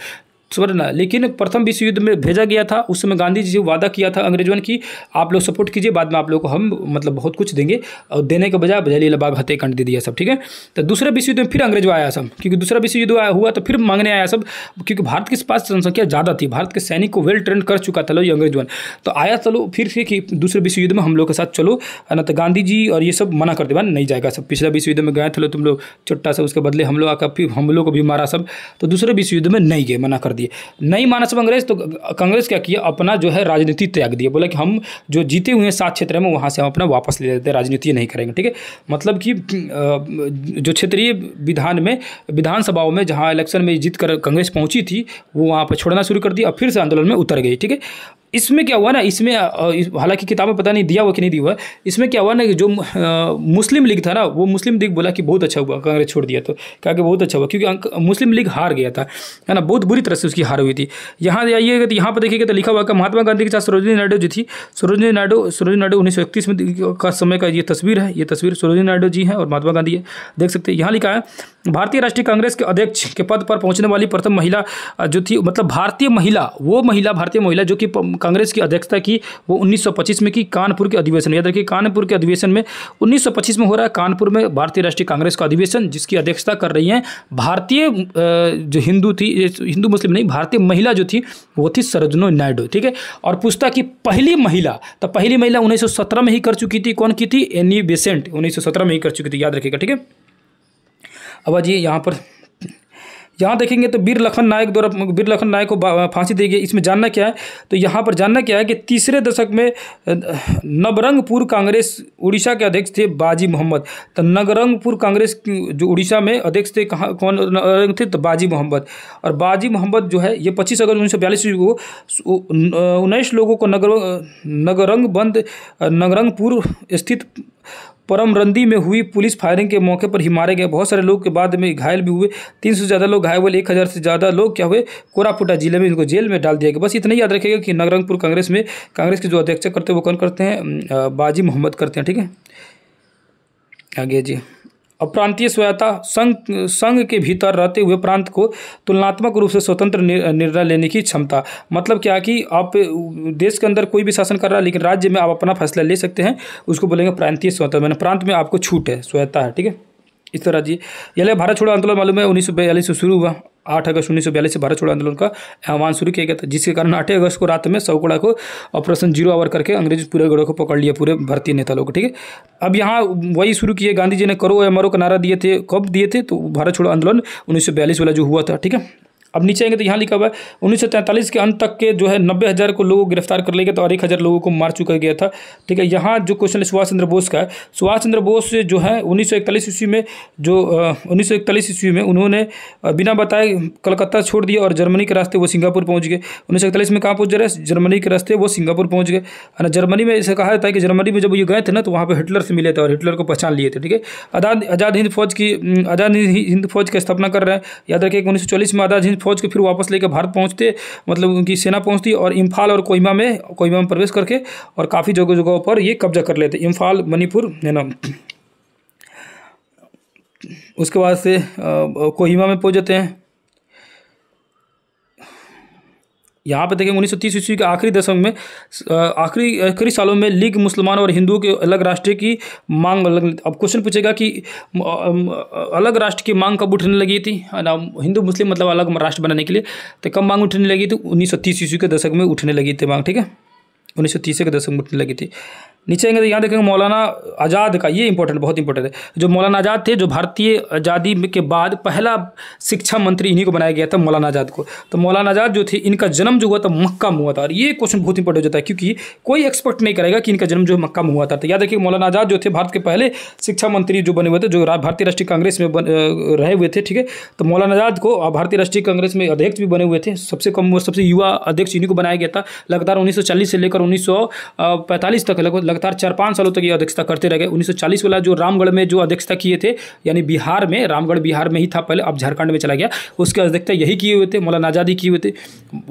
स्वर्ण लेकिन प्रथम विश्व युद्ध में भेजा गया था उस समय गांधी जी वादा किया था अंग्रेजों की आप लोग सपोर्ट कीजिए बाद में आप लोग को हम मतलब बहुत कुछ देंगे और देने के बजाय हते हत्याकांड दे दिया सब ठीक है तो दूसरे विश्व युद्ध में फिर अंग्रेजों आया सब क्योंकि दूसरा विश्व युद्ध हुआ तो फिर मांगने आया सब क्योंकि भारत के पास जनसंख्या ज़्यादा थी भारत के सैनिक को वेल ट्रेंड कर चुका था लो ये अंग्रेजवन तो आया चलो तो फिर से कि दूसरे विश्व युद्ध में हम लोग के साथ चलो ना तो गांधी जी और ये सब मना कर देवा नहीं जाएगा सब पिछला विश्व युद्ध में गए थे तुम लोग चुट्टा से उसके बदले हम लोग आकर फिर हम लोग को भी मारा सब तो दूसरे विश्व युद्ध में नहीं गए मना कर दिए नहीं माना सब अंग्रेज तो कांग्रेस क्या किया अपना जो है राजनीति त्याग दिया बोला कि हम जो जीते हुए हैं सात क्षेत्र में वहाँ से हम अपना वापस ले लेते हैं राजनीति नहीं करेंगे ठीक है मतलब कि जो क्षेत्रीय विधान में विधानसभाओं में जहाँ इलेक्शन में जीत कर कांग्रेस पहुँची थी वो वहाँ पर छोड़ना शुरू कर दिया और फिर से आंदोलन में उतर गई ठीक है इसमें क्या हुआ ना इसमें हालांकि किताब में पता नहीं दिया हुआ कि नहीं दिया हुआ इसमें क्या हुआ ना कि जो मुस्लिम लीग था ना वो मुस्लिम लीग बोला कि बहुत अच्छा हुआ कांग्रेस छोड़ दिया तो कहा कि बहुत अच्छा हुआ क्योंकि मुस्लिम लीग हार गया था है ना बहुत बुरी तरह से उसकी हार हुई थी यहाँ आइएगा तो यहाँ पर देखिएगा तो लिखा हुआ कि महात्मा गांधी के साथ सरोजनी नायडू जी थी सरोजनी नायडू सरोजनी नायडू उन्नीस में का समय का ये तस्वीर है ये तस्वीर सरोजनी नायडू जी हैं और महात्मा गांधी है देख सकते हैं यहाँ लिखा है भारतीय राष्ट्रीय कांग्रेस के अध्यक्ष के पद पर पहुंचने वाली प्रथम महिला जो थी मतलब भारतीय महिला वो महिला भारतीय महिला जो कि कांग्रेस की अध्यक्षता की वो 1925 में की कानपुर के अधिवेशन याद रखिए कानपुर के अधिवेशन में 1925 में हो रहा है कानपुर में भारतीय राष्ट्रीय कांग्रेस का अधिवेशन जिसकी अध्यक्षता कर रही हैं भारतीय जो हिंदू थी हिंदू मुस्लिम नहीं भारतीय महिला जो थी वो थी सरजनो नायडू ठीक है और पुस्तक की पहली महिला तो पहली महिला उन्नीस में ही कर चुकी थी कौन की थी एनी बेसेंट उन्नीस में ही कर चुकी थी याद रखिएगा ठीक है अब जी यहाँ पर यहाँ देखेंगे तो बीर लखन नायक द्वारा बीर लखन नायक को फांसी दी गई इसमें जानना क्या है तो यहाँ पर जानना क्या है कि तीसरे दशक में नवरंगपुर कांग्रेस उड़ीसा के अध्यक्ष थे बाजी मोहम्मद तो नवरंगपुर कांग्रेस जो उड़ीसा में अध्यक्ष थे कहाँ कौन थे तो बाजी मोहम्मद और बाजी मोहम्मद जो है ये पच्चीस अगस्त उन्नीस सौ बयालीस को उन्नीस लोगों को नगर नगरंग बंद नगरंगपुर स्थित परमरंदी में हुई पुलिस फायरिंग के मौके पर ही मारे गए बहुत सारे लोग के बाद में घायल भी हुए तीन से ज़्यादा लोग घायल हुए एक हज़ार से ज़्यादा लोग क्या हुए कोरापुटा जिले में इनको जेल में डाल दिया गया बस इतना याद रखेगा कि नगरंगपुर कांग्रेस में कांग्रेस के जो अध्यक्ष करते हैं वो कौन करते हैं बाजी मोहम्मद करते हैं ठीक है आगे जी अब प्रांतीय स्वायत्ता संघ संघ के भीतर रहते हुए प्रांत को तुलनात्मक रूप से स्वतंत्र निर्णय लेने की क्षमता मतलब क्या कि आप देश के अंदर कोई भी शासन कर रहा है लेकिन राज्य में आप अपना फैसला ले सकते हैं उसको बोलेंगे प्रांतीय स्वतंत्र मैंने प्रांत में आपको छूट है स्वायत्ता है ठीक है इस तरह जी यह भारत छोड़ो आंदोलन मालूम है उन्नीस सौ बयालीस से शुरू हुआ आठ अगस्त उन्नीस सौ बयालीस से भारत छोड़ो आंदोलन का आह्वान शुरू किया गया था जिसके कारण आठ अगस्त को रात में सौकड़ा को ऑपरेशन जीरो आवर करके अंग्रेज पूरे गढ़ों को पकड़ लिया पूरे भारतीय नेता लोग ठीक है अब यहाँ वही शुरू किए गांधी जी ने करो या मरो का नारा दिए थे कब दिए थे तो भारत छोड़ो आंदोलन उन्नीस वाला जो हुआ था ठीक है अब नीचे आएंगे तो यहाँ लिखा हुआ है उन्नीस के अंत तक के जो है नब्बे हज़ार को लोगों को गिरफ्तार कर लिया गया था और एक हज़ार लोगों को मार चुका गया था ठीक है यहाँ जो क्वेश्चन है सुभाष चंद्र बोस का है सुभाष चंद्र बोस जो है उन्नीस ईस्वी में जो उन्नीस सौ ईस्वी में उन्होंने बिना बताए कलकत्ता छोड़ दिया और जर्मनी के रास्ते वो सिंगापुर पहुँच गए उन्नीस में कहाँ पहुँच रहे जर्मनी के रास्ते वो सिंगापुर पहुँच गए है जर्मनी में ऐसे कहा जाता है कि जर्मनी में जब ये गए थे ना तो वहाँ पर हिटलर से मिले थे और हिटलर को पहचान लिए थे ठीक है आज़ाद आज़ाद हिंद फौज की आज़ाद हिंद फौज की स्थापना कर रहे हैं याद रखिए उन्नीस में आज़ाद हिंद फौज को फिर वापस लेकर भारत पहुँचते मतलब उनकी सेना पहुँचती और इम्फाल और कोयमा में कोयमा में प्रवेश करके और काफ़ी जगह जगहों पर ये कब्जा कर लेते इम्फाल मणिपुर है ना उसके बाद से कोहिमा में पहुँच जाते हैं यहाँ पर देखेंगे उन्नीस सौ तीस ईस्वी के आखिरी दशक में आखिरी आखिरी सालों में लीग मुसलमान और हिंदुओं के अलग राष्ट्र की मांग अलग अब क्वेश्चन पूछेगा कि अलग राष्ट्र की मांग कब उठने लगी थी ना हिंदू मुस्लिम मतलब अलग राष्ट्र बनाने के लिए तो कब मांग उठने लगी थी उन्नीस सौ तीस ईस्वी के दशक में उठने लगी थी मांग ठीक है उन्नीस सौ तीस के दशक में उठने लगी थी नीचे आएंगे तो यहाँ देखेंगे मौलाना आज़ाद का ये इंपॉर्टेंट बहुत इंपॉर्टेंट है जो मौलाना आज़ाद थे जो भारतीय आज़ादी के बाद पहला शिक्षा मंत्री इन्हीं को बनाया गया था मौलाना आज़ाद को तो मौलाना आज़ाद जो थे इनका जन्म जो हुआ था मक्का में हुआ था और ये क्वेश्चन बहुत इंपॉर्टेंट होता है क्योंकि कोई एक्सपर्ट नहीं करेगा कि इनका जन्म जो मक्का में हुआ था तो याद रखिए मौलाना आज़ाद जो थे भारत के पहले शिक्षा मंत्री जो बने हुए थे जो भारतीय राष्ट्रीय कांग्रेस में रहे हुए थे ठीक है तो मौलाना आज़ाद को भारतीय राष्ट्रीय कांग्रेस में अध्यक्ष भी बने हुए थे सबसे कम सबसे युवा अध्यक्ष इन्हीं को बनाया गया था लगातार उन्नीस से लेकर उन्नीस तक लगभग लगातार चार पाँच सालों तक ये अध्यक्षता करते रह गए उन्नीस वाला जो रामगढ़ में जो अध्यक्षता किए थे यानी बिहार में रामगढ़ बिहार में ही था पहले अब झारखंड में चला गया उसके अध्यक्षता यही किए हुए थे मौलाना आज़ादी किए हुए थे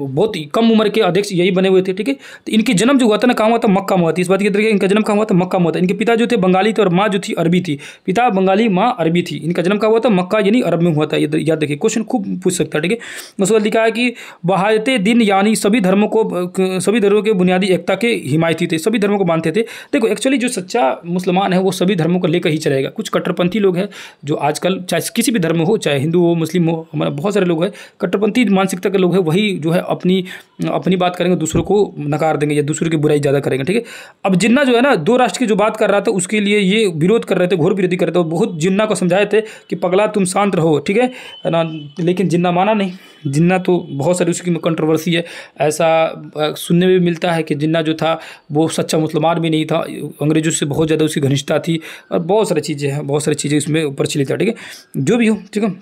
बहुत कम उम्र के अध्यक्ष यही बने हुए थे ठीक है तो इनके जन्म जो हुआ था ना कहाँ हुआ था मक्का हुआ था इस बात की तरीके इनका जन्म कहाँ हुआ था मक्का हुआ था इनके पिता जो थे बंगाली थे और माँ जो थी अरबी थी पिता बंगाली माँ अरबी थी इनका जन्म कहा हुआ था मक्का यानी अरब में हुआ था याद देखिए क्वेश्चन खूब पूछ सकता है ठीक है उसके बाद लिखा है कि बहाते दिन यानी सभी धर्मों को सभी धर्मों के बुनियादी एकता के हिमायती थे सभी धर्मों को मानते थे देखो एक्चुअली जो सच्चा मुसलमान है वो सभी धर्मों को लेकर ही चलेगा कुछ कट्टरपंथी लोग हैं जो आजकल चाहे किसी भी धर्म हो चाहे हिंदू हो मुस्लिम हो हमारे बहुत सारे लोग हैं कट्टरपंथी मानसिकता के लोग हैं वही जो है अपनी अपनी बात करेंगे दूसरों को नकार देंगे या दूसरों की बुराई ज़्यादा करेंगे ठीक है अब जिन्ना जो है ना दो राष्ट्र की जो बात कर रहा था उसके लिए ये विरोध कर रहे थे घोर विरोधी कर रहे थे बहुत जिन्ना को समझाए थे कि पगला तुम शांत रहो ठीक है ना लेकिन जिन्ना माना नहीं जिन्ना तो बहुत सारी उसकी कंट्रोवर्सी है ऐसा सुनने में भी मिलता है कि जिन्ना जो था वो सच्चा मुसलमान भी नहीं था अंग्रेज़ों से बहुत ज़्यादा उसकी घनिष्ठता थी और बहुत सारी चीज़ें हैं बहुत सारी चीज़ें इसमें प्रचलित है ठीक है जो भी हो ठीक है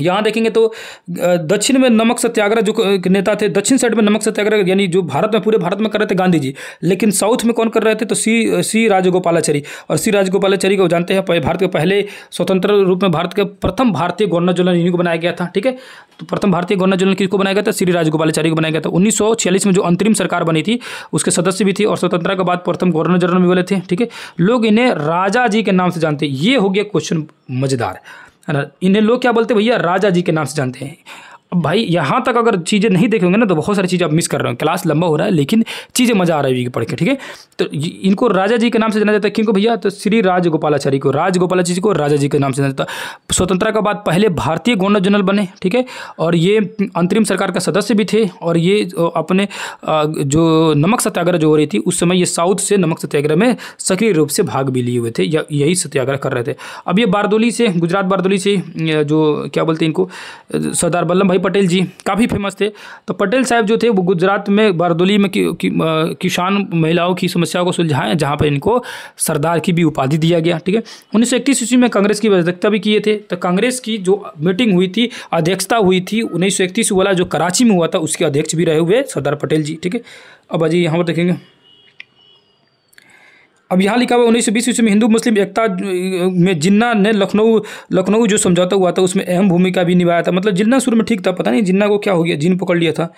यहाँ देखेंगे तो दक्षिण में नमक सत्याग्रह जो नेता थे दक्षिण साइड में नमक सत्याग्रह यानी जो भारत में पूरे भारत में कर रहे थे गांधी जी लेकिन साउथ में कौन कर रहे थे तो सी सी राजगोपालाचारी और सी राजगोपालाचारी को जानते हैं भारत के पहले स्वतंत्र रूप में भारत के प्रथम भारतीय गवर्नर जनरल इन्हीं को बनाया गया था ठीक है तो प्रथम भारतीय गवर्नर जनरल किसको बनाया गया था श्री राजगोपालाचारी को बनाया गया था उन्नीस में जो अंतरिम सरकार बनी थी उसके सदस्य भी थी और स्वतंत्रता के बाद प्रथम गवर्नर जनरल भी बोले थे ठीक है लोग इन्हें राजा जी के नाम से जानते ये हो गया क्वेश्चन मजेदार इन्हें लोग क्या बोलते हैं भैया राजा जी के नाम से जानते हैं भाई यहाँ तक अगर चीज़ें नहीं देखेंगे ना तो बहुत सारी चीज़ें आप मिस कर रहे हो क्लास लंबा हो रहा है लेकिन चीज़ें मज़ा आ रही है पढ़ के ठीक है तो इनको राजा जी के नाम से जाना जाता है क्योंकि भैया तो श्री राजगोपालाचारी को राजगोपालाचारी को राजा जी के नाम से जाना जाता है स्वतंत्रता के बाद पहले भारतीय गवर्नर जनरल बने ठीक है और ये अंतरिम सरकार का सदस्य भी थे और ये अपने जो नमक सत्याग्रह जो हो रही थी उस समय ये साउथ से नमक सत्याग्रह में सक्रिय रूप से भाग भी लिए हुए थे यही सत्याग्रह कर रहे थे अब ये बारदोली से गुजरात बारदोली से जो क्या बोलते हैं इनको सरदार वल्लभ भाई पटेल जी काफ़ी फेमस थे तो पटेल साहब जो थे वो गुजरात में बारदोली में किसान महिलाओं की समस्याओं को सुलझाएं जहाँ पर इनको सरदार की भी उपाधि दिया गया ठीक है उन्नीस सौ इकतीस ईस्वी में कांग्रेस की अध्यक्षता भी किए थे तो कांग्रेस की जो मीटिंग हुई थी अध्यक्षता हुई थी उन्नीस वाला जो कराची में हुआ था उसके अध्यक्ष भी रहे हुए सरदार पटेल जी ठीक है अब अजी यहाँ पर देखेंगे अब यहाँ लिखा हुआ उन्नीस सौ बीस ईस्वी में हिंदू मुस्लिम एकता में जिन्ना ने लखनऊ लखनऊ जो समझौता हुआ था उसमें अहम भूमिका भी निभाया था मतलब जिन्ना शुरू में ठीक था पता नहीं जिन्ना को क्या हो गया जिन पकड़ लिया था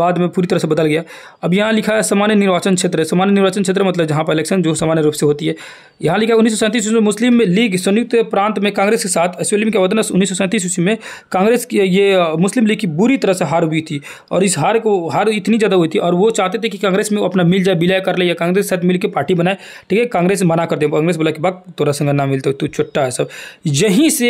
बाद में पूरी तरह से बदल गया अब यहाँ लिखा है सामान्य निर्वाचन क्षेत्र सामान्य निर्वाचन क्षेत्र मतलब जहाँ पर इलेक्शन जो सामान्य रूप से होती है यहाँ लिखा उन्नीस सौ सैंतीस ईस्वी में मुस्लिम लीग संयुक्त प्रांत में कांग्रेस के साथ असलम के वदन उन्नीस सौ सैंतीस ईस्वी में कांग्रेस की ये मुस्लिम लीग की बुरी तरह से हार हुई थी और इस हार को हार इतनी ज़्यादा हुई थी और वो चाहते थे कि कांग्रेस में अपना मिल जाए विलय कर ले या कांग्रेस के साथ मिलकर पार्टी बनाए ठीक है कांग्रेस मना कर दिया कांग्रेस बोला कि बक तोरा संग ना मिलते तू छोटा है सब यहीं से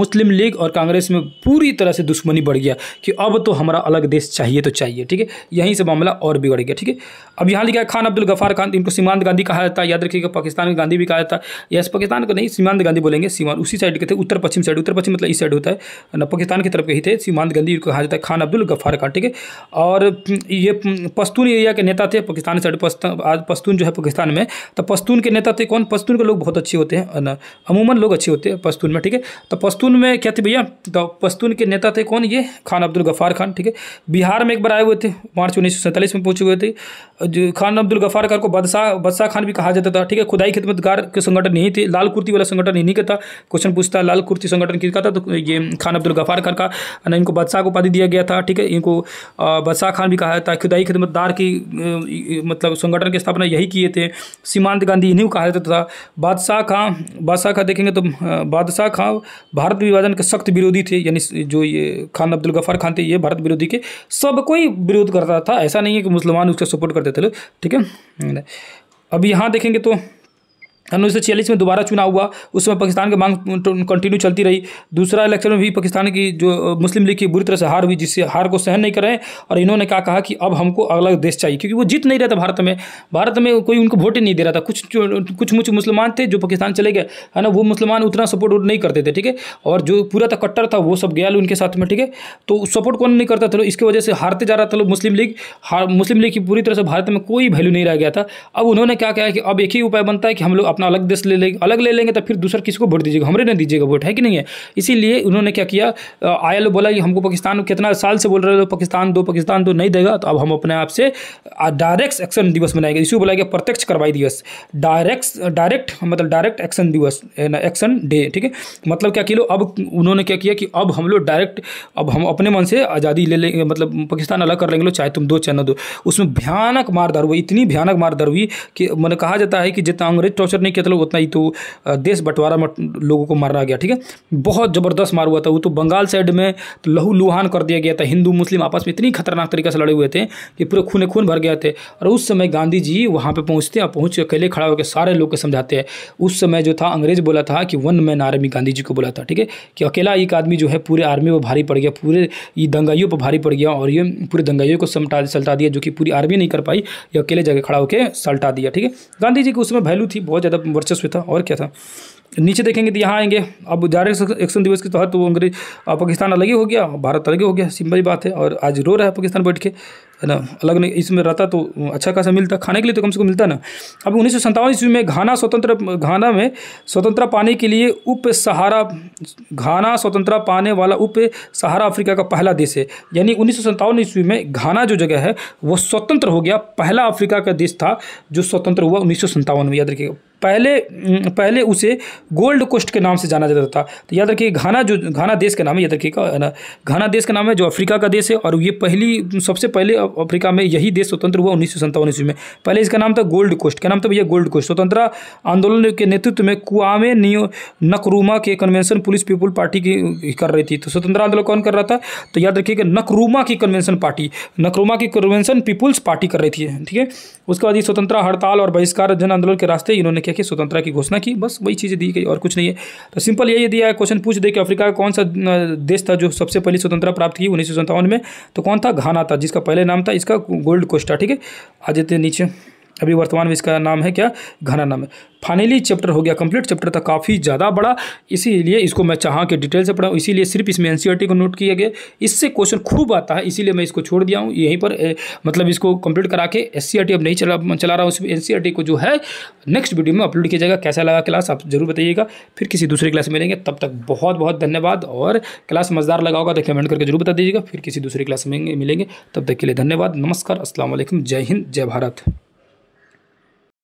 मुस्लिम लीग और कांग्रेस में पूरी तरह से दुश्मनी बढ़ गया कि अब तो हमारा अलग देश चाहिए तो चाहिए ठीक है यहीं से मामला और बिगड़ गया ठीक है अब यहाँ लिखा है खान अब्दुल गफार खान इनको सीमांत गांधी कहा जाता है याद रखिएगा पाकिस्तान में गांधी भी कहा जाता है यस पाकिस्तान का नहीं सीमांत गांधी बोलेंगे सीमांत उसी साइड के थे उत्तर पश्चिम साइड उत्तर पश्चिम मतलब इस साइड होता है ना पाकिस्तान की तरफ के ही थे सीमांत गांधी को कहा जाता है खान अब्दुल गफार खान ठीक है और ये पश्तून एरिया के नेता थे पाकिस्तान साइड पश्तून जो है पाकिस्तान में तो पश्तून के नेता थे कौन पश्तून के लोग बहुत अच्छे होते हैं अमूमन लोग अच्छे होते हैं पश्तून में ठीक है तो पश्तून में क्या थे भैया तो पश्तून के नेता थे कौन ये खान अब्दुल गफ़ार खान ठीक है बिहार में एक बार आए हुए थे मार्च उन्नीस में पहुंचे हुए थे जो खान अब्दुल गफ्फार खान को बदशाह बदशाह खान भी कहा जाता था ठीक है खुदाई खिदमतगार के संगठन यही थे लाल कुर्ती वाला संगठन इन्हीं का था क्वेश्चन पूछता लाल कुर्ती संगठन किसका था तो ये खान अब्दुल गफ्फार खान का ना इनको बदशाह को उपाधि दिया गया था ठीक है इनको बदशाह खान भी कहा है खुदाई खिदमतदार की मतलब संगठन की स्थापना यही किए थे सीमांत गांधी इन्हीं को कहा जाता था बादशाह खां बादशाह खां देखेंगे तो बादशाह खां भारत विभाजन के सख्त विरोधी थे यानी जो ये खान अब्दुल गफ़ार खान थे ये भारत विरोधी के सब कोई विरोध करता था ऐसा नहीं है कि मुसलमान उसका सपोर्ट करते थे ठीक है अब यहाँ देखेंगे तो उन्नीस सौ छियालीस में दोबारा चुनाव हुआ उस समय पाकिस्तान की मांग कंटिन्यू तो चलती रही दूसरा इलेक्शन में भी पाकिस्तान की जो मुस्लिम लीग की बुरी तरह से हार हुई जिससे हार को सहन नहीं करें और इन्होंने क्या कहा कि अब हमको अलग देश चाहिए क्योंकि वो जीत नहीं रहा था भारत में भारत में कोई उनको वोट ही नहीं दे रहा था कुछ कुछ मुझ मुसलमान थे जो पाकिस्तान चले गए है ना वो मुसलमान उतना सपोर्ट नहीं करते थे ठीक है और जो पूरा था कट्टर था वो सब गया उनके साथ में ठीक है तो सपोर्ट कौन नहीं करता था इसकी वजह से हारते जा रहा था मुस्लिम लीग मुस्लिम लीग की पूरी तरह से भारत में कोई वैल्यू नहीं रह गया था अब उन्होंने क्या कहा कि अब एक ही उपाय बनता है कि हम लोग अपना अलग देश ले लेंगे अलग ले लेंगे तो फिर दूसरा किसी को वोट दीजिएगा हमरे नहीं दीजिएगा वोट है कि नहीं है इसीलिए उन्होंने क्या किया आया बोला कि हमको पाकिस्तान कितना साल से बोल रहे हो पाकिस्तान दो पाकिस्तान दो नहीं देगा तो अब हम अपने आप से डायरेक्ट एक्शन दिवस मनाएंगे इसी को बोला गया प्रत्यक्ष कार्रवाई दिवस डायरेक्ट डायरेक्ट मतलब डायरेक्ट एक्शन दिवस एक्शन डे ठीक है मतलब क्या किलो अब उन्होंने क्या किया कि अब हम लोग डायरेक्ट अब हम अपने मन से आज़ादी ले लेंगे मतलब पाकिस्तान अलग कर लेंगे लो चाहे तुम दो चाहे ना दो उसमें भयानक मारदार हुई इतनी भयानक मारदार हुई कि मैंने कहा जाता है कि जितना अंग्रेज टॉर्चर नहीं उतने के लोग उतना ही तो देश बंटवारा में लोगों को मारा गया ठीक है बहुत ज़बरदस्त मार हुआ था वो तो बंगाल साइड में तो लहू लुहान कर दिया गया था हिंदू मुस्लिम आपस में इतनी खतरनाक तरीके से लड़े हुए थे कि पूरे खून खून भर गए थे और उस समय गांधी जी वहाँ पर पहुँचते हैं पहुँच के अकेले खड़ा होकर सारे लोग को समझाते हैं उस समय जो था अंग्रेज बोला था कि one man army Gandhi ji को बोला था ठीक है कि अकेला एक आदमी जो है पूरे आर्मी पर भारी पड़ गया पूरे ये दंगाइयों पर भारी पड़ गया और ये पूरे दंगाइयों को समटा सलटा दिया जो कि पूरी आर्मी नहीं कर पाई ये अकेले जगह खड़ा होकर सलटा दिया ठीक है गांधी जी की उसमें वैल्यू थी बहुत ज़्यादा मतलब वर्चस्व था और क्या था नीचे देखेंगे तो यहाँ आएंगे अब जारी एक्शन दिवस के तहत तो, तो अंग्रेज पाकिस्तान अलग ही हो गया भारत अलग ही हो गया सिंपल बात है और आज रो रहा है पाकिस्तान बैठ के है ना अलग नहीं इसमें रहता तो अच्छा खासा मिलता खाने के लिए तो कम से कम मिलता ना अब उन्नीस सौ ईस्वी में घाना स्वतंत्र घाना में स्वतंत्रता पाने के लिए उप सहारा घाना स्वतंत्रता पाने वाला उप सहारा अफ्रीका का पहला देश है यानी उन्नीस सौ ईस्वी में घाना जो जगह है वो स्वतंत्र हो गया पहला अफ्रीका का देश था जो स्वतंत्र हुआ उन्नीस सौ में याद रखिएगा पहले पहले उसे गोल्ड कोस्ट के नाम से जाना जाता था तो याद रखिए घाना जो घाना देश का नाम है याद रखिएगा है ना घाना देश का नाम है जो अफ्रीका का देश है और ये पहली सबसे पहले साउथ अफ्रीका में यही देश स्वतंत्र हुआ उन्नीस सौ सत्तावन ईस्वी में पहले इसका नाम था गोल्ड कोस्ट क्या नाम था भैया गोल्ड कोस्ट स्वतंत्र आंदोलन के नेतृत्व में कुआमे नियो नकरूमा के कन्वेंशन पुलिस पीपुल पार्टी की कर रही थी तो स्वतंत्र आंदोलन कौन कर रहा था तो याद रखिएगा नकरूमा की कन्वेंशन पार्टी नकरूमा की कन्वेंशन पीपुल्स पार्टी कर रही थी ठीक है उसके बाद ये स्वतंत्र हड़ताल और बहिष्कार जन आंदोलन के रास्ते इन्होंने क्या किया स्वतंत्रता की घोषणा की बस वही चीज़ें दी गई और कुछ नहीं है तो सिंपल यही दिया है क्वेश्चन पूछ दे कि अफ्रीका का कौन सा देश था जो सबसे पहले स्वतंत्रता प्राप्त की उन्नीस में तो कौन था घाना था जिसका पहले नाम नाम था इसका गोल्ड कोस्टा ठीक है आ जाते हैं नीचे अभी वर्तमान में इसका नाम है क्या घना नाम है फाइनली चैप्टर हो गया कंप्लीट चैप्टर था काफ़ी ज़्यादा बड़ा इसीलिए इसको मैं चाह के डिटेल से पढ़ाऊँ इसीलिए सिर्फ इसमें एन को नोट किया गया इससे क्वेश्चन खूब आता है इसीलिए मैं इसको छोड़ दिया हूँ यहीं पर ए, मतलब इसको कंप्लीट करा के एस अब नहीं चला चला रहा हूँ उसमें एन को जो है नेक्स्ट वीडियो में अपलोड किया जाएगा कैसा लगा क्लास आप जरूर बताइएगा फिर किसी दूसरे क्लास में मिलेंगे तब तक बहुत बहुत धन्यवाद और क्लास मज़दार लगा होगा तो कमेंट करके जरूर बता दीजिएगा फिर किसी दूसरी क्लास में मिलेंगे तब तक के लिए धन्यवाद नमस्कार असल जय हिंद जय भारत